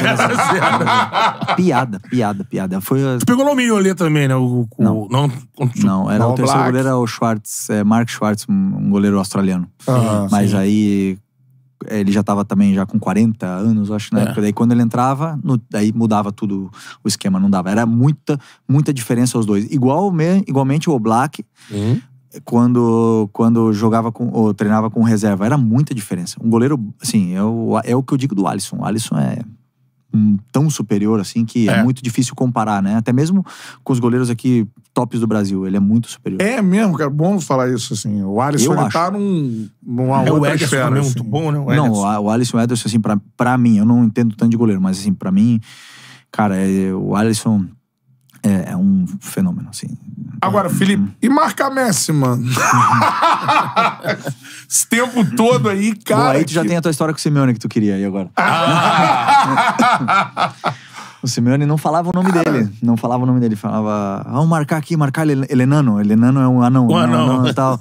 piada, piada, piada. Foi... Tu pegou no ali também, né? O, o, não. Não, o, não, era o, o terceiro goleiro, era o Schwartz, é, Mark Schwartz, um goleiro australiano. Ah, Mas sim. aí ele já estava também já com 40 anos, acho, na é. época. Daí quando ele entrava, no, daí mudava tudo o esquema, não dava. Era muita, muita diferença os dois. Igual, igualmente o Black, quando, quando jogava com, ou treinava com reserva, era muita diferença. Um goleiro, assim, é o, é o que eu digo do Alisson. O Alisson é tão superior assim que é. é. muito difícil comparar, né? Até mesmo com os goleiros aqui tops do Brasil, ele é muito superior. É mesmo, cara, bom falar isso assim. O Alisson ele tá num, numa é, outra esfera, é assim. muito bom, né? O não, o Alisson Ederson assim para mim, eu não entendo tanto de goleiro, mas assim, para mim, cara, é, o Alisson é, é um fenômeno, assim. Agora, Felipe, e marca Messi, mano? Esse tempo todo aí, cara. Bom, aí tu que... já tem a tua história com o Simeone que tu queria aí agora. o Simeone não falava o nome cara. dele. Não falava o nome dele. Falava, vamos marcar aqui, marcar Elenano. Elenano é um anão. Um né? anão. anão tal.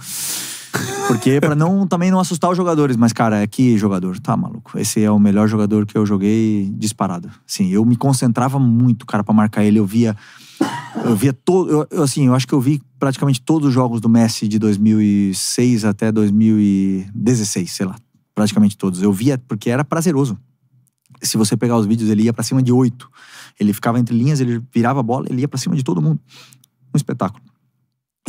Porque é para não também não assustar os jogadores. Mas, cara, é que jogador, tá maluco. Esse é o melhor jogador que eu joguei disparado. Sim, eu me concentrava muito, cara, para marcar ele. Eu via. Eu via todo. Eu, assim, eu acho que eu vi praticamente todos os jogos do Messi de 2006 até 2016, sei lá. Praticamente todos. Eu via porque era prazeroso. Se você pegar os vídeos, ele ia para cima de oito. Ele ficava entre linhas, ele virava a bola, ele ia para cima de todo mundo. Um espetáculo.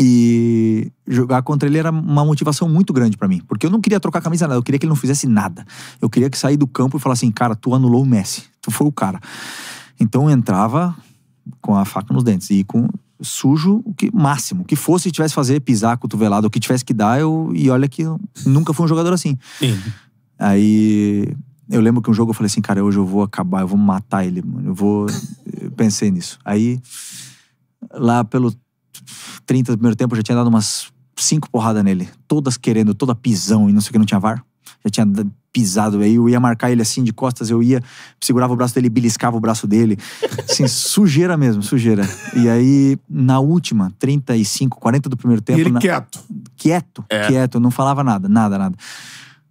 E jogar contra ele era uma motivação muito grande para mim, porque eu não queria trocar camisa nada, eu queria que ele não fizesse nada. Eu queria que saísse do campo e falar assim: "Cara, tu anulou o Messi, tu foi o cara". Então eu entrava com a faca nos dentes e com sujo o que máximo, que fosse tivesse que fazer pisar cotovelado, o que tivesse que dar, eu e olha que eu nunca fui um jogador assim. Sim. Aí eu lembro que um jogo eu falei assim, cara, hoje eu vou acabar, eu vou matar ele, mano. Eu vou eu pensei nisso. Aí lá pelo 30 do primeiro tempo, eu já tinha dado umas cinco porradas nele. Todas querendo, toda pisão e não sei o que, não tinha VAR. Já tinha pisado. Aí eu ia marcar ele assim, de costas, eu ia, segurava o braço dele, beliscava o braço dele. Assim, sujeira mesmo, sujeira. E aí, na última, 35, 40 do primeiro tempo. E ele na... quieto. Quieto, é. quieto, não falava nada, nada, nada.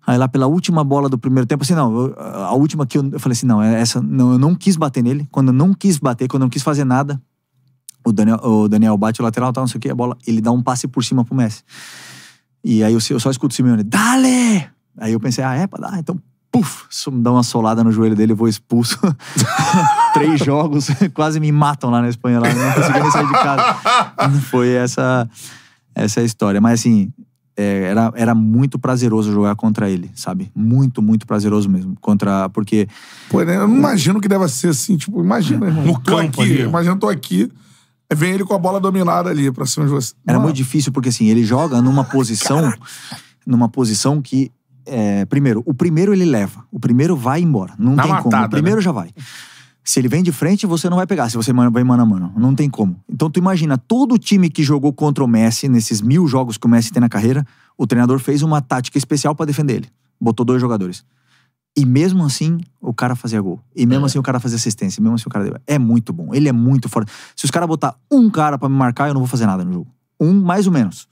Aí lá pela última bola do primeiro tempo, assim, não, a última que eu, eu falei assim, não, é essa, não, eu não quis bater nele. Quando eu não quis bater, quando eu não quis fazer nada, o Daniel, o Daniel bate o lateral, tal, não sei o que, a bola. Ele dá um passe por cima pro Messi. E aí eu, eu só escuto o Simeone, dale! Aí eu pensei, ah, é pra dar, então puf, dá uma solada no joelho dele, vou expulso. Três jogos, quase me matam lá na Espanha, lá, não consegui nem sair de casa. Foi essa, essa é a história. Mas assim, é, era, era muito prazeroso jogar contra ele, sabe? Muito, muito prazeroso mesmo. Contra, porque... Pô, né? eu não imagino que deva ser assim, tipo, imagina, irmão. No campo aqui, Imagina, eu tô aqui é, vem ele com a bola dominada ali pra cima de você. Era Mano. muito é? difícil, porque assim, ele joga numa posição. Caraca. numa posição que. É, primeiro, o primeiro ele leva. O primeiro vai embora. Não Na tem matada, como. O primeiro né? já vai. Se ele vem de frente, você não vai pegar. Se você vai mano a mano. Não tem como. Então tu imagina, todo time que jogou contra o Messi, nesses mil jogos que o Messi tem na carreira, o treinador fez uma tática especial para defender ele. Botou dois jogadores. E mesmo assim, o cara fazia gol. E mesmo é. assim, o cara fazia assistência. E mesmo assim, o cara. Deu. É muito bom. Ele é muito forte. Se os caras botar um cara para me marcar, eu não vou fazer nada no jogo. Um, mais ou menos.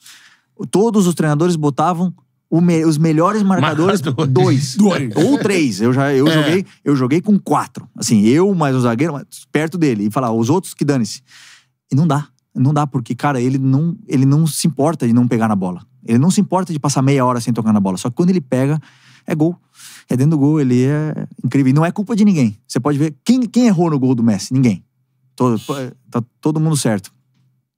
Todos os treinadores botavam me, os melhores marcadores, Dois, dois. Ou três. Eu já eu é. joguei, eu joguei com quatro. Assim, eu mais o um zagueiro, perto dele. E falar, os outros que dane-se. E não dá. Não dá, porque, cara, ele não, ele não se importa de não pegar na bola. Ele não se importa de passar meia hora sem tocar na bola. Só que quando ele pega, é gol é dentro do gol, ele é incrível. E não é culpa de ninguém. Você pode ver. Quem, quem errou no gol do Messi? Ninguém. Todo, é, tá todo mundo certo.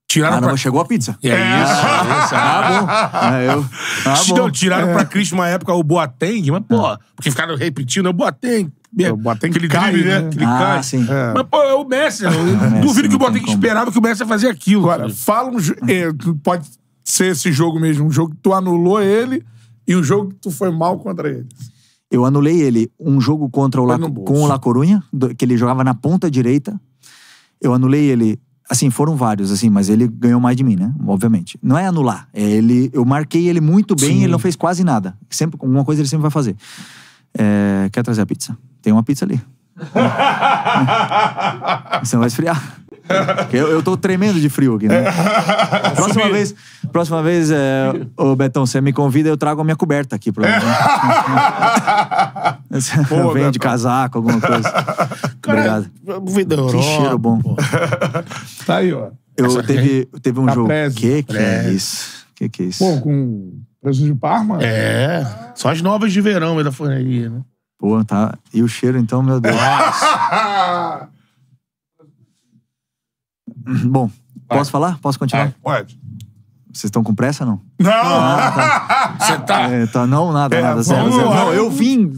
Tiraram Caramba, pra... chegou a pizza. É, é. isso, é isso. Ah, bom. Ah, eu... ah, bom. tiraram é. pra Cristo uma época o Boateng, mas, pô, é. porque ficaram repetindo, o Boateng. É, o Boateng aquele cai, drible, né? né? Aquele ah, cai. Sim. É. Mas, pô, é o Messi. Eu Messi, duvido que o Boateng esperava que o Messi ia fazer aquilo. Agora, fala um... pode ser esse jogo mesmo, um jogo que tu anulou ele e o um jogo que tu foi mal contra ele. Eu anulei ele um jogo contra o La, com o La Corunha, que ele jogava na ponta direita. Eu anulei ele. Assim, foram vários, assim, mas ele ganhou mais de mim, né? Obviamente. Não é anular. É ele, eu marquei ele muito bem e ele não fez quase nada. Sempre, alguma coisa ele sempre vai fazer. É, quer trazer a pizza? Tem uma pizza ali. Você não vai esfriar. Eu, eu tô tremendo de frio aqui, né? É. Próxima vez, próxima vez é, ô Betão, você me convida, eu trago a minha coberta aqui pra mim. Pô, Vem de casaco, alguma coisa. Cara, Obrigado. Vida Europa, que cheiro bom. Pô. Tá aí, ó. Eu teve, teve um tá jogo. Preso, que que é isso? Que que é isso? Pô, com preso de Parma? É. Só as novas de verão da forneria, né? Pô, tá. E o cheiro, então, meu Deus. Nossa. Uhum. Bom, Vai. posso falar? Posso continuar? Vai, pode. Vocês estão com pressa não? Não! Ah, tá. Você tá. É, tá. Não, nada, é, nada. zero sério. Não, eu vim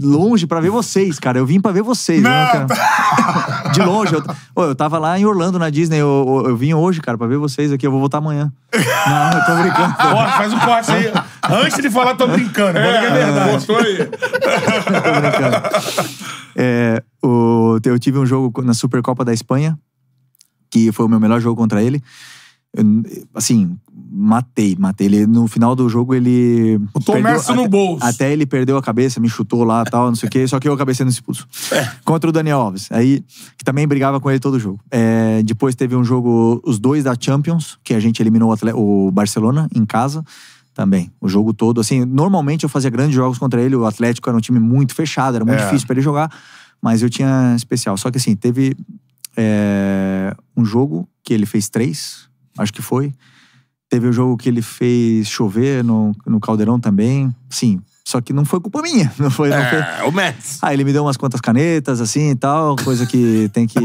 longe pra ver vocês, cara. Eu vim pra ver vocês. Não. Né, De longe. Eu, eu tava lá em Orlando, na Disney. Eu, eu, eu, vim hoje, cara, pra ver vocês aqui. Eu vou voltar amanhã. Não, eu tô brincando. Porra, faz um corte aí. Antes de falar, tô é. brincando. É, é, é verdade. É. aí. tô brincando. É, o, eu tive um jogo na Supercopa da Espanha que foi o meu melhor jogo contra ele. Eu, assim, matei, matei. Ele, no final do jogo, ele. O Tomércio no bolso. Até ele perdeu a cabeça, me chutou lá tal, não sei o quê. Só que eu acabei sendo expulso. É. Contra o Daniel Alves. Aí, que também brigava com ele todo jogo. É, depois teve um jogo, os dois da Champions, que a gente eliminou o, o Barcelona em casa também. O jogo todo, assim, normalmente eu fazia grandes jogos contra ele. O Atlético era um time muito fechado, era muito é. difícil para ele jogar, mas eu tinha especial. Só que assim, teve é, um jogo que ele fez três, acho que foi. Teve o um jogo que ele fez chover no, no Caldeirão também. Sim, só que não foi culpa minha. Não foi, não é, foi. É, o Mets. Ah, ele me deu umas quantas canetas, assim e tal, coisa que tem que.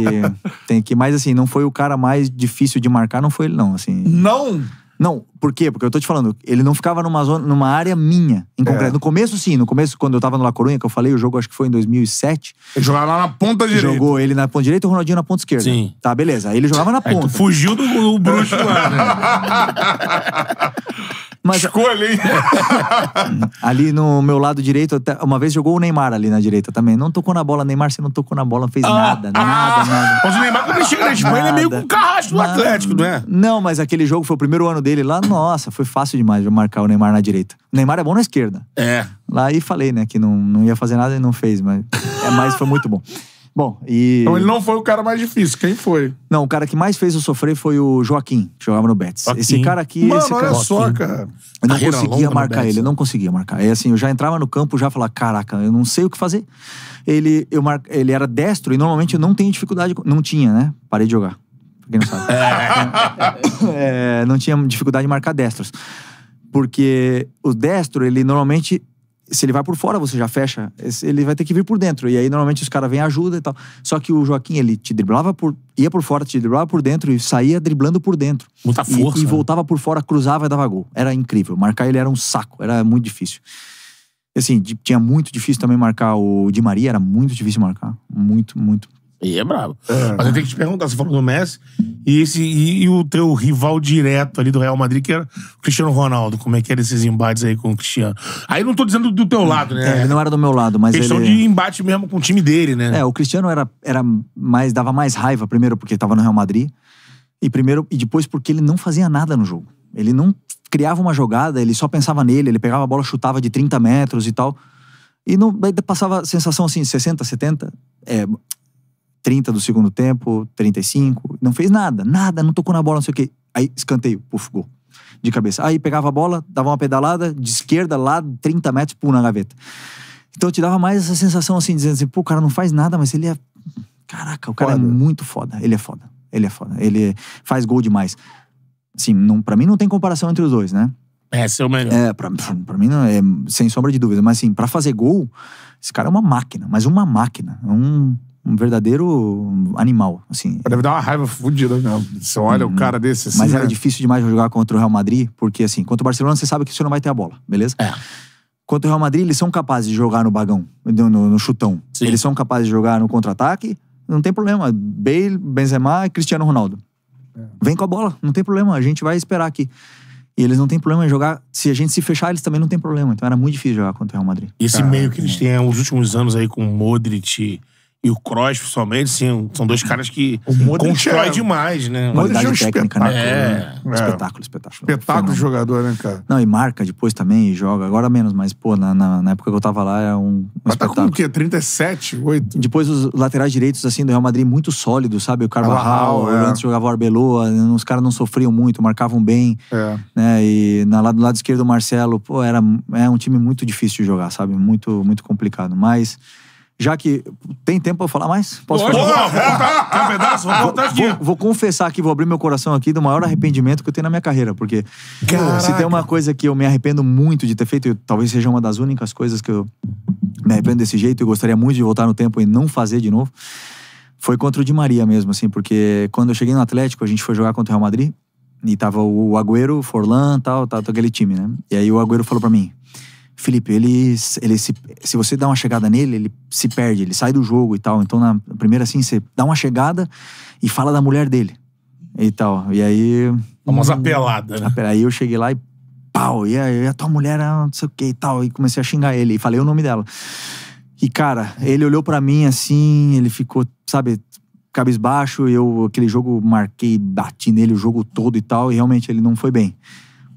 tem que. Mas assim, não foi o cara mais difícil de marcar, não foi ele, não. Assim. Não! Não, por quê? Porque eu tô te falando, ele não ficava numa, zona, numa área minha, em concreto. É. No começo, sim. No começo, quando eu tava no La Coruña, que eu falei, o jogo acho que foi em 2007. Ele jogava lá na ponta direita. Jogou ele na ponta direita e o Ronaldinho na ponta esquerda. Sim. Tá, beleza. Aí ele jogava na é, ponta. fugiu do, do bruxo lá, né? Mas, Escolha, hein? ali no meu lado direito, até, uma vez jogou o Neymar ali na direita também. Não tocou na bola, Neymar, você não tocou na bola, não fez ah, nada, ah, nada, nada. Mas o Neymar, quando ele chega na Espanha, ele é meio com um carrasco do Atlético, não é? Não, mas aquele jogo foi o primeiro ano dele lá no nossa, foi fácil demais marcar o Neymar na direita. O Neymar é bom na esquerda. É. Lá e falei, né, que não, não ia fazer nada e não fez, mas, é, mas foi muito bom. Bom, e. Então ele não foi o cara mais difícil, quem foi? Não, o cara que mais fez eu sofrer foi o Joaquim, que jogava no Betis. Joaquim. Esse cara aqui. Mano, esse olha cara... só, cara. Eu não Carreira conseguia marcar ele, eu não conseguia marcar. É assim, eu já entrava no campo já falava, caraca, eu não sei o que fazer. Ele, eu mar... ele era destro e normalmente eu não tenho dificuldade. Não tinha, né? Parei de jogar quem não sabe. É. é, não tinha dificuldade de marcar destros. Porque o destro, ele normalmente se ele vai por fora, você já fecha. Ele vai ter que vir por dentro. E aí, normalmente, os caras vêm ajuda e tal. Só que o Joaquim, ele te driblava por. ia por fora, te driblava por dentro e saía driblando por dentro. Muita e, força. E, né? voltava por fora, cruzava e dava gol. Era incrível. Marcar ele era um saco, era muito difícil. Assim, tinha muito difícil também marcar o Di Maria, era muito difícil marcar. Muito, muito. E é brabo. É. Mas eu tenho que te perguntar, você falou do Messi e, esse, e, e, o teu rival direto ali do Real Madrid, que era o Cristiano Ronaldo. Como é que eram esses embates aí com o Cristiano? Aí não tô dizendo do teu lado, né? É, ele não era do meu lado, mas Questão ele... de embate mesmo com o time dele, né? É, o Cristiano era, era mais, dava mais raiva, primeiro porque estava no Real Madrid e primeiro e depois porque ele não fazia nada no jogo. Ele não criava uma jogada, ele só pensava nele, ele pegava a bola, chutava de 30 metros e tal. E não, passava a sensação assim, 60, 70... É, 30 do segundo tempo, 35, não fez nada, nada, não tocou na bola, não sei o quê. Aí escanteio, puf, gol. De cabeça. Aí pegava a bola, dava uma pedalada, de esquerda lá, 30 metros, pum, na gaveta. Então te dava mais essa sensação assim, dizendo assim, pô, o cara não faz nada, mas ele é. Caraca, o cara é foda. é muito foda. Ele é foda. Ele é foda. Ele faz gol demais. Assim, não, pra mim não tem comparação entre os dois, né? É, seu melhor. É, pra, pra mim, não, é, sem sombra de dúvida. Mas assim, pra fazer gol, esse cara é uma máquina, mas uma máquina. Um um verdadeiro animal, assim. Deve dar uma raiva fodida mesmo. Né? Você olha hum, o uhum. cara desse assim, Mas era né? difícil demais jogar contra o Real Madrid, porque assim, contra o Barcelona você sabe que você não vai ter a bola, beleza? É. Contra o Real Madrid eles são capazes de jogar no bagão, no, no chutão. Sim. Eles são capazes de jogar no contra-ataque, não tem problema. Bale, Benzema e Cristiano Ronaldo. É. Vem com a bola, não tem problema, a gente vai esperar aqui. E eles não têm problema em jogar. Se a gente se fechar, eles também não têm problema. Então era muito difícil jogar contra o Real Madrid. E esse é, meio que eles é. têm é, os últimos anos aí com o Modric e o Cross, principalmente, sim, são dois caras que constrói é, demais, né? Modric é um espetáculo. Né? né? É. Espetáculo, espetáculo. Espetáculo de jogador, né, cara? Não, e marca depois também, joga. Agora menos, mas, pô, na, na, na época que eu tava lá é um, um mas espetáculo. tá com o quê? 37, 8? Depois os laterais direitos, assim, do Real Madrid muito sólido, sabe? O Carvajal, é. antes jogava o Arbeloa, os caras não sofriam muito, marcavam bem. É. Né? E na, do lado esquerdo o Marcelo, pô, era, é um time muito difícil de jogar, sabe? Muito, muito complicado, mas já que tem tempo pra eu falar mais? Posso Pode, falar? Vou, voltar, quer um pedaço? Vou Vou, confessar aqui, vou abrir meu coração aqui do maior arrependimento que eu tenho na minha carreira, porque Caraca. se tem uma coisa que eu me arrependo muito de ter feito, eu, talvez seja uma das únicas coisas que eu me arrependo desse jeito e gostaria muito de voltar no tempo e não fazer de novo, foi contra o Di Maria mesmo, assim, porque quando eu cheguei no Atlético, a gente foi jogar contra o Real Madrid e tava o Agüero, Forlan, tal, tal, tal aquele time, né? E aí o Agüero falou para mim, Felipe, ele, ele se, se você dá uma chegada nele, ele se perde, ele sai do jogo e tal. Então, na primeira, assim, você dá uma chegada e fala da mulher dele e tal. E aí. Vamos hum, apelada, né? Aí eu cheguei lá e pau, e a, e a tua mulher, ah, não sei o que e tal. E comecei a xingar ele e falei o nome dela. E cara, ele olhou para mim assim, ele ficou, sabe, cabisbaixo. E eu, aquele jogo, marquei, bati nele o jogo todo e tal. E realmente ele não foi bem.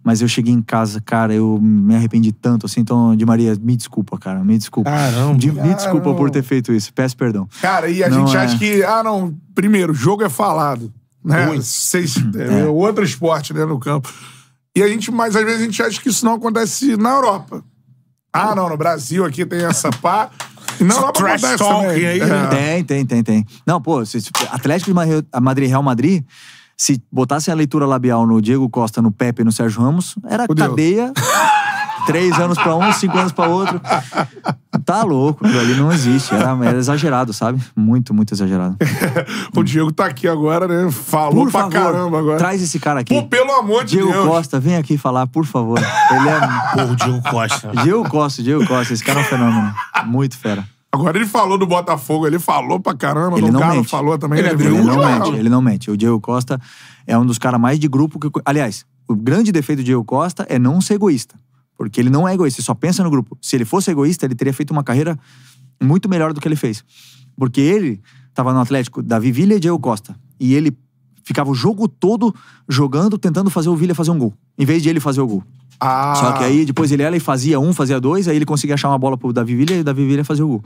Mas eu cheguei em casa, cara, eu me arrependi tanto, assim. Então, de Maria, me desculpa, cara, me desculpa. Caramba. De, me desculpa por ter feito isso, peço perdão. Cara, e a não gente é... acha que, ah, não, primeiro, jogo é falado, né? Vocês, é, é. é outro esporte, né, no campo. E a gente, mas às vezes a gente acha que isso não acontece na Europa. Ah, não, no Brasil aqui tem essa pá. Não, lá pra acontece também. Aí, é. Tem, né? tem, tem, tem. Não, pô, Atlético de Madrid, Real Madrid se botassem a leitura labial no Diego Costa, no Pepe e no Sérgio Ramos, era Fudeu. cadeia. Três anos pra um, cinco anos pra outro. Tá louco, aquilo ali não existe. Era, era exagerado, sabe? Muito, muito exagerado. o Diego tá aqui agora, né? Falou por pra favor, caramba agora. Traz esse cara aqui. Pô, pelo amor de Diego Deus. Diego Costa, vem aqui falar, por favor. Ele é. Pô, o Diego Costa. Diego Costa, Diego Costa. Esse cara é um fenômeno. Muito fera. Agora ele falou do Botafogo, ele falou pra caramba, ele do não mente. falou também. Ele, ele, é ele, não mente, ele não mente. O Diego Costa é um dos caras mais de grupo que. Aliás, o grande defeito do Diego Costa é não ser egoísta. Porque ele não é egoísta, ele só pensa no grupo. Se ele fosse egoísta, ele teria feito uma carreira muito melhor do que ele fez. Porque ele estava no Atlético, da Villa e Diego Costa. E ele ficava o jogo todo jogando, tentando fazer o Villa fazer um gol, em vez de ele fazer o gol. Ah. Só que aí depois ele ela e fazia um, fazia dois, aí ele conseguia achar uma bola pro Davi Villa e o Davi Villa fazia o gol.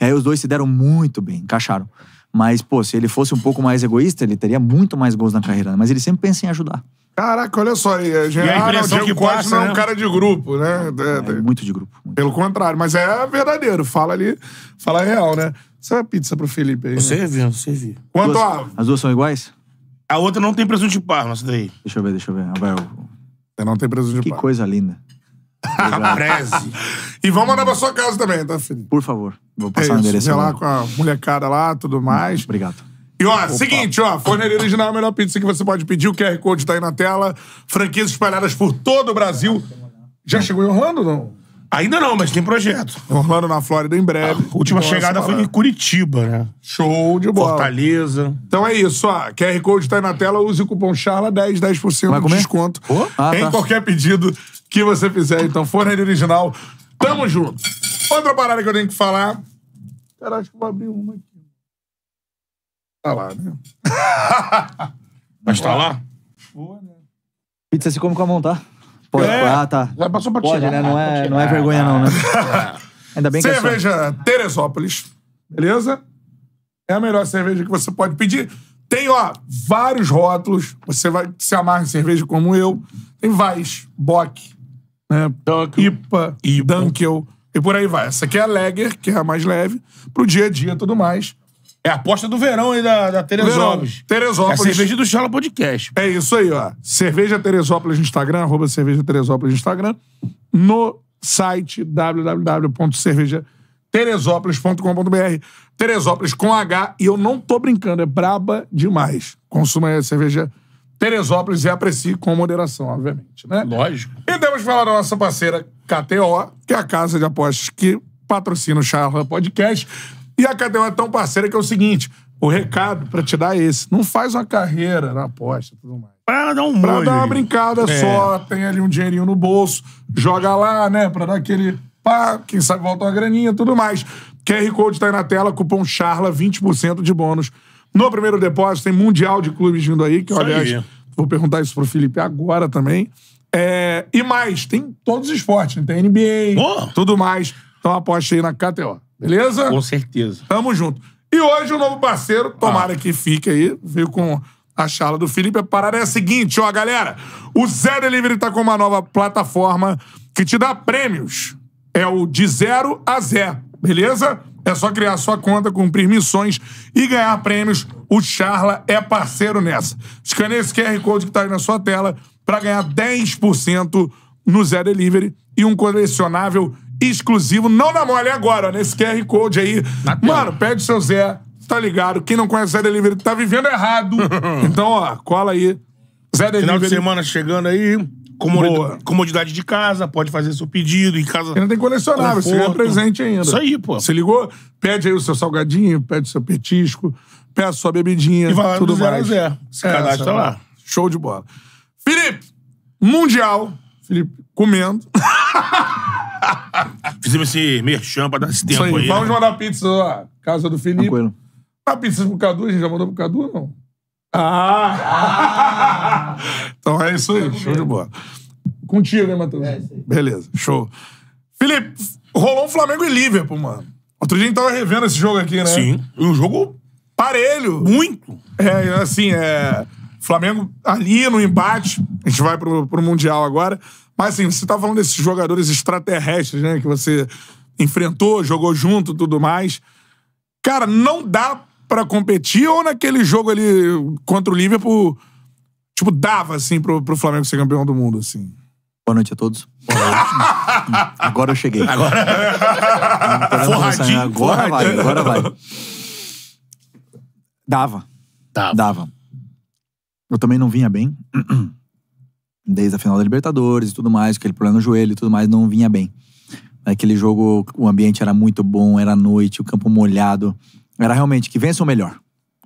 Aí os dois se deram muito bem, encaixaram. Mas, pô, se ele fosse um pouco mais egoísta, ele teria muito mais gols na carreira. Né? Mas ele sempre pensa em ajudar. Caraca, olha só, é, Gerardo, a que passa, não é um né? cara de grupo, né? É, é muito de grupo. Muito. Pelo contrário, mas é verdadeiro, fala ali, fala real, né? uma pizza pro Felipe aí. Eu né? viu você viu Quanto duas, a... As duas são iguais? A outra não tem presunto de parma, essa daí. Deixa eu ver, deixa eu ver. Vai, é, não tem presunto de Que coisa linda. Preze. E vamos mandar pra sua casa também, tá, filho? Por favor. Vou é passar o endereço. lá com a molecada lá, tudo mais. Obrigado. E ó, Opa. seguinte, ó, Forneria Original a melhor pizza que você pode pedir. O QR Code tá aí na tela. Franquias espalhadas por todo o Brasil. Já chegou em Orlando, não? Ainda não, mas tem projeto. Orlando na Flórida em breve. A última então, chegada foi em Curitiba, né? Show de bola. Fortaleza. Então é isso, ó. QR Code tá aí na tela, use o cupom CHARLA 10, 10% de desconto. Oh? Ah, em tá. qualquer pedido que você fizer. Então, forneria original. Tamo junto. Outra parada que eu tenho que falar. Cara, acho que vou abrir uma aqui. Tá lá, né? mas tá lá? Boa, né? Pizza se come com a mão, tá? Pode, é. Ah, tá. Já passou pra Pode, né? Não é, não é vergonha, não, né? Ainda bem que é Cerveja é Teresópolis, beleza? É a melhor cerveja que você pode pedir. Tem, ó, vários rótulos. Você vai se amar em cerveja como eu. Tem Vais, Bock, né? IPA, Ipa. Dunkel. E por aí vai. Essa aqui é a Lager, que é a mais leve, pro dia a dia e tudo mais. É a aposta do verão aí da, da Teresópolis. Verão, Teresópolis. É a cerveja do Chala Podcast. É isso aí, ó. Cerveja Teresópolis no Instagram, arroba Cerveja Teresópolis no Instagram. No site www.cervejateresópolis.com.br Teresópolis com H. E eu não tô brincando, é braba demais. Consuma aí a cerveja Teresópolis e aprecie com moderação, obviamente, né? Lógico. E temos que falar da nossa parceira KTO, que é a casa de apostas que patrocina o Chala Podcast. E a KTO é tão parceira que é o seguinte: o recado pra te dar é esse. Não faz uma carreira na aposta e tudo mais. Pra dar um Pra molho. dar uma brincada é. só, tem ali um dinheirinho no bolso, joga lá, né? Pra dar aquele. Pá, quem sabe volta uma graninha tudo mais. QR Code tá aí na tela, cupom CHARLA, 20% de bônus. No primeiro depósito tem Mundial de Clubes vindo aí, que, olha aliás, vou perguntar isso pro Felipe agora também. É, e mais, tem todos os esportes, né? tem NBA, oh. tudo mais. Então aposta aí na KTO. Beleza? Com certeza. Tamo junto. E hoje o um novo parceiro, tomara ah. que fique aí, veio com a charla do Felipe. A parada é a seguinte, ó, galera. O Zé Delivery tá com uma nova plataforma que te dá prêmios. É o de zero a Zé, beleza? É só criar sua conta, cumprir missões e ganhar prêmios. O Charla é parceiro nessa. Escaneia esse QR Code que tá aí na sua tela para ganhar 10% no Zé Delivery e um colecionável exclusivo. Não namore agora, nesse QR Code aí. Mano, pede seu Zé, tá ligado? Quem não conhece Zé Delivery tá vivendo errado. então, ó, cola aí. Zé Delivery. Final de semana chegando aí. Comodidade, comodidade de casa, pode fazer seu pedido em casa. Ainda tem colecionável, você ganha presente ainda. Isso aí, pô. Se ligou? Pede aí o seu salgadinho, pede o seu petisco, pede a sua bebidinha. E vai lá tudo do Zero a zero. Se é, cadastra lá. Show de bola. Felipe, Mundial. Felipe, comendo. Fizemos esse merchan pra dar esse tempo aí. aí. Vamos mandar pizza lá. Casa do Felipe. Tranquilo. A tá pizza pro Cadu, a gente já mandou pro Cadu, não? Ah! ah. então é isso aí, tá show de bola. Contigo, né, Matheus? É, Beleza, show. Felipe, rolou um Flamengo e Liverpool, mano. Outro dia a gente tava revendo esse jogo aqui, né? Sim. E um jogo parelho. Muito. É, assim, é... Flamengo ali no embate. A gente vai pro, pro Mundial agora. Mas assim, você tá falando desses jogadores extraterrestres, né? Que você enfrentou, jogou junto tudo mais. Cara, não dá para competir ou naquele jogo ali contra o Liverpool, tipo, dava assim pro, pro Flamengo ser campeão do mundo, assim. Boa noite a todos. Boa noite. agora eu cheguei. Agora. Forradinho. Agora vai, agora vai. Dava. Dava. Dava. Eu também não vinha bem desde a final da Libertadores e tudo mais, aquele problema no joelho e tudo mais, não vinha bem. Naquele jogo, o ambiente era muito bom, era noite, o campo molhado. Era realmente que vença o melhor,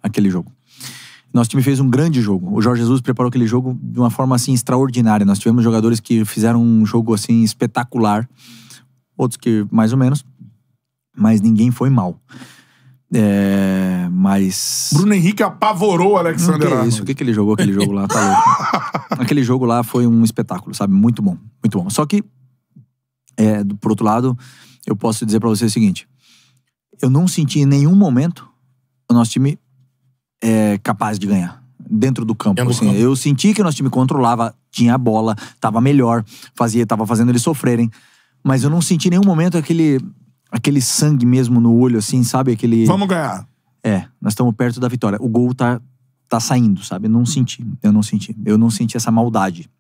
aquele jogo. Nosso time fez um grande jogo. O Jorge Jesus preparou aquele jogo de uma forma assim extraordinária. Nós tivemos jogadores que fizeram um jogo assim espetacular, outros que mais ou menos, mas ninguém foi mal. É, mas. Bruno Henrique apavorou o Alexander Não, é Isso, o que, que ele jogou aquele jogo lá? Tá louco. aquele jogo lá foi um espetáculo, sabe? Muito bom, muito bom. Só que, é, por outro lado, eu posso dizer para você o seguinte: eu não senti em nenhum momento o nosso time é, capaz de ganhar dentro do campo. Dentro assim, do campo. Eu senti que o nosso time controlava, tinha a bola, tava melhor, fazia, tava fazendo eles sofrerem. Mas eu não senti em nenhum momento aquele aquele sangue mesmo no olho, assim, sabe? Aquele. Vamos ganhar. É, nós estamos perto da vitória. O gol tá, tá saindo, sabe? Não senti, eu não senti. Eu não senti essa maldade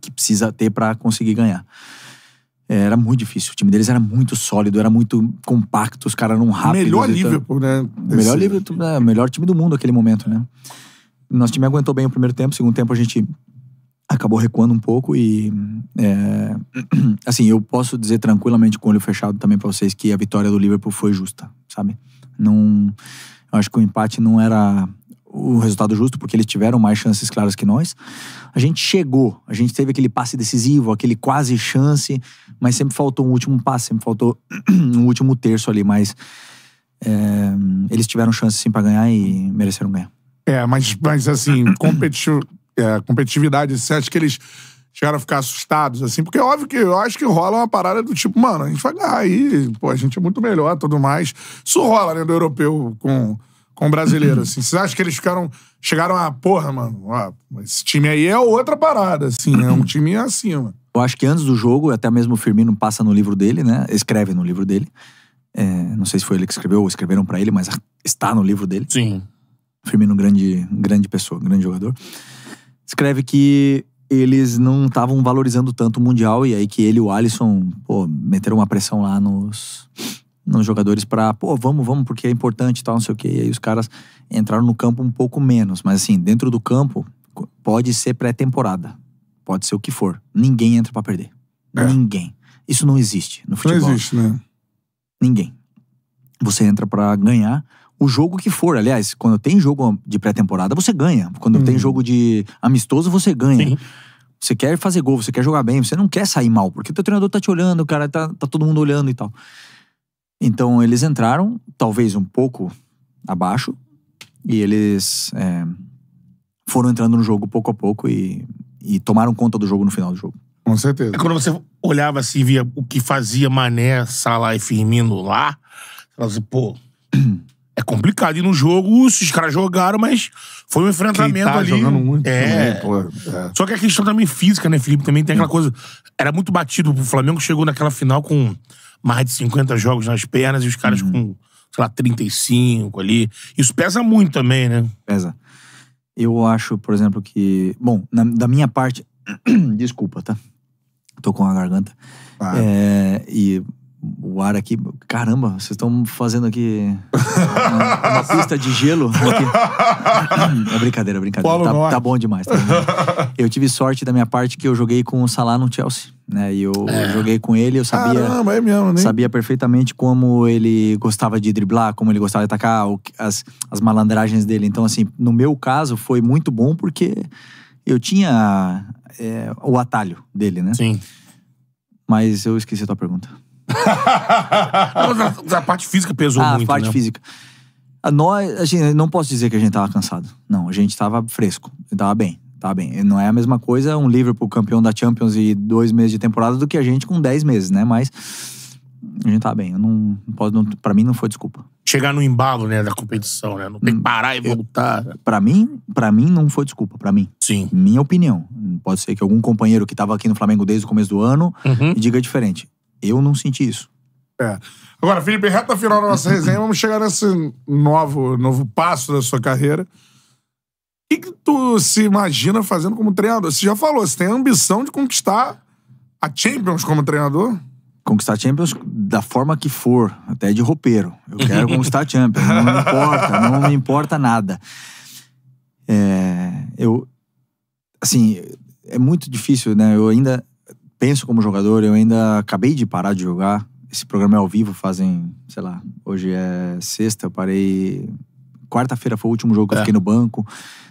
que precisa ter para conseguir ganhar. É, era muito difícil. O time deles era muito sólido, era muito compacto, os caras eram rápidos. Melhor Liverpool, né? Desse... Melhor Liverpool, é, melhor time do mundo naquele momento, né? Nosso time aguentou bem o primeiro tempo, o segundo tempo a gente acabou recuando um pouco e é, assim eu posso dizer tranquilamente com o olho fechado também para vocês que a vitória do Liverpool foi justa sabe não eu acho que o empate não era o resultado justo porque eles tiveram mais chances claras que nós a gente chegou a gente teve aquele passe decisivo aquele quase chance mas sempre faltou um último passe sempre faltou um último terço ali mas é, eles tiveram chance sim para ganhar e mereceram ganhar é mas mas assim competição é, competitividade. Você acha que eles chegaram a ficar assustados, assim? Porque é óbvio que eu acho que rola uma parada do tipo, mano, a gente vai ganhar aí, pô, a gente é muito melhor, tudo mais. Isso rola, né, do europeu com, com o brasileiro, assim. Vocês acham que eles ficaram, chegaram a, porra, mano, ó, esse time aí é outra parada, assim, é um time acima. Eu acho que antes do jogo, até mesmo o Firmino passa no livro dele, né? Escreve no livro dele. É, não sei se foi ele que escreveu ou escreveram para ele, mas está no livro dele. Sim. Firmino, grande, grande pessoa, grande jogador escreve que eles não estavam valorizando tanto o Mundial e aí que ele e o Alisson, pô, meteram uma pressão lá nos, nos jogadores para pô, vamos, vamos, porque é importante e tal, não sei o quê. E aí os caras entraram no campo um pouco menos. Mas assim, dentro do campo, pode ser pré-temporada. Pode ser o que for. Ninguém entra para perder. É. Ninguém. Isso não existe no futebol. Não existe, né? Ninguém. Você entra para ganhar o jogo que for. Aliás, quando tem jogo de pré-temporada, você ganha. Quando tem uhum. jogo de amistoso, você ganha. Sim. Você quer fazer gol, você quer jogar bem, você não quer sair mal, porque o teu treinador tá te olhando, o cara tá, tá todo mundo olhando e tal. Então eles entraram, talvez um pouco abaixo, e eles é, foram entrando no jogo pouco a pouco e, e tomaram conta do jogo no final do jogo. Com certeza. É quando você olhava assim, via o que fazia Mané, Salah e Firmino lá, você falava assim, pô, é complicado. E no jogo, os caras jogaram, mas foi um enfrentamento tá ali. jogando muito. É. Também, pô. é. Só que a questão também física, né, Felipe? Também tem aquela hum. coisa. Era muito batido. O Flamengo chegou naquela final com mais de 50 jogos nas pernas e os caras uhum. com, sei lá, 35 ali. Isso pesa muito também, né? Pesa. Eu acho, por exemplo, que. Bom, na, da minha parte. Desculpa, tá? Tô com a garganta. Ah. É, e o ar aqui. Caramba, vocês estão fazendo aqui uma, uma, pista de gelo. Aqui. É brincadeira, é brincadeira. Tá, tá, bom demais, tá Eu tive sorte da minha parte que eu joguei com o Salah no Chelsea. Né? E eu é. joguei com ele, eu sabia. Caramba, é mesmo, né? Sabia perfeitamente como ele gostava de driblar, como ele gostava de atacar, as, as malandragens dele. Então, assim, no meu caso, foi muito bom porque eu tinha é, o atalho dele, né? Sim. Mas eu esqueci a tua pergunta a, a parte física pesou ah, muito, A parte né? física. A nós, a assim, gente, não posso dizer que a gente tava cansado. Não, a gente tava fresco. Tava bem, tava bem. Não é a mesma coisa um Liverpool campeão da Champions e dois meses de temporada do que a gente com dez meses, né? Mas a gente tava tá bem. Eu não, não posso, não, pra mim não foi desculpa. Chegar no embalo, né, da competição, né? Não tem que parar e voltar. Eu, pra mim, pra mim não foi desculpa, pra mim. Sim. Minha opinião. Pode ser que algum companheiro que tava aqui no Flamengo desde o começo do ano uhum. diga diferente. Eu não senti isso. É. Agora, Felipe, reta final da nossa resenha, vamos chegar nesse novo, novo passo da sua carreira. O que, que tu se imagina fazendo como treinador? Você já falou, você tem a ambição de conquistar a Champions como treinador? Conquistar a Champions da forma que for, até de roupeiro. Eu quero conquistar a Champions, não me importa, não me importa nada. É, eu, assim, é muito difícil, né? Eu ainda penso como jogador, eu ainda acabei de parar de jogar. Esse programa é ao vivo, fazem, sei lá, hoje é sexta, eu parei. Quarta-feira foi o último jogo que é. eu fiquei no banco.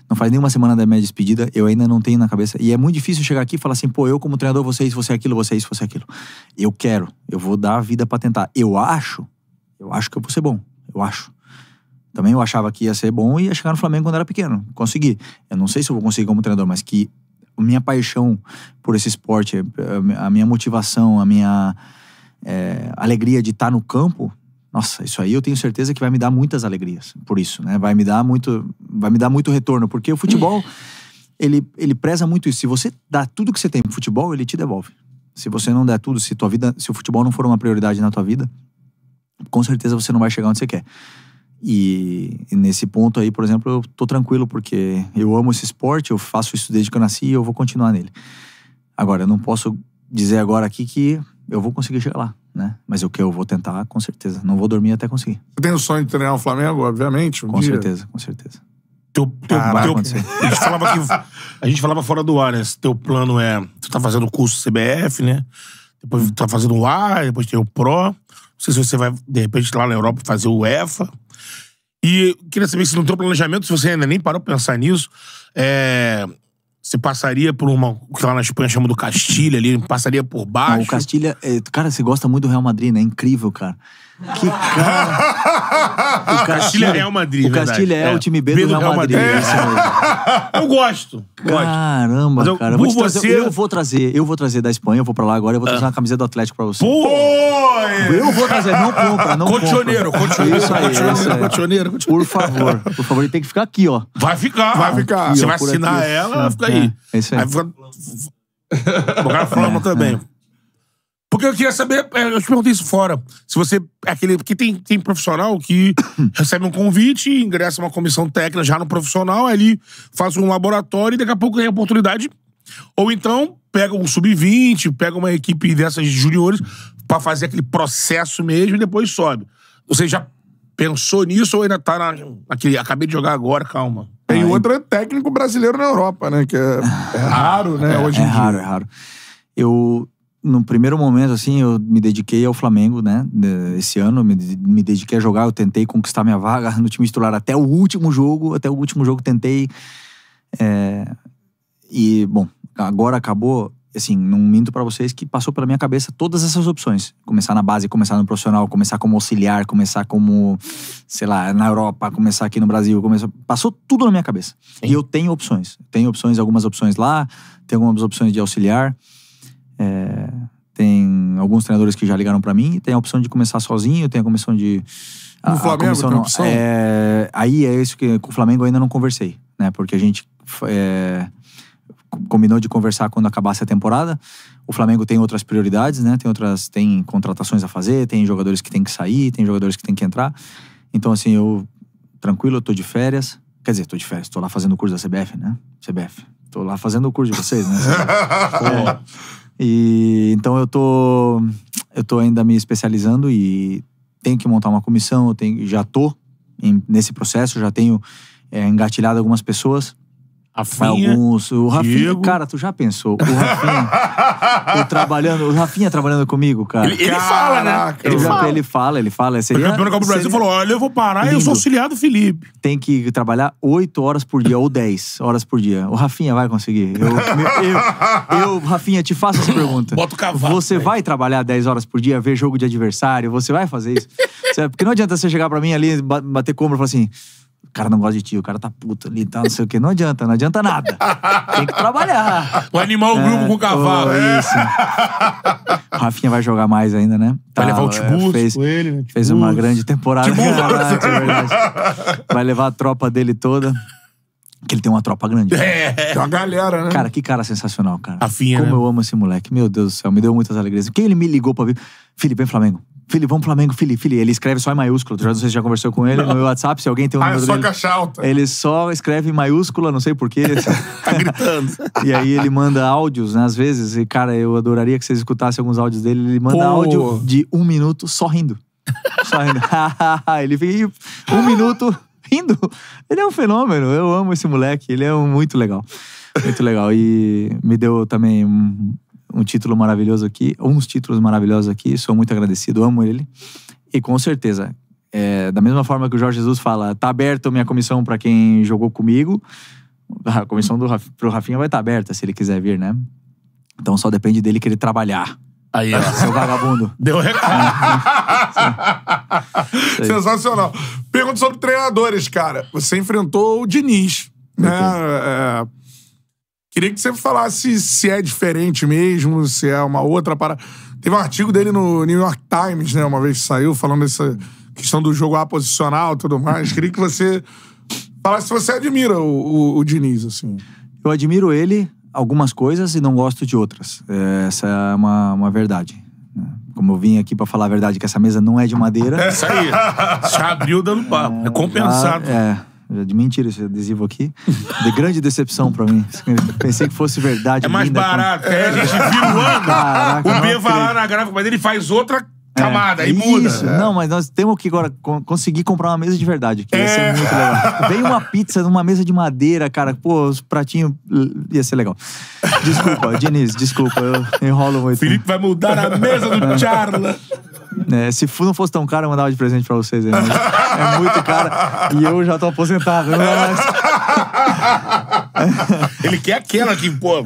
Não faz nenhuma semana da minha despedida, eu ainda não tenho na cabeça. E é muito difícil chegar aqui e falar assim, pô, eu como treinador, você é isso, você é aquilo, você é isso, você aquilo. Eu quero, eu vou dar a vida para tentar. Eu acho, eu acho que eu vou ser bom. Eu acho. Também eu achava que ia ser bom e ia chegar no Flamengo quando era pequeno. Consegui. Eu não sei se eu vou conseguir como treinador, mas que minha paixão por esse esporte, a minha motivação, a minha é, alegria de estar no campo, nossa, isso aí eu tenho certeza que vai me dar muitas alegrias por isso, né? Vai me dar muito, vai me dar muito retorno, porque o futebol ele, ele preza muito isso. Se você dá tudo que você tem pro futebol, ele te devolve. Se você não der tudo, se tua vida, se o futebol não for uma prioridade na tua vida, com certeza você não vai chegar onde você quer. E nesse ponto aí, por exemplo, eu tô tranquilo, porque eu amo esse esporte, eu faço isso desde que eu nasci e eu vou continuar nele. Agora, eu não posso dizer agora aqui que eu vou conseguir chegar lá, né? Mas o que eu vou tentar, com certeza. Não vou dormir até conseguir. Você tem o sonho de treinar o Flamengo, obviamente? Um com dia. certeza, com certeza. Teu, teu, ah, teu, a, gente falava que, a gente falava fora do ar, né? Teu plano é. Tu tá fazendo o curso CBF, né? Depois hum. tu tá fazendo o A, depois tem o PRO. Não sei se você vai, de repente, lá na Europa fazer o EFA. E queria saber se no teu planejamento, se você ainda nem parou pra pensar nisso, é, você passaria por uma. O que lá na Espanha chama do Castilha ali, passaria por baixo. Não, o Castilha. É, cara, você gosta muito do Real Madrid, né? É incrível, cara. Que cara. O Castilha é Real Madrid, O Castilha é, é, o time B, do Real Madrid. É. Eu gosto. Caramba, eu, cara. eu vou, trazer, você... eu vou trazer, eu vou trazer da Espanha, eu vou pra lá agora, eu vou trazer uma camiseta do Atlético pra você. Pô! Eu vou trazer, não compra, não compra. Condicioneiro, isso aí, condicioneiro, isso aí. Por favor, por favor, ele tem que ficar aqui, ó. Vai ficar. Vai ficar. Aqui, você ó, vai assinar aqui, ela, sim. fica é, aí. É, é isso aí. aí fica... O cara flama é, também. É. Porque eu queria saber, é, eu te perguntei isso fora. Se você. É aquele, porque tem, tem profissional que recebe um convite, ingressa uma comissão técnica já no profissional, ali faz um laboratório e daqui a pouco ganha a oportunidade. Ou então pega um sub-20, pega uma equipe dessas juniores para fazer aquele processo mesmo e depois sobe. Você já pensou nisso ou ainda tá na, aquele Acabei de jogar agora, calma. Tem outro técnico brasileiro na Europa, né? Que é, é raro, né? É, hoje é em raro, dia. é raro. Eu no primeiro momento, assim, eu me dediquei ao Flamengo, né? Esse ano, me, me dediquei a jogar, eu tentei conquistar minha vaga no time titular até o último jogo, até o último jogo tentei. É... E, bom, agora acabou, assim, não minto para vocês que passou pela minha cabeça todas essas opções. Começar na base, começar no profissional, começar como auxiliar, começar como, sei lá, na Europa, começar aqui no Brasil, começar... passou tudo na minha cabeça. Sim. E eu tenho opções. Tenho opções, algumas opções lá, tenho algumas opções de auxiliar. É, tem alguns treinadores que já ligaram para mim, tem a opção de começar sozinho, tem a opção de. A, no Flamengo a comissão, Opção? É, aí é isso que com o Flamengo eu ainda não conversei, né? Porque a gente é, combinou de conversar quando acabasse a temporada. O Flamengo tem outras prioridades, né? Tem outras, tem contratações a fazer, tem jogadores que tem que sair, tem jogadores que tem que entrar. Então assim, eu tranquilo, eu tô de férias. Quer dizer, tô de férias, tô lá fazendo o curso da CBF, né? CBF. Tô lá fazendo o curso de vocês, né? é. E então eu tô eu tô ainda me especializando e tenho que montar uma comissão, eu tenho, já tô em, nesse processo, já tenho é, engatilhado algumas pessoas Rafinha, alguns. O Rafinha, Diego. cara, tu já pensou? O Rafinha, o trabalhando, o Rafinha trabalhando comigo, cara. Ele, ele fala, né? Ele, fala. ele fala, ele fala. Seria, o campeão da Copa do Brasil falou: olha, eu vou parar lindo. eu sou auxiliar do Felipe. Tem que trabalhar 8 horas por dia, ou 10 horas por dia. O Rafinha vai conseguir. Eu, eu, eu, Rafinha, te faço essa pergunta. Bota o cavalo. Você véio. vai trabalhar 10 horas por dia, ver jogo de adversário? Você vai fazer isso? Porque não adianta você chegar pra mim ali, bater compra e falar assim o cara não gosta de ti, o cara tá puto ali, tá, não sei o quê. Não adianta, não adianta nada. Tem que trabalhar. o é. grupo é, com o cavalo. Oh, é. Isso. O Rafinha vai jogar mais ainda, né? Tá, vai levar o tá, Tiburcio fez, com ele, né? Fez uma grande temporada. É vai levar a tropa dele toda. Que ele tem uma tropa grande. É, tem uma galera, né? Cara, que cara sensacional, cara. Rafinha, Como né? eu amo esse moleque. Meu Deus do céu, me deu muitas alegrias. Quem ele me ligou pra ver? Felipe, vem Flamengo. Filipão Flamengo, Filipe. Ele escreve só em maiúsculo. Já não sei se já conversou com ele não. no meu WhatsApp, se alguém tem um ah, número é só dele. caixa alta. Ele só escreve em maiúscula, não sei porquê. tá gritando. e aí ele manda áudios, né, às vezes. E, cara, eu adoraria que vocês escutassem alguns áudios dele. Ele manda Pô. áudio de um minuto só rindo. Só rindo. ele fica um minuto rindo. Ele é um fenômeno. Eu amo esse moleque. Ele é um muito legal. Muito legal. E me deu também um título maravilhoso aqui, uns títulos maravilhosos aqui, sou muito agradecido, amo ele. E com certeza, é, da mesma forma que o Jorge Jesus fala, tá aberto minha comissão para quem jogou comigo, a comissão do, pro Rafinha vai estar tá aberta se ele quiser vir, né? Então só depende dele querer trabalhar. Aí, ó. Seu vagabundo. Deu recado. Sensacional. Pergunta sobre treinadores, cara. Você enfrentou o Diniz, né? É, é Queria que você falasse se é diferente mesmo, se é uma outra parada. Teve um artigo dele no New York Times, né? Uma vez saiu, falando dessa questão do jogo aposicional e tudo mais. Queria que você falasse se você admira o, o, o, Diniz, assim. Eu admiro ele algumas coisas e não gosto de outras. É, essa é uma, uma verdade. Né. Como eu vim aqui para falar a verdade, que essa mesa não é de madeira. É, isso aí. Já abriu dando papo. É, é compensado. Já, é. Já de mentira esse adesivo aqui. De grande decepção pra mim. Pensei que fosse verdade. É mais barato. Como... É, a gente é. viu o ano. Caraca, o B vai lá na gráfica, mas ele faz outra camada é, e muda. Isso, é. não, mas nós temos que agora conseguir comprar uma mesa de verdade, que é. ia é. ser muito legal. Vem uma pizza numa mesa de madeira, cara. Pô, os pratinhos ia ser legal. Desculpa, Diniz, desculpa, eu enrolo muito. Felipe vai mudar a mesa do Charla. É, se não fosse tão caro, eu mandava de presente pra vocês aí. Né? É muito caro. E eu já tô aposentado. Não é mais... Ele quer aquela que, pô,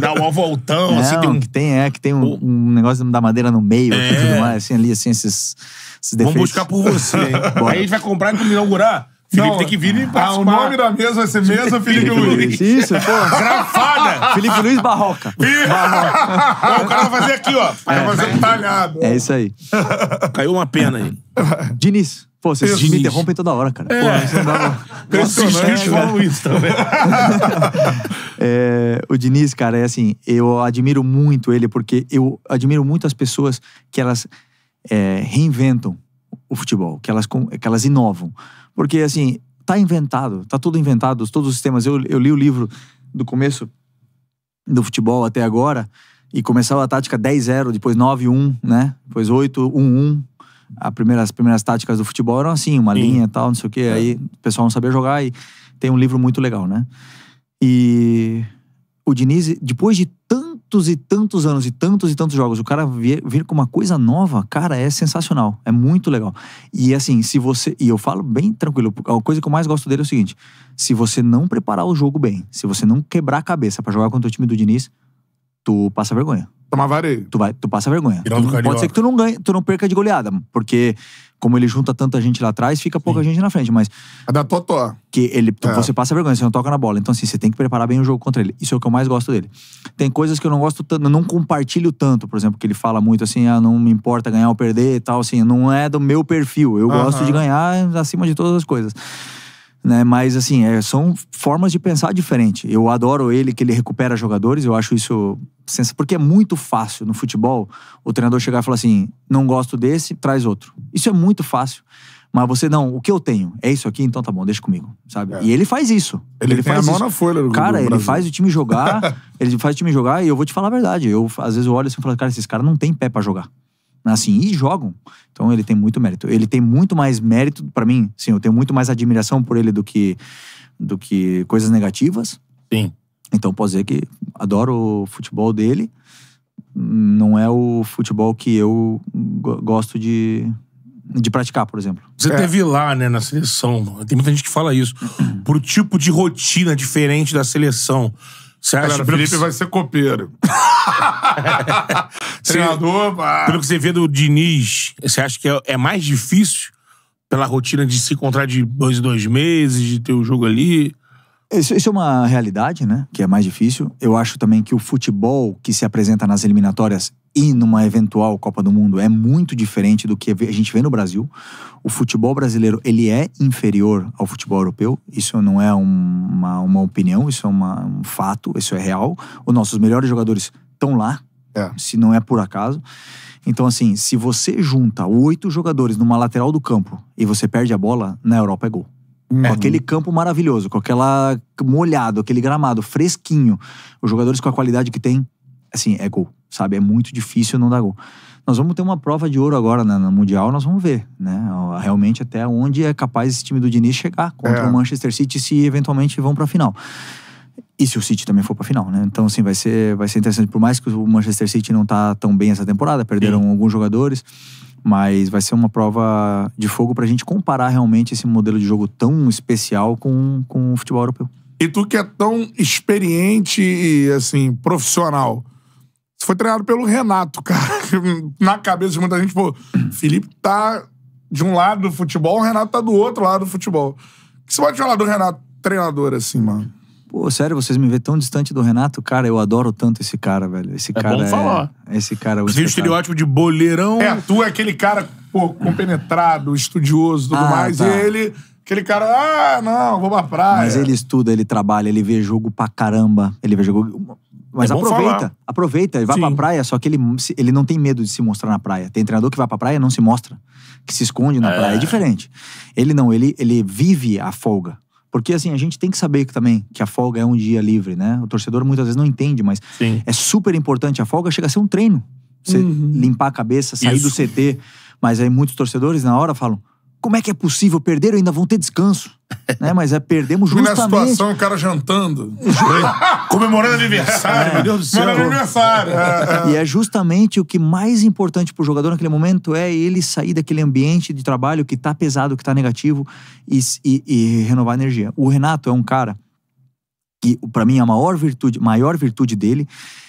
dá um voltão, não, assim, tem um... Que tem, é, que tem um, um negócio da madeira no meio é. e tudo mais, assim, ali, assim, esses, esses defeitos. Vamos buscar por você, hein? Aí a gente vai comprar e inaugurar, Felipe não, tem que vir e passar. Ah, o nome da mesa vai ser Mesa Felipe, Felipe Luiz. Luiz. Isso, é pô. Gravada. Felipe Luiz Barroca. Barroca. o cara vai fazer aqui, ó. Vai é, fazer um talhado. É isso aí. Caiu uma pena aí. Diniz. Pô, vocês Diniz. me interrompem toda hora, cara. É. Pô, dá... Nossa, Esses falam isso também. é, o Diniz, cara, é assim, eu admiro muito ele, porque eu admiro muito as pessoas que elas é, reinventam o futebol, que elas, que elas inovam. Porque, assim, tá inventado, tá tudo inventado, todos os sistemas. Eu, eu li o livro do começo do futebol até agora e começava a tática 10-0, depois 9-1, né? Depois 8-1-1. A primeira, as primeiras táticas do futebol eram assim, uma Sim. linha e tal, não sei o quê. É. Aí o pessoal não sabia jogar e tem um livro muito legal, né? E o Diniz, depois de tantos e tantos anos e tantos e tantos jogos, o cara vir, vir com uma coisa nova, cara, é sensacional. É muito legal. E assim, se você. E eu falo bem tranquilo, a coisa que eu mais gosto dele é o seguinte: se você não preparar o jogo bem, se você não quebrar a cabeça para jogar contra o time do Diniz, tu passa vergonha. Tomar vareio. Tu, vai, tu passa vergonha. Tu, pode ser que tu não ganhe, tu não perca de goleada, porque como ele junta tanta gente lá atrás, fica pouca Sim. gente na frente, mas... É da Totó. Que ele, tu, é. você passa vergonha, você não toca na bola. Então assim, você tem que preparar bem o jogo contra ele. Isso é o que eu mais gosto dele. Tem coisas que eu não gosto tanto, não compartilho tanto, por exemplo, que ele fala muito assim, ah, não me importa ganhar ou perder e tal, assim, não é do meu perfil. Eu uh -huh. gosto de ganhar acima de todas as coisas. Né? Mas, assim, é, são formas de pensar diferente. Eu adoro ele, que ele recupera jogadores, eu acho isso. sensacional Porque é muito fácil no futebol o treinador chegar e falar assim: não gosto desse, traz outro. Isso é muito fácil. Mas você, não, o que eu tenho? É isso aqui? Então tá bom, deixa comigo, sabe? É. E ele faz isso. Ele, ele faz a mão isso. na folha do Cara, do ele faz o time jogar, ele faz o time jogar e eu vou te falar a verdade. Eu, às vezes, eu olho assim e falo, cara, esses caras não tem pé para jogar assim, e jogam. Então ele tem muito mérito. Ele tem muito mais mérito para mim. Sim, eu tenho muito mais admiração por ele do que do que coisas negativas. Sim. Então posso dizer que adoro o futebol dele. Não é o futebol que eu gosto de de praticar, por exemplo. Você é. teve lá, né, na seleção. Tem muita gente que fala isso. Por tipo de rotina diferente da seleção. Você acha, Galera, Felipe que... vai ser copeiro. Treinador, pá. Pelo que você vê do Diniz, você acha que é, é mais difícil pela rotina de se encontrar de dois em dois meses, de ter o um jogo ali? isso, é uma realidade, né? Que é mais difícil. Eu acho também que o futebol que se apresenta nas eliminatórias e numa eventual Copa do Mundo é muito diferente do que a gente vê no Brasil. O futebol brasileiro ele é inferior ao futebol europeu. Isso não é uma, uma opinião, isso é uma, um fato, isso é real. Os nossos melhores jogadores estão lá, é. se não é por acaso. Então, assim, se você junta oito jogadores numa lateral do campo e você perde a bola, na Europa é gol. Uhum. Com aquele campo maravilhoso, com aquela molhado, aquele gramado fresquinho, os jogadores com a qualidade que tem, assim, é gol, sabe? É muito difícil não dar gol. Nós vamos ter uma prova de ouro agora né, no Mundial, nós vamos ver, né? Realmente até onde é capaz esse time do Diniz chegar contra é. o Manchester City se eventualmente vão para a final. E se o City também for para a final, né? Então, assim, vai ser, vai ser interessante. Por mais que o Manchester City não tá tão bem essa temporada, perderam Sim. alguns jogadores, mas vai ser uma prova de fogo para a gente comparar realmente esse modelo de jogo tão especial com, com o futebol europeu. E tu que é tão experiente e, assim, profissional, foi treinado pelo Renato, cara. Na cabeça de muita gente, pô, Felipe tá de um lado do futebol, o Renato tá do outro lado do futebol. O que você pode falar do Renato, treinador, assim, mano? Pô, sério, vocês me vê tão distante do Renato, cara, eu adoro tanto esse cara, velho. Esse é cara bom é falar. É... Esse cara é o Tem estereótipo de boleirão. É, tu é aquele cara, pô, compenetrado, estudioso, tudo ah, mais, tá. e ele Aquele cara, ah, não, vou pra praia. Mas ele estuda, ele trabalha, ele vê jogo pra caramba. Ele vê jogo. Mas é aproveita, falar. aproveita e vai pra praia, só que ele, ele não tem medo de se mostrar na praia. Tem treinador que vai pra praia e não se mostra, que se esconde na é. praia. É diferente. Ele não, ele, ele vive a folga. Porque assim, a gente tem que saber também que a folga é um dia livre, né? O torcedor muitas vezes não entende, mas Sim. é super importante. A folga chega a ser um treino. Você uhum. limpar a cabeça, sair Isso. do CT. Mas aí muitos torcedores na hora falam: como é que é possível? Perderam ainda vão ter descanso. Né? Mas é, perdemos justamente... E na situação, o cara jantando. Comemorando aniversário, é, meu Deus do céu. Comemorando aniversário. É, é. E é justamente o que mais importante para o jogador naquele momento é ele sair daquele ambiente de trabalho que está pesado, que está negativo e, e, e renovar a energia. O Renato é um cara que, para mim, a maior virtude, maior virtude dele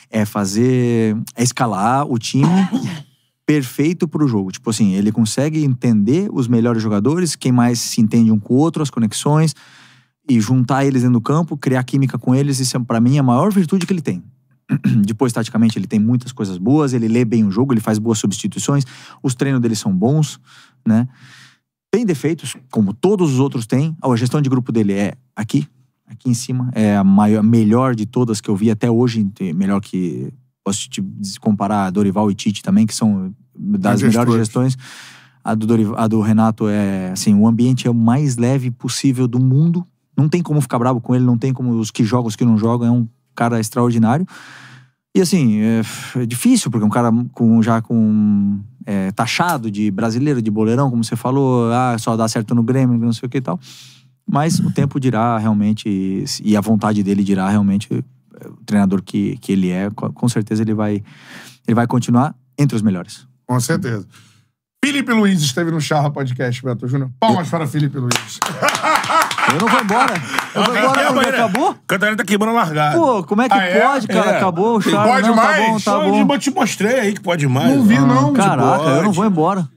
é fazer... é escalar o time perfeito para o jogo. Tipo assim, ele consegue entender os melhores jogadores, quem mais se entende um com o outro, as conexões, e juntar eles dentro do campo, criar química com eles. Isso, é, para mim, é a maior virtude que ele tem. Depois, taticamente, ele tem muitas coisas boas, ele lê bem o jogo, ele faz boas substituições, os treinos dele são bons, né? Tem defeitos, como todos os outros têm. A gestão de grupo dele é aqui, aqui em cima. É a maior, melhor de todas que eu vi até hoje, melhor que Posso te comparar a Dorival e Tite também, que são das melhores gestões. A do, Dorival, a do Renato é assim: o ambiente é o mais leve possível do mundo. Não tem como ficar bravo com ele, não tem como os que jogam, os que não jogam. É um cara extraordinário. E assim, é, é difícil, porque um cara com, já com é, taxado de brasileiro, de boleirão, como você falou, ah, só dá certo no Grêmio, não sei o que e tal. Mas o tempo dirá realmente, e a vontade dele dirá realmente o treinador que, que ele é, com certeza ele vai, ele vai continuar entre os melhores. Com certeza. Felipe Luiz esteve no Charla Podcast, Beto Júnior. Palmas eu... para Felipe Luiz. Eu não vou embora. Eu vou embora acabou? Cantarina tá queimando largada. Pô, como é que ah, é? pode, é? cara? É. Acabou o Charla. Pode não, tá mais? Tá bom, tá bom. Eu te mostrei aí que pode mais. Não vi, não. Ah, não. Caraca, eu não vou embora.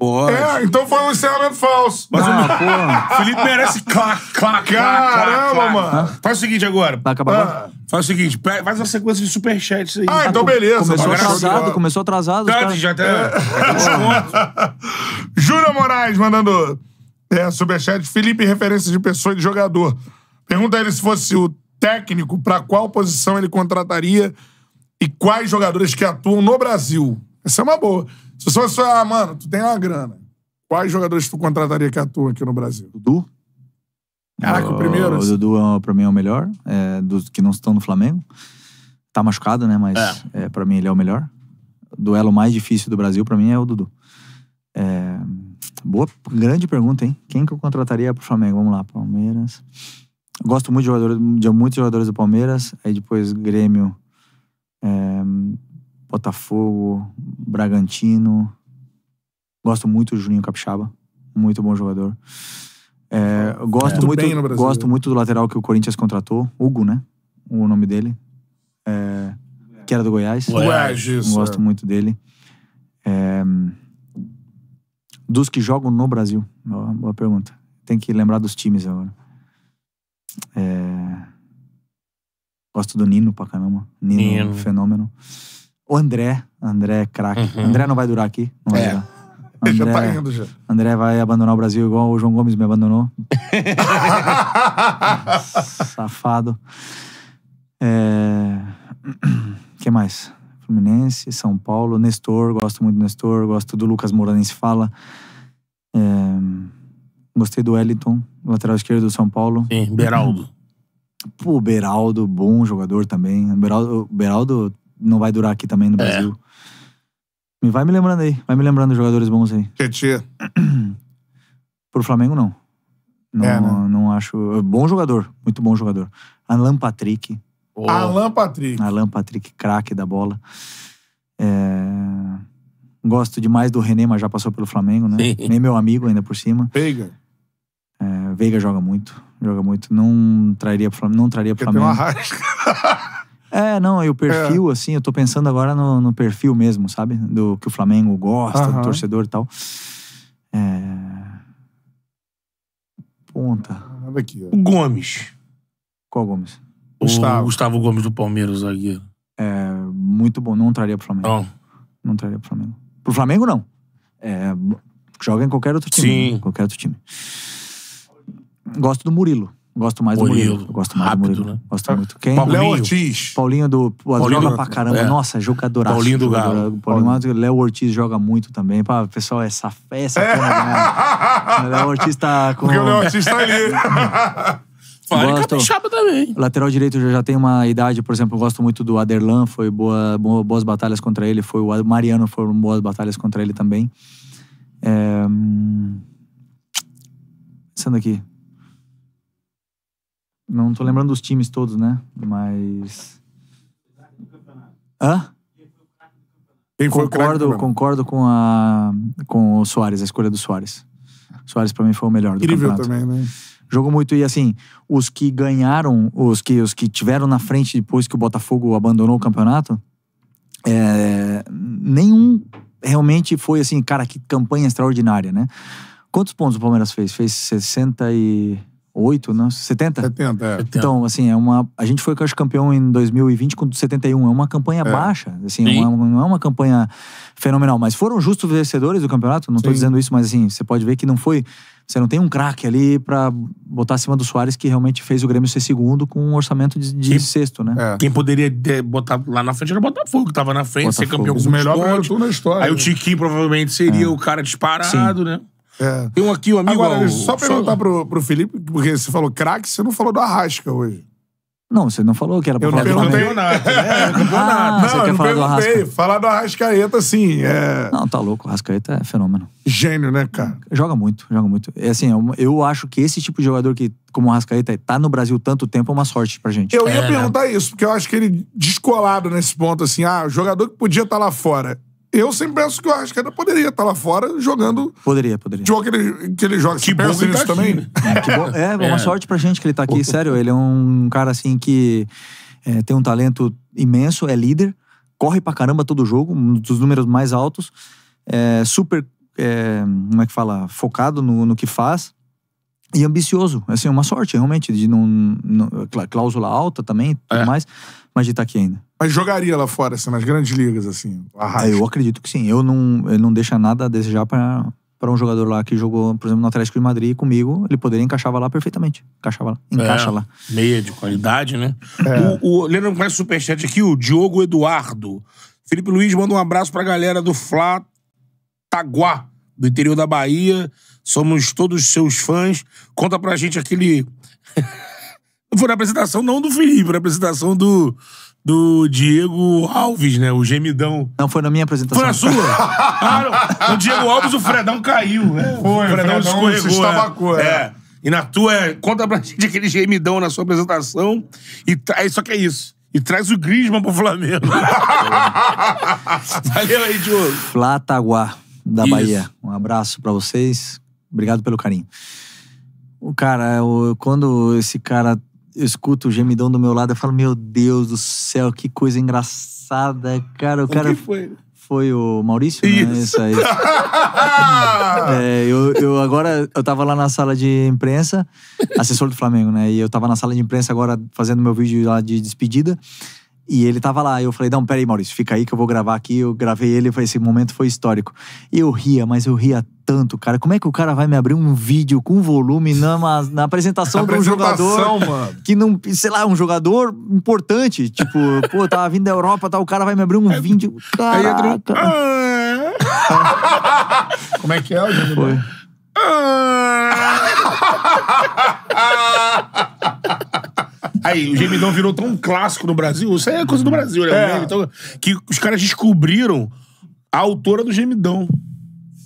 Pode. É, então foi um encerramento falso. Mas ah, o porra. Felipe merece clac, clac, Caramba, clac, mano. Faz o seguinte agora. Vai tá acabar ah. agora? Faz o seguinte, faz uma sequência de superchats aí. Ah, tá então beleza. Começou atrasado, começou atrasado. Tá, já até... Tá. Júlia Moraes mandando é, superchat. Felipe, referência de pessoa e de jogador. Pergunta ele se fosse o técnico, para qual posição ele contrataria e quais jogadores que atuam no Brasil. Essa é uma boa. Se você fosse, ah, mano, tu tem uma grana. Quais jogadores tu contrataria que atuam aqui no Brasil? Dudu. Caraca, o, o primeiro. O assim. Dudu, é, pra mim, é o melhor. É, dos que não estão no Flamengo. Tá machucado, né? Mas é. é pra mim ele é o melhor. O duelo mais difícil do Brasil, pra mim, é o Dudu. É... Boa, grande pergunta, hein? Quem que eu contrataria pro Flamengo? Vamos lá, Palmeiras. gosto muito de, jogador, de muitos jogadores do Palmeiras. Aí depois Grêmio. É... Botafogo, Bragantino. Gosto muito do Juninho Capixaba. Muito bom jogador. É, gosto, é, muito, gosto muito do lateral que o Corinthians contratou, Hugo, né? O nome dele. É, que era do Goiás. Goiás, isso. Gosto é. muito dele. É, dos que jogam no Brasil. Boa, boa pergunta. Tem que lembrar dos times agora. É, gosto do Nino pra caramba. Nino, Nino. fenômeno. O André. André é craque. Uhum. André não vai durar aqui. Não vai é. durar. André, já tá já. André vai abandonar o Brasil igual o João Gomes me abandonou. Safado. É... que mais? Fluminense, São Paulo, Nestor, gosto muito do Nestor, gosto do Lucas Moura, nem se fala. É... Gostei do Wellington, lateral esquerdo do São Paulo. Sim, Beraldo. Pô, Beraldo, bom jogador também. Beraldo, Beraldo não vai durar aqui também no é. Brasil. Me vai me lembrando aí, vai me lembrando de jogadores bons aí. Tietchan. Pro Flamengo, não. Não, é, né? não acho. Bom jogador, muito bom jogador. Alan Patrick. Oh. Alan Patrick. Alan Patrick, craque da bola. É... Gosto demais do René, mas já passou pelo Flamengo, né? Sim. Nem meu amigo ainda por cima. Veiga. É, Veiga joga muito. Joga muito. Não traria pro Flamengo. Não traria pro Flamengo. Tem uma É, não, e o perfil, é. assim, eu tô pensando agora no, no, perfil mesmo, sabe? Do que o Flamengo gosta, uhum. do torcedor e tal. É... Ponta. Aqui, o Gomes. Qual Gomes? O Gustavo. Gustavo Gomes do Palmeiras, zagueiro. É, muito bom. Não traria pro Flamengo. Não. Não traria pro Flamengo. Pro Flamengo, não. É, joga em qualquer outro time. Sim. Né? Qualquer outro time. Gosto do Murilo. Gosto mais Murilo. do Murilo. Eu gosto mais Rápido, do Murilo. Né? Gosto muito. Quem? Paulinho. Léo Ortiz. Paulinho do. Paulinho joga pra caramba. É. Nossa, jogadoraço. Paulinho do Galo. Paulinho Léo Ortiz joga muito também. Pá, pessoal, é essa festa. É. Né, Léo Ortiz tá com. Porque o Léo Ortiz tá ali. gosto... também. Lateral direito eu já tem uma idade, por exemplo, eu gosto muito do Aderlan, foi boa, boas batalhas contra ele, foi o Mariano, foram boas batalhas contra ele também. É... Hum, pensando aqui. Não tô lembrando dos times todos, né? Mas. Hã? Quem foi concordo, concordo com, a, com o Soares, a escolha do Soares. O Soares, pra mim, foi o melhor do Incrível campeonato. também, né? Jogou muito e, assim, os que ganharam, os que, os que tiveram na frente depois que o Botafogo abandonou o campeonato, é, nenhum realmente foi assim, cara, que campanha extraordinária, né? Quantos pontos o Palmeiras fez? Fez 60 e. 8, 70? 70, é. Então, assim, é uma. A gente foi campeão em 2020 com 71. É uma campanha é. baixa. Assim, é uma, não é uma campanha fenomenal. Mas foram justos vencedores do campeonato. Não estou dizendo isso, mas assim, você pode ver que não foi. Você não tem um craque ali para botar acima do Soares que realmente fez o Grêmio ser segundo com um orçamento de, de Quem, sexto, né? É. Quem poderia botar lá na frente era o Botafogo, que tava na frente, Botafogo. ser campeão com o melhor pontos. na história. Aí o né? Tiquinho provavelmente seria é. o cara disparado, Sim. né? É. Tem um aqui, um amigo. Agora, ao... só perguntar Pro, pro Felipe, porque você falou craque, você não falou do Arrasca hoje. Não, você não falou que era pra eu falar não do Nada, né? não ah, Não, eu não perguntei. Ah, do falar do Arrascaeta, assim, é... Não, tá louco. O Arrascaeta é fenômeno. Gênio, né, cara? Joga muito, joga muito. É assim, é eu acho que esse tipo de jogador que, como o Arrascaeta, tá no Brasil tanto tempo é uma sorte pra gente. Eu ia é, perguntar né? isso, porque eu acho que ele descolado nesse ponto, assim, ah, o jogador que podia estar tá lá fora eu sempre penso que o Arrascaeta poderia estar lá fora jogando. Poderia, poderia. Jogo que ele, que ele joga. Que bom isso tá também? Aqui, né? é, boa é, é, uma é. sorte pra gente que ele tá aqui. Sério, ele é um cara assim que é, tem um talento imenso, é líder, corre pra caramba todo jogo, um dos números mais altos. É, super, é, como é que fala? Focado no, no que faz e ambicioso. Assim, é uma sorte, realmente, de não. não cláusula alta também, tudo é. mais, mas de estar tá aqui ainda. Mas jogaria lá fora, assim, nas grandes ligas, assim, arrasta. É, eu acredito que sim. Eu não, eu não deixa nada a desejar para para um jogador lá que jogou, por exemplo, no Atlético de Madrid comigo, ele poderia encaixava lá perfeitamente. Encaixava lá. É, encaixa é, lá. Meia de qualidade, né? É. O, o Leandro mais superchat aqui, o Diogo Eduardo. Felipe Luiz manda um abraço para a galera do Flá Taguá, do interior da Bahia. Somos todos seus fãs. Conta pra gente aquele. Foi na apresentação não do Felipe, na apresentação do, do Diego Alves, né? O gemidão. Não, foi na minha apresentação. Foi na sua? ah, O Diego Alves, o Fredão caiu, né? Foi, é, o Fredão, Fredão escorregou. Se é. estabacou, é. é. E na tua, conta pra gente aquele gemidão na sua apresentação. E tra... É, só que é isso. E traz o Grisman pro Flamengo. Valeu aí, Diogo. Plataguá, da Isso. Bahia. Um abraço para vocês. Obrigado pelo carinho. O cara, eu, quando esse cara eu escuto o gemidão do meu lado, eu falo, meu Deus do céu, que coisa engraçada, cara. O, o cara foi? foi o Maurício, Isso. né? Isso aí. é, eu, eu agora, eu tava lá na sala de imprensa, assessor do Flamengo, né? E eu tava na sala de imprensa agora fazendo meu vídeo lá de despedida. E ele tava lá. Eu falei, não, peraí, Maurício, fica aí que eu vou gravar aqui. Eu gravei ele, esse momento foi histórico. Eu ria, mas eu ria tanto, cara. Como é que o cara vai me abrir um vídeo com volume na, na apresentação de um jogador mano. que não, sei lá, um jogador importante, tipo, pô, tava tá vindo da Europa, tá, o cara vai me abrir um é, vídeo, caraca. Aí ah! Como é que é o jogo? Foi. Né? Ah! Aí, o gemidão virou tão clássico no Brasil. Isso aí é coisa do Brasil, né? É. Então, que os caras descobriram a autora do gemidão.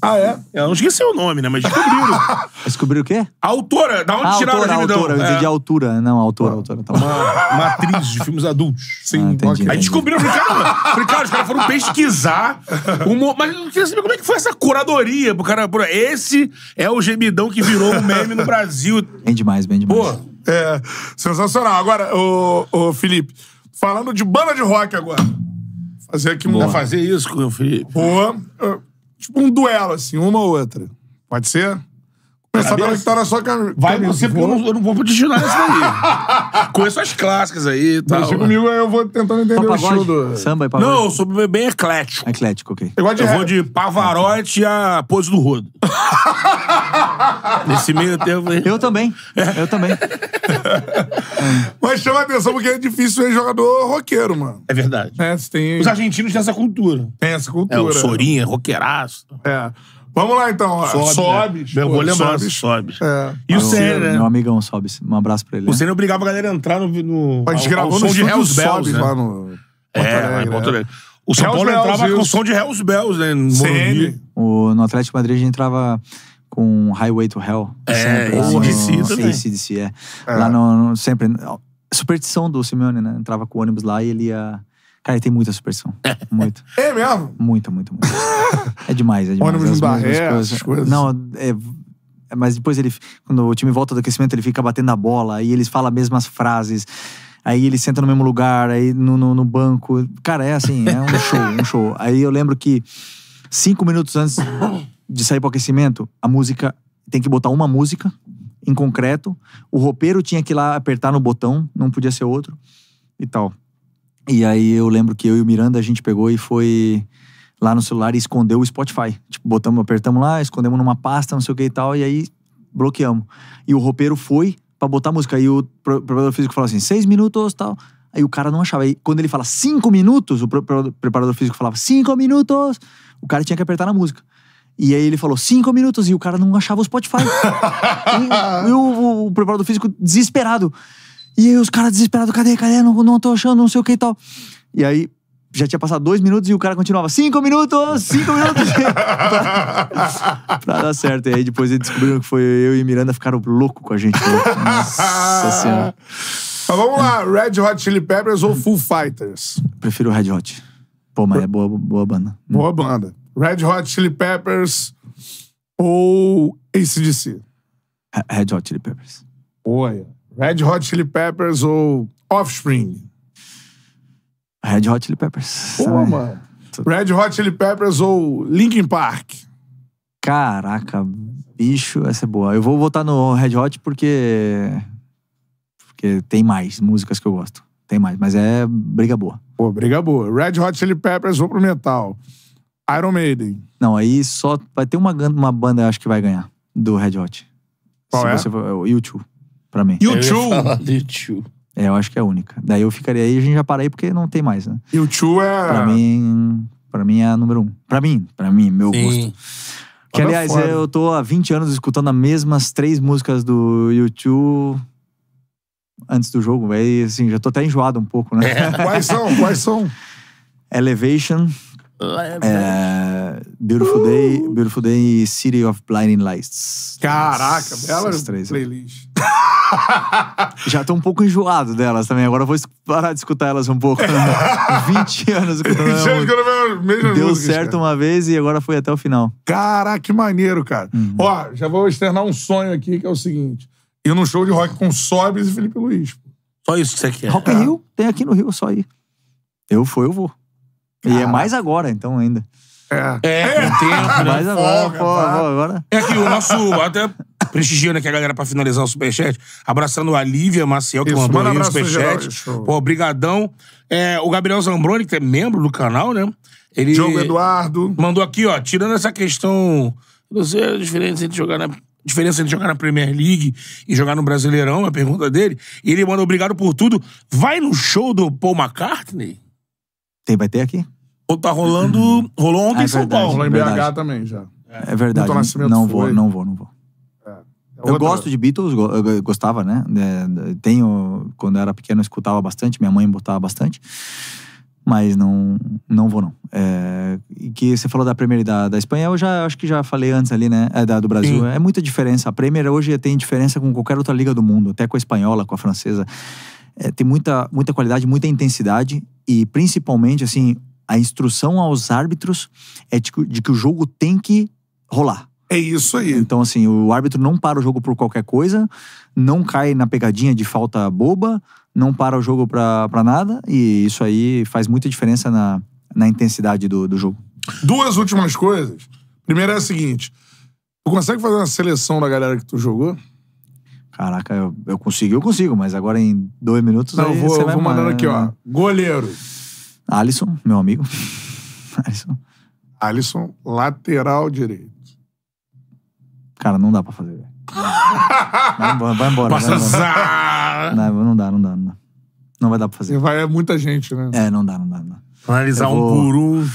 Ah, é? Eu não esqueci o nome, né? Mas descobriram. Descobriu o quê? A autora. Da onde ah, tiraram autora, a gemidão? Autora, é. de altura. Não, autora, ah, autora. Tá uma, uma atriz de filmes adultos. Sim. Ah, entendi, aí descobriram, falei, cara, os caras foram pesquisar. Uma, mas eu queria saber como é que foi essa curadoria pro cara. Esse é o gemidão que virou um meme no Brasil. Bem demais, bem demais. Pô, é, sensacional. Agora, o, o Felipe, falando de banda de rock agora. Fazer aqui um. fazer isso com o Felipe. Boa. Tipo um duelo, assim, uma ou outra. Pode ser? Começar que tá na sua Vai você, porque eu não, eu não vou pro isso daí. Conheço as clássicas aí e tal. Deixa né? comigo, aí eu vou tentando entender o estilo do... Samba e Não, eu sou bem eclético. Eclético, ok. Eu, de eu vou de Pavarotti a pose do rodo. Nesse meio tempo aí. Eu também. É. Eu também. Mas chama atenção porque é difícil ser jogador roqueiro, mano. É verdade. É, tem... Os argentinos têm essa cultura. Tem essa cultura. É, o Sorinha, é roqueiraço. É. Vamos lá então. Sobe. sobe né? Mergulho é sobe. sobe. É. E o Senna, né? Meu amigão sobe. Um abraço pra ele. O né? Senna obrigava a galera a entrar no. no a gente gravou no de Hells Bells, né? lá no. É, Porto é. Alegre. O São Paulo Bells, entrava com com som de Hells Bells, né? No CN. O, no Atlético Madrid a gente entrava com Highway to Hell. É, ACDC também. ACDC, é. é. Lá no, no, sempre. Superstição do Simeone, né? Entrava com o ônibus lá e ele ia Cara, tem muita superstição. Muito. É mesmo? Muito, muito, muito. é demais, é demais. Ônibus em barreira, coisas. coisas. Não, é, é, Mas depois ele. Quando o time volta do aquecimento, ele fica batendo a bola, aí eles falam as mesmas frases. Aí ele senta no mesmo lugar, aí no, no, no banco. Cara, é assim, é um show, um show. Aí eu lembro que cinco minutos antes de sair pro aquecimento, a música. Tem que botar uma música em concreto. O roupeiro tinha que ir lá apertar no botão, não podia ser outro e tal. E aí eu lembro que eu e o Miranda a gente pegou e foi lá no celular e escondeu o Spotify. Tipo, botamos, apertamos lá, escondemos numa pasta, não sei o que e tal, e aí bloqueamos. E o roupeiro foi para botar a música. aí o preparador físico falou assim: seis minutos tal. Aí o cara não achava. Aí quando ele fala cinco minutos, o preparador físico falava cinco minutos, o cara tinha que apertar na música. E aí ele falou cinco minutos e o cara não achava o Spotify. e, e o, o preparador físico desesperado. E aí os caras desesperados, cadê, cadê? Não, não tô achando, não sei o que e tal. E aí, já tinha passado dois minutos e o cara continuava: cinco minutos, cinco minutos. pra, pra, dar certo. E aí depois eles descobriram que foi eu e Miranda ficaram louco com a gente. Nossa senhora. Mas vamos lá, Red Hot Chili Peppers ou Full Fighters? Prefiro Red Hot. Pô, mas é boa, boa banda. Boa banda. Red Hot Chili Peppers ou ACDC? Red Hot Chili Peppers. Olha. Red Hot Chili Peppers ou Offspring? Red Hot Chili Peppers. Pô, mano. Red Hot Chili Peppers ou Linkin Park? Caraca, bicho, essa é boa. Eu vou votar no Red Hot porque. Porque tem mais músicas que eu gosto. Tem mais, mas é briga boa. Pô, briga boa. Red Hot Chili Peppers, vou pro metal. Iron Maiden. Não, aí só vai ter uma, uma banda, eu acho que vai ganhar, do Red Hot. Qual Se é? Você for, é o YouTube pra mim. Eu ia É, eu acho que é a única. Daí eu ficaria aí a gente já para aí porque não tem mais, né? YouTube é. Pra mim, pra mim é a número um. Pra mim, pra mim, meu Sim. gosto. Que, Olha aliás, fora. eu tô há 20 anos escutando as mesmas três músicas do YouTube antes do jogo. Aí, assim, já tô até enjoado um pouco, né? É. Quais são? Quais são? Elevation. É, Beautiful uh. Day, Beautiful Day e City of Blinding Lights. Caraca, belas três. Playlist. Já tô um pouco enjoado delas também. Agora eu vou parar de escutar elas um pouco. 20 anos escutando. 20 anos mesma Deu música, certo cara. uma vez e agora foi até o final. Caraca, que maneiro, cara. Uhum. Ó, já vou externar um sonho aqui, que é o seguinte: ir num show de rock com Sobres e Felipe Luiz. Só isso que você quer. Rock in é. Rio, tem aqui no Rio, só ir. Eu fui, eu vou. Caraca. E é mais agora, então, ainda. É. É, é. tempo. Né? Mais agora, pô, agora. É que o nosso. Até prestigiando aqui a galera pra finalizar o superchat. Abraçando a Lívia Maciel, que Isso, mandou aí o superchat. Geral, Pô, É, o Gabriel Zambroni, que é membro do canal, né? Ele Diogo Eduardo. Mandou aqui, ó, tirando essa questão... Não sei a diferença entre jogar na diferença entre jogar na Premier League e jogar no Brasileirão, a pergunta dele. E ele manda obrigado por tudo. Vai no show do Paul McCartney? Tem, vai ter aqui? Ou tá rolando. Rolou ontem ah, é em São verdade, Paulo. Rolou em BH também já. É, é verdade. Não, não vou, não vou, não vou. Eu gosto de Beatles, gostava, né? Tenho, quando eu era pequeno, eu escutava bastante, minha mãe botava bastante. Mas não, não vou, não. É, que você falou da Premier e da, da Espanha, eu já acho que já falei antes ali, né? É, da, do Brasil. Sim. É muita diferença. A Premier hoje tem diferença com qualquer outra liga do mundo, até com a espanhola, com a francesa. É, tem muita, muita qualidade, muita intensidade e principalmente, assim, a instrução aos árbitros é de de que o jogo tem que rolar. É isso aí. Então, assim, o árbitro não para o jogo por qualquer coisa, não cai na pegadinha de falta boba, não para o jogo para nada, e isso aí faz muita diferença na, na intensidade do, do jogo. Duas últimas coisas. Primeira é a seguinte: tu consegue fazer uma seleção da galera que tu jogou? Caraca, eu, eu consigo, eu consigo, mas agora em dois minutos. Não, eu vou, eu vou mandando aqui, ó. Goleiro. Alisson, meu amigo. Alisson. Alisson, lateral direito. Cara, não dá pra fazer, Vai embora, vai embora. Vai embora. Não, não dá, não dá, não dá. Não vai dar pra fazer. Vai é muita gente, né? É, não dá, não dá, não dá. Analisar vou... um por um.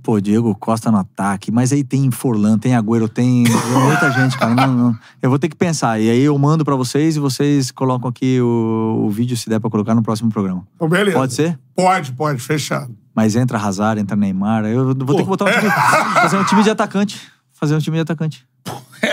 Pô, Diego Costa no ataque, mas aí tem Forlan, tem Agüero, tem muita gente, cara. Não, não. Eu vou ter que pensar. E aí eu mando pra vocês e vocês colocam aqui o, o vídeo, se der pra colocar no próximo programa. Então, beleza. Pode ser? Pode, pode, fechado. Mas entra Hazard, entra Neymar. Eu vou Pô. ter que botar um time, fazer um time de atacante. Fazer um time de atacante. É,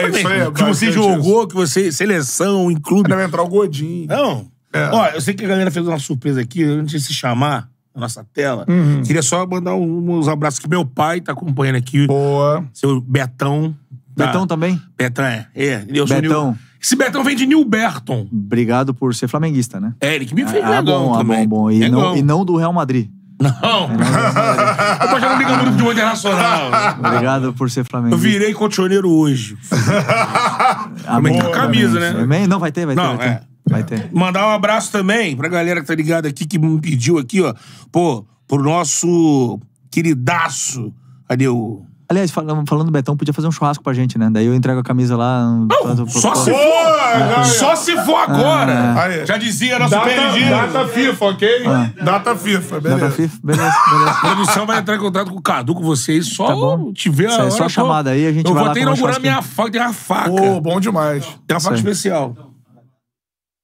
é isso aí. Que você é jogou, isso. que você. Seleção, clube. Deve entrar o Godinho. Não. É. Ó, eu sei que a galera fez uma surpresa aqui, antes de se chamar na nossa tela. Uhum. Queria só mandar uns abraços que meu pai tá acompanhando aqui. Boa. Seu Betão. Tá. Betão também? Betão, é. é eu Betão. New... Esse Betão vem de Nilberton. Obrigado por ser flamenguista, né? É, ele que me fez ah, ah bom, ah, também. Ah, bom, bom. E, é não, e não do Real Madrid. Não. Eu tô achando Liga Muito de Futebol Internacional. Obrigado por ser flamengo. Eu virei cotioneiro hoje. Amém. com camisa, né? Amém? Não, vai ter, vai Não, ter. Vai é. ter. Vai ter. Mandar um abraço também pra galera que tá ligada aqui, que me pediu aqui, ó. Pô, pro nosso queridaço. Cadê o Aliás, falando, falando Betão, podia fazer um churrasco pra gente, né? Daí eu entrego a camisa lá. Não, pro, só pro, se for! Ah, né? é. só se for agora! É, já dizia nosso data, Data FIFA, ok? Ah. Data FIFA, beleza. Data FIFA, beleza, beleza. A produção vai entrar em contato com o Cadu, com vocês, só tá bom. tiver a é hora, Só a chamada aí, a gente eu vai Eu vou até inaugurar minha faca, tem uma faca. Pô, bom demais. Tem uma faca especial.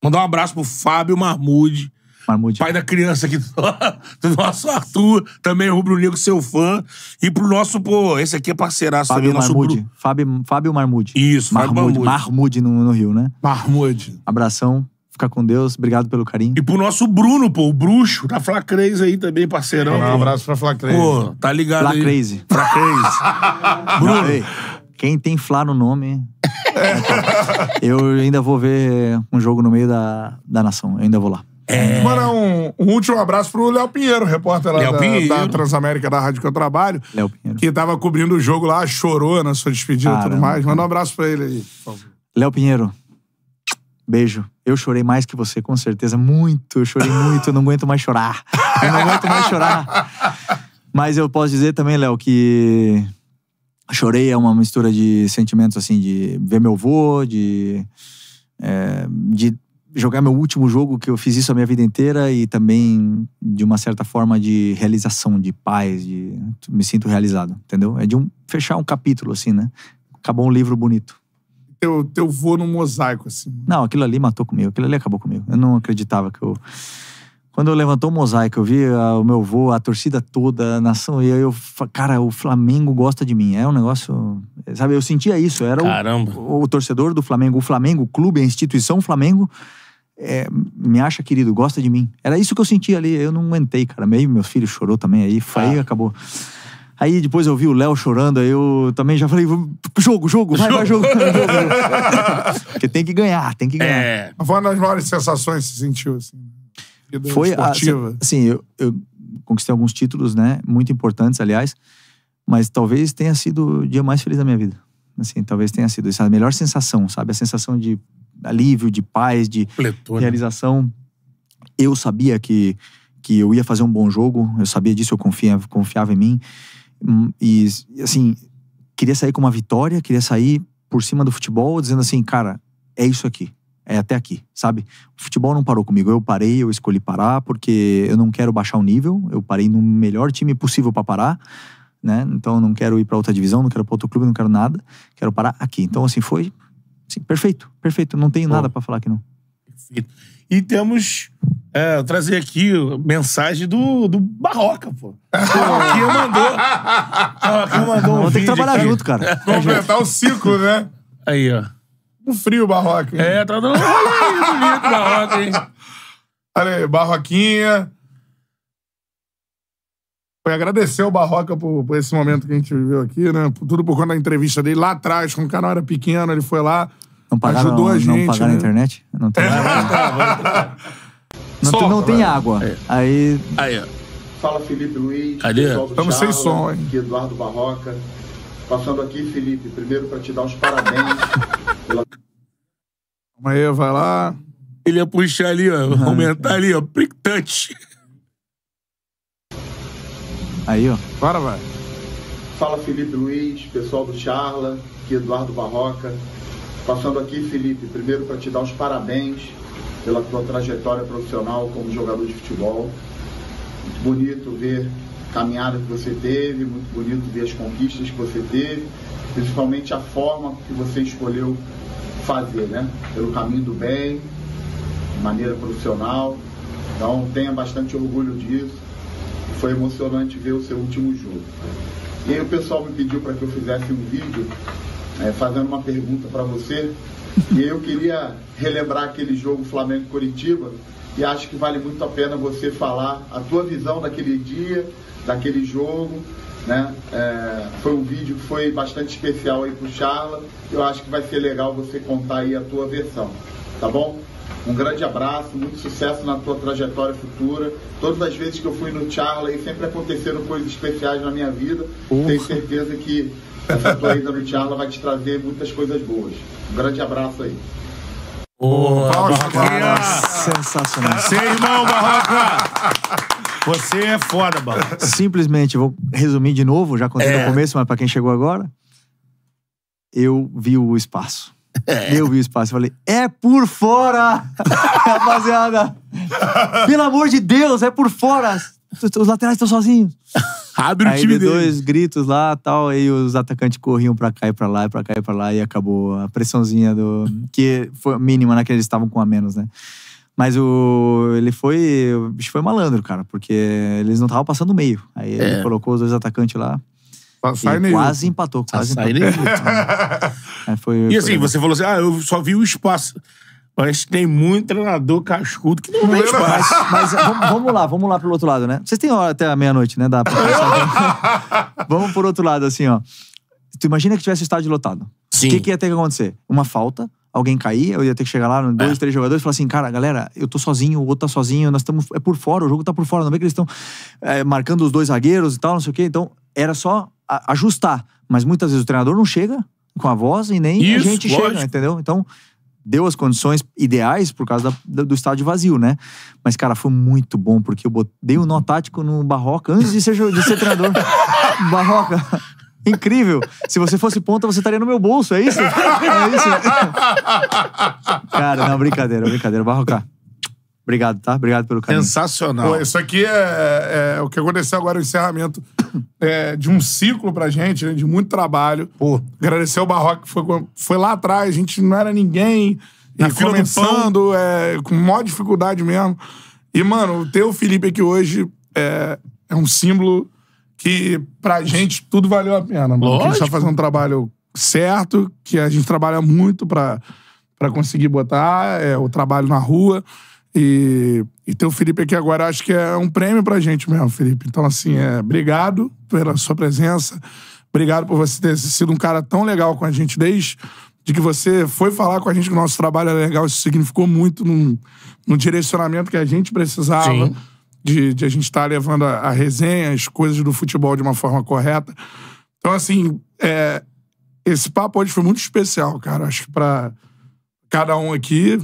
Mandar um abraço pro Fábio Marmude, Marmude. Pai da criança aqui do nosso Arthur, também rubro-negro, seu fã. E pro nosso, pô, esse aqui é parceiraço Fábio também. Marmude. Nosso... Fábio, Fábio Marmude. Isso, Marmude. Marmude no, no Rio, né? Marmude. Abração. Fica com Deus. Obrigado pelo carinho. E pro nosso Bruno, pô, o bruxo, da Flacrez aí também, parceirão. Um abraço pra Flacrez, Pô, tá ligado Fla aí. Flacrez, Flacrez, Bruno. Não, ei, quem tem Fla no nome... Eu ainda vou ver um jogo no meio da, da nação. Eu ainda vou lá. É... Manda um, um, último abraço pro Léo Pinheiro, repórter lá da, Pinheiro. da, Transamérica, da rádio que eu trabalho. Léo Pinheiro. Que tava cobrindo o jogo lá, chorou na sua despedida e tudo mais. Manda um abraço pra ele aí, por favor. Léo Pinheiro, beijo. Eu chorei mais que você, com certeza. Muito, eu chorei muito. Eu não aguento mais chorar. Eu não aguento mais chorar. Mas eu posso dizer também, Léo, que chorei é uma mistura de sentimentos, assim, de ver meu avô, de... É, de jogar meu último jogo, que eu fiz isso a minha vida inteira, e também de uma certa forma de realização, de paz, de me sinto realizado, entendeu? É de um fechar um capítulo, assim, né? Acabou um livro bonito. Teu, teu voo no mosaico, assim. Não, aquilo ali matou comigo, aquilo ali acabou comigo. Eu não acreditava que eu. Quando eu levantou o mosaico, eu vi ah, o meu voo, a torcida toda, a nação, e aí eu, cara, o Flamengo gosta de mim. É um negócio. Sabe, eu sentia isso. era o, o, o torcedor do Flamengo, o Flamengo, o clube, a instituição Flamengo é, me acha querido, gosta de mim. Era isso que eu senti ali, eu não aguentei, cara. Meio meu filho chorou também, aí, foi aí ah. acabou. Aí depois eu vi o Léo chorando, aí eu também já falei: jogo, jogo, vai, vai, jogo. jogo. Porque tem que ganhar, tem que ganhar. É. Foi uma das maiores sensações que se sentiu, assim. Né? Foi ah, esportiva. assim, eu, eu conquistei alguns títulos, né? Muito importantes, aliás. Mas talvez tenha sido o dia mais feliz da minha vida. Assim, talvez tenha sido. Essa é a melhor sensação, sabe? A sensação de alívio, de paz, de realização. Eu sabia que, que eu ia fazer um bom jogo, eu sabia disso, eu confiava, confiava em mim. Hum, e, assim, queria sair com uma vitória, queria sair por cima do futebol, dizendo assim, cara, é isso aqui. É até aqui, sabe? O futebol não parou comigo. Eu parei, eu escolhi parar porque eu não quero baixar o nível. Eu parei no melhor time possível para parar. Né? Então não quero ir para outra divisão, não quero para outro clube, não quero nada, quero parar aqui. Então assim foi Sim, perfeito, perfeito. Não tenho Bom, nada para falar aqui, não. Perfeito. E temos. É, trazer aqui mensagem do, do Barroca, pô. Aqui mandou. Aqui mandou um Vamos ter que trabalhar aqui. junto, cara. Completar o ciclo, né? Aí, ó. Um frio, Barroca. Hein? É, tá dando um rolê aí bonito, Barroca, hein? Olha aí, Barroquinha. Foi agradecer o Barroca por, por, esse momento que a gente viveu aqui, né? Tudo por conta da entrevista dele lá atrás, quando o canal era pequeno, ele foi lá, não pagaram, ajudou a gente. Não pagaram né? a internet? Não tem água. não, não tem água. É. Aí... Aí, ó. Fala Felipe Luiz. Cadê? Estamos sem som, hein? Aqui Eduardo Barroca. Passando aqui, Felipe, primeiro para te dar os parabéns. pela... Calma aí, vai lá. Ele ia puxar ali, ó. Aumentar ali, ó. Prick touch. Aí, ó. Bora, vai. Fala Felipe Luiz, pessoal do Charla, aqui Eduardo Barroca. Passando aqui, Felipe, primeiro para te dar os parabéns pela tua trajetória profissional como jogador de futebol. Muito bonito ver a caminhada que você teve, muito bonito ver as conquistas que você teve, principalmente a forma que você escolheu fazer, né? Pelo caminho do bem, de maneira profissional. Então tenha bastante orgulho disso foi emocionante ver o seu último jogo. E aí o pessoal me pediu para que eu fizesse um vídeo é, fazendo uma pergunta para você. E eu queria relembrar aquele jogo Flamengo-Curitiba e acho que vale muito a pena você falar a tua visão daquele dia, daquele jogo. Né? É, foi um vídeo que foi bastante especial aí pro Charla. Eu acho que vai ser legal você contar aí a tua versão, tá bom? Um grande abraço, muito sucesso na tua trajetória futura. Todas as vezes que eu fui no Charlie, sempre aconteceram coisas especiais na minha vida. Ufa. Uhum. Tenho certeza que essa tua ida no charla vai te trazer muitas coisas boas. Um grande abraço aí. Boa, Barroca. Sensacional. Seu é irmão, Barroca. Você é foda, barroca. Simplesmente, vou resumir de novo, já contei é. no começo, mas pra quem chegou agora, eu vi o espaço. É. Eu vi o espaço e falei, é por fora! Rapaziada! Pelo amor de Deus, é por fora! Os laterais estão sozinhos. Abre o aí time deu dele. dois gritos lá tal, aí os atacantes corriam pra cá e pra lá, e pra cá e pra lá, e acabou a pressãozinha do. Que foi mínima, né? Que eles estavam com a menos, né? Mas o, ele foi. O bicho foi malandro, cara, porque eles não estavam passando o meio. Aí é. ele colocou os dois atacantes lá. Sai e quase empatou, quase Sai empatou. é, foi, e assim, você falou assim, ah, eu só vi o espaço. Mas tem muito treinador cascudo que não vê espaço. Mas, mas vamos, vamos lá, vamos lá pro outro lado, né? Vocês têm hora até a meia-noite, né? Dá pra vamos por outro lado, assim, ó. Tu imagina que tivesse estádio lotado. Sim. O que, que ia ter que acontecer? Uma falta, alguém cair, eu ia ter que chegar lá, dois, é. três jogadores, e falar assim, cara, galera, eu tô sozinho, o outro tá sozinho, nós estamos. É por fora, o jogo tá por fora, não vê que eles estão é, marcando os dois zagueiros e tal, não sei o quê. Então, era só ajustar. Mas muitas vezes o treinador não chega com a voz e nem Isso, a gente lógico. chega, entendeu? Então, deu as condições ideais por causa da, do estádio vazio, né? Mas, cara, foi muito bom, porque eu dei o um nó tático no Barroca antes de ser, de ser treinador. Barroca. Incrível. Se você fosse ponta, você estaria no meu bolso, é isso? É isso? Cara, não, brincadeira, brincadeira. Barroca. Obrigado, tá? Obrigado pelo carinho. Sensacional. Pô, isso aqui é, é, é o que aconteceu agora, o encerramento é, de um ciclo pra gente, né, de muito trabalho. Pô. Agradecer o Barroco, que foi, foi lá atrás, a gente não era ninguém. Na e começando, é, com maior dificuldade mesmo. E, mano, ter o Felipe aqui hoje é, é um símbolo que, pra gente, tudo valeu a pena. Mano. Lógico. A gente tá fazendo um trabalho certo, que a gente trabalha muito pra, pra conseguir botar é, o trabalho na rua. E, e ter o Felipe aqui agora acho que é um prêmio pra gente mesmo, Felipe. Então, assim, é, obrigado pela sua presença. Obrigado por você ter sido um cara tão legal com a gente desde de que você foi falar com a gente que o nosso trabalho é legal. Isso significou muito no, no direcionamento que a gente precisava. De, de, a gente estar tá levando a, a, resenha, as coisas do futebol de uma forma correta. Então, assim, é, esse papo hoje foi muito especial, cara. Acho que para cada um aqui.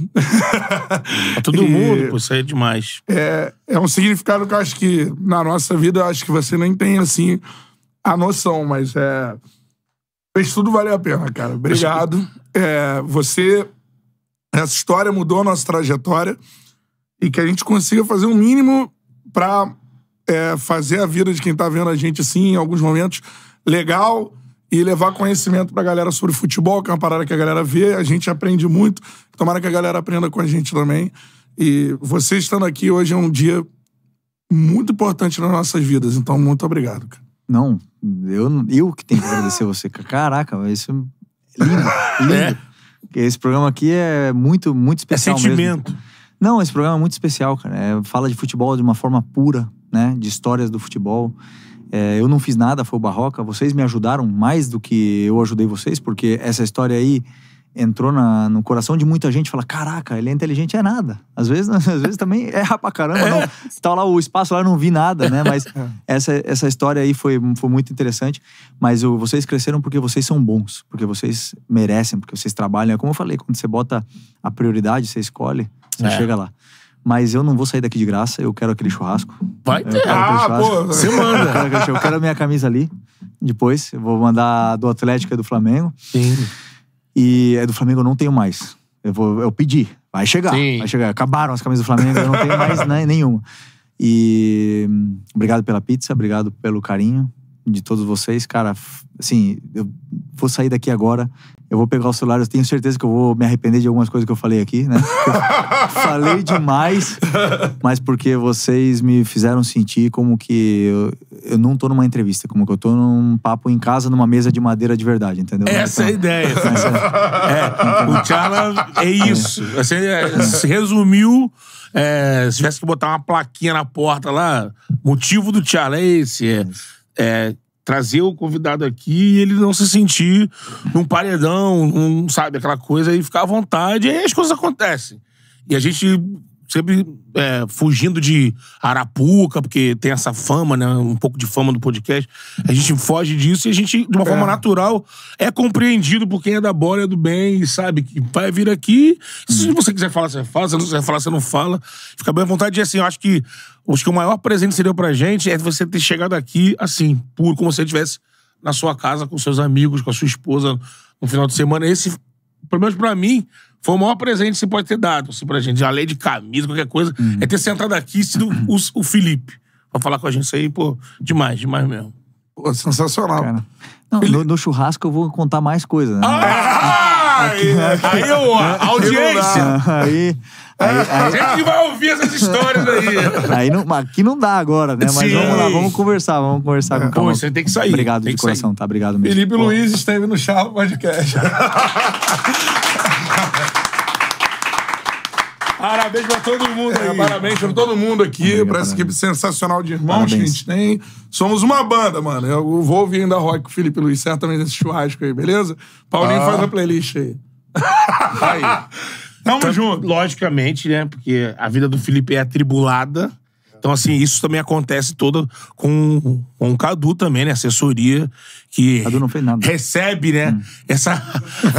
É todo mundo, pô, isso aí é demais. É, é um significado que eu acho que na nossa vida, eu acho que você nem tem, assim, a noção, mas é. Fez tudo valer a pena, cara. Obrigado. É, você. Essa história mudou a nossa trajetória e que a gente consiga fazer o um mínimo para é, fazer a vida de quem tá vendo a gente, assim, em alguns momentos, legal e levar conhecimento pra galera sobre futebol, que é uma parada que a galera vê, a gente aprende muito. Tomara que a galera aprenda com a gente também. E você estando aqui hoje é um dia muito importante nas nossas vidas, então muito obrigado, cara. Não, eu, eu que tenho que agradecer você. Caraca, isso é lindo, lindo. É. Esse programa aqui é muito, muito é especial é sentimento. Mesmo. Não, esse programa é muito especial, cara. É, fala de futebol de uma forma pura, né? De histórias do futebol. É, eu não fiz nada, foi o Barroca. Vocês me ajudaram mais do que eu ajudei vocês, porque essa história aí entrou na, no coração de muita gente. Fala, caraca, ele é inteligente, é nada. Às vezes, às vezes também é erra pra caramba. Não, é. tá lá o espaço lá, eu não vi nada, né? Mas é. essa, essa história aí foi, foi muito interessante. Mas o, vocês cresceram porque vocês são bons, porque vocês merecem, porque vocês trabalham. É como eu falei, quando você bota a prioridade, você escolhe, você é. chega lá mas eu não vou sair daqui de graça, eu quero aquele churrasco. Vai ter. Ah, pô, você manda. Eu quero, eu quero a minha camisa ali, depois. Eu vou mandar do Atlético e do Flamengo. Sim. E é do Flamengo eu não tenho mais. Eu, vou, eu pedi. Vai chegar. Sim. Vai chegar. Acabaram as camisas do Flamengo, eu não tenho mais né, nenhuma. E hum, obrigado pela pizza, obrigado pelo carinho de todos vocês. Cara, assim, eu vou sair daqui agora, eu vou pegar o celular, eu tenho certeza que eu vou me arrepender de algumas coisas que eu falei aqui, né? falei demais, mas porque vocês me fizeram sentir como que eu, eu não tô numa entrevista, como que eu tô num papo em casa, numa mesa de madeira de verdade, entendeu? Essa então, é a ideia. Essa... é, é o Tchala é isso. É. Você é, resumiu. É, se tivesse que botar uma plaquinha na porta lá, motivo do Tchala é esse. é, é trazer o convidado aqui e ele não se sentir num paredão, num, sabe, aquela coisa, e ficar à vontade, e aí as coisas acontecem. E a gente sempre é, fugindo de Arapuca, porque tem essa fama, né? Um pouco de fama do podcast. A gente foge disso e a gente, de uma forma é. natural, é compreendido por quem é da bola, é do bem, sabe? Que vai vir aqui. Se uhum. você quiser falar, você fala. Se não quiser falar, você não fala. Fica bem à vontade. E assim, eu acho que, acho que o maior presente que deu pra gente é você ter chegado aqui, assim, puro, como se você tivesse na sua casa com seus amigos, com a sua esposa no final de semana. Esse, pelo menos pra mim, foi o maior presente que você pode ter dado assim, pra gente. Além de camisa, qualquer coisa. Uhum. É ter sentado aqui e sido o, o, Felipe. Pra falar com a gente isso aí, pô, demais, demais mesmo. Pô, sensacional. Cara, não, no, no, churrasco eu vou contar mais coisas. Né? Ah! Aqui, aí, ó, audiência. Aí, aí, aí, a gente que vai ouvir essas histórias aí. aí não, aqui não dá agora, né? Mas Sim. vamos lá, vamos conversar, vamos conversar com o Pô, você tem que sair. Obrigado tem de coração, sair. tá? Obrigado mesmo. Felipe Pô. Luiz esteve no Charro Podcast. Parabéns pra todo mundo aí. É, parabéns pra todo mundo aqui, Obrigado, pra essa equipe sensacional de irmãos parabéns. que a gente tem. Somos uma banda, mano. Eu vou ouvir ainda rock com o Felipe Luiz, certamente nesse churrasco aí, beleza? Paulinho ah. faz a playlist aí. aí. Tamo então, junto. Logicamente, né? Porque a vida do Felipe é atribulada. Então, assim, isso também acontece toda com, com o Cadu também, né? Assessoria que Cadu não fez nada. recebe, né? Hum. Essa,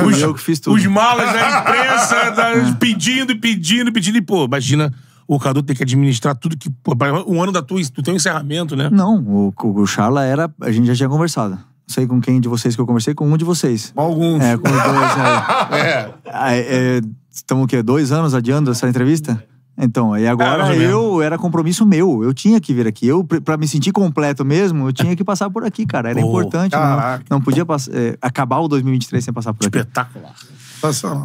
os, eu que fiz tudo. Os malas da imprensa da, é. pedindo, pedindo, pedindo. E, pô, imagina o Cadu ter que administrar tudo que. Pô, um ano da tua, tu tem um encerramento, né? Não, o, o Charla era. A gente já tinha conversado. Não sei com quem de vocês que eu conversei, com um de vocês. Alguns. É, com dois. é. é. é estamos é, é, o quê? Dois anos adiando essa entrevista? Então, aí é, agora eu era compromisso meu, eu tinha que vir aqui. Eu, para me sentir completo mesmo, eu tinha que passar por aqui, cara. Era importante. É? Caraca. Não, não podia é, acabar o 2023 sem passar por aqui. Espetacular.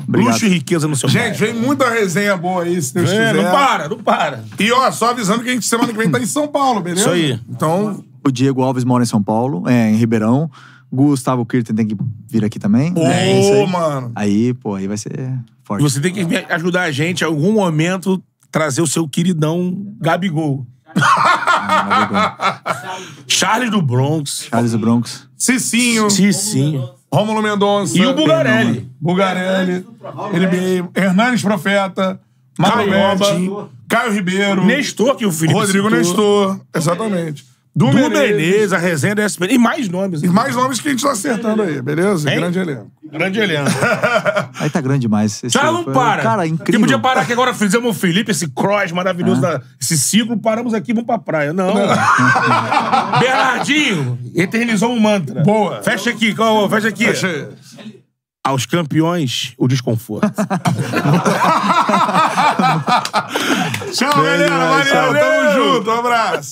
Luxo e riqueza no seu Gente, pai. vem muita resenha boa aí, se Deus é, quiser. Não para, não para. E ó, só avisando que a gente semana que vem tá em São Paulo, beleza? Isso aí. Então. O Diego Alves mora em São Paulo, é, em Ribeirão. Gustavo Kirten tem que vir aqui também. Pô, é, aí. mano. Aí, pô, aí vai ser forte. Você tem que ajudar a gente em algum momento trazer o seu queridão Gabigol. Charles do Bronx. Charles do Bronx. Cicinho. Cicinho. Rômulo Mendonça. E o Bugarelli. Bugarelli. Ele Hernanes Profeta. Marioba. Caio Ribeiro. Nestor, que o Felipe Rodrigo citou. Nestor. Exatamente. Du, du Menezes. Menezes, a resenha da E mais nomes. E mais nomes que a gente tá acertando aí, beleza? Hein? Grande elenco. Grande elenco. aí tá grande demais. Já não para. Cara, tipo, incrível. Que podia parar que agora fizemos o Felipe, esse cross maravilhoso, é. da... esse ciclo, paramos aqui, vamos pra praia. Não. não. Bernardinho, eternizou um mantra. Boa. Fecha aqui, fecha aqui. Fecha. Aos campeões, o desconforto. tchau, Bem, galera. Valeu, tamo junto. Um abraço.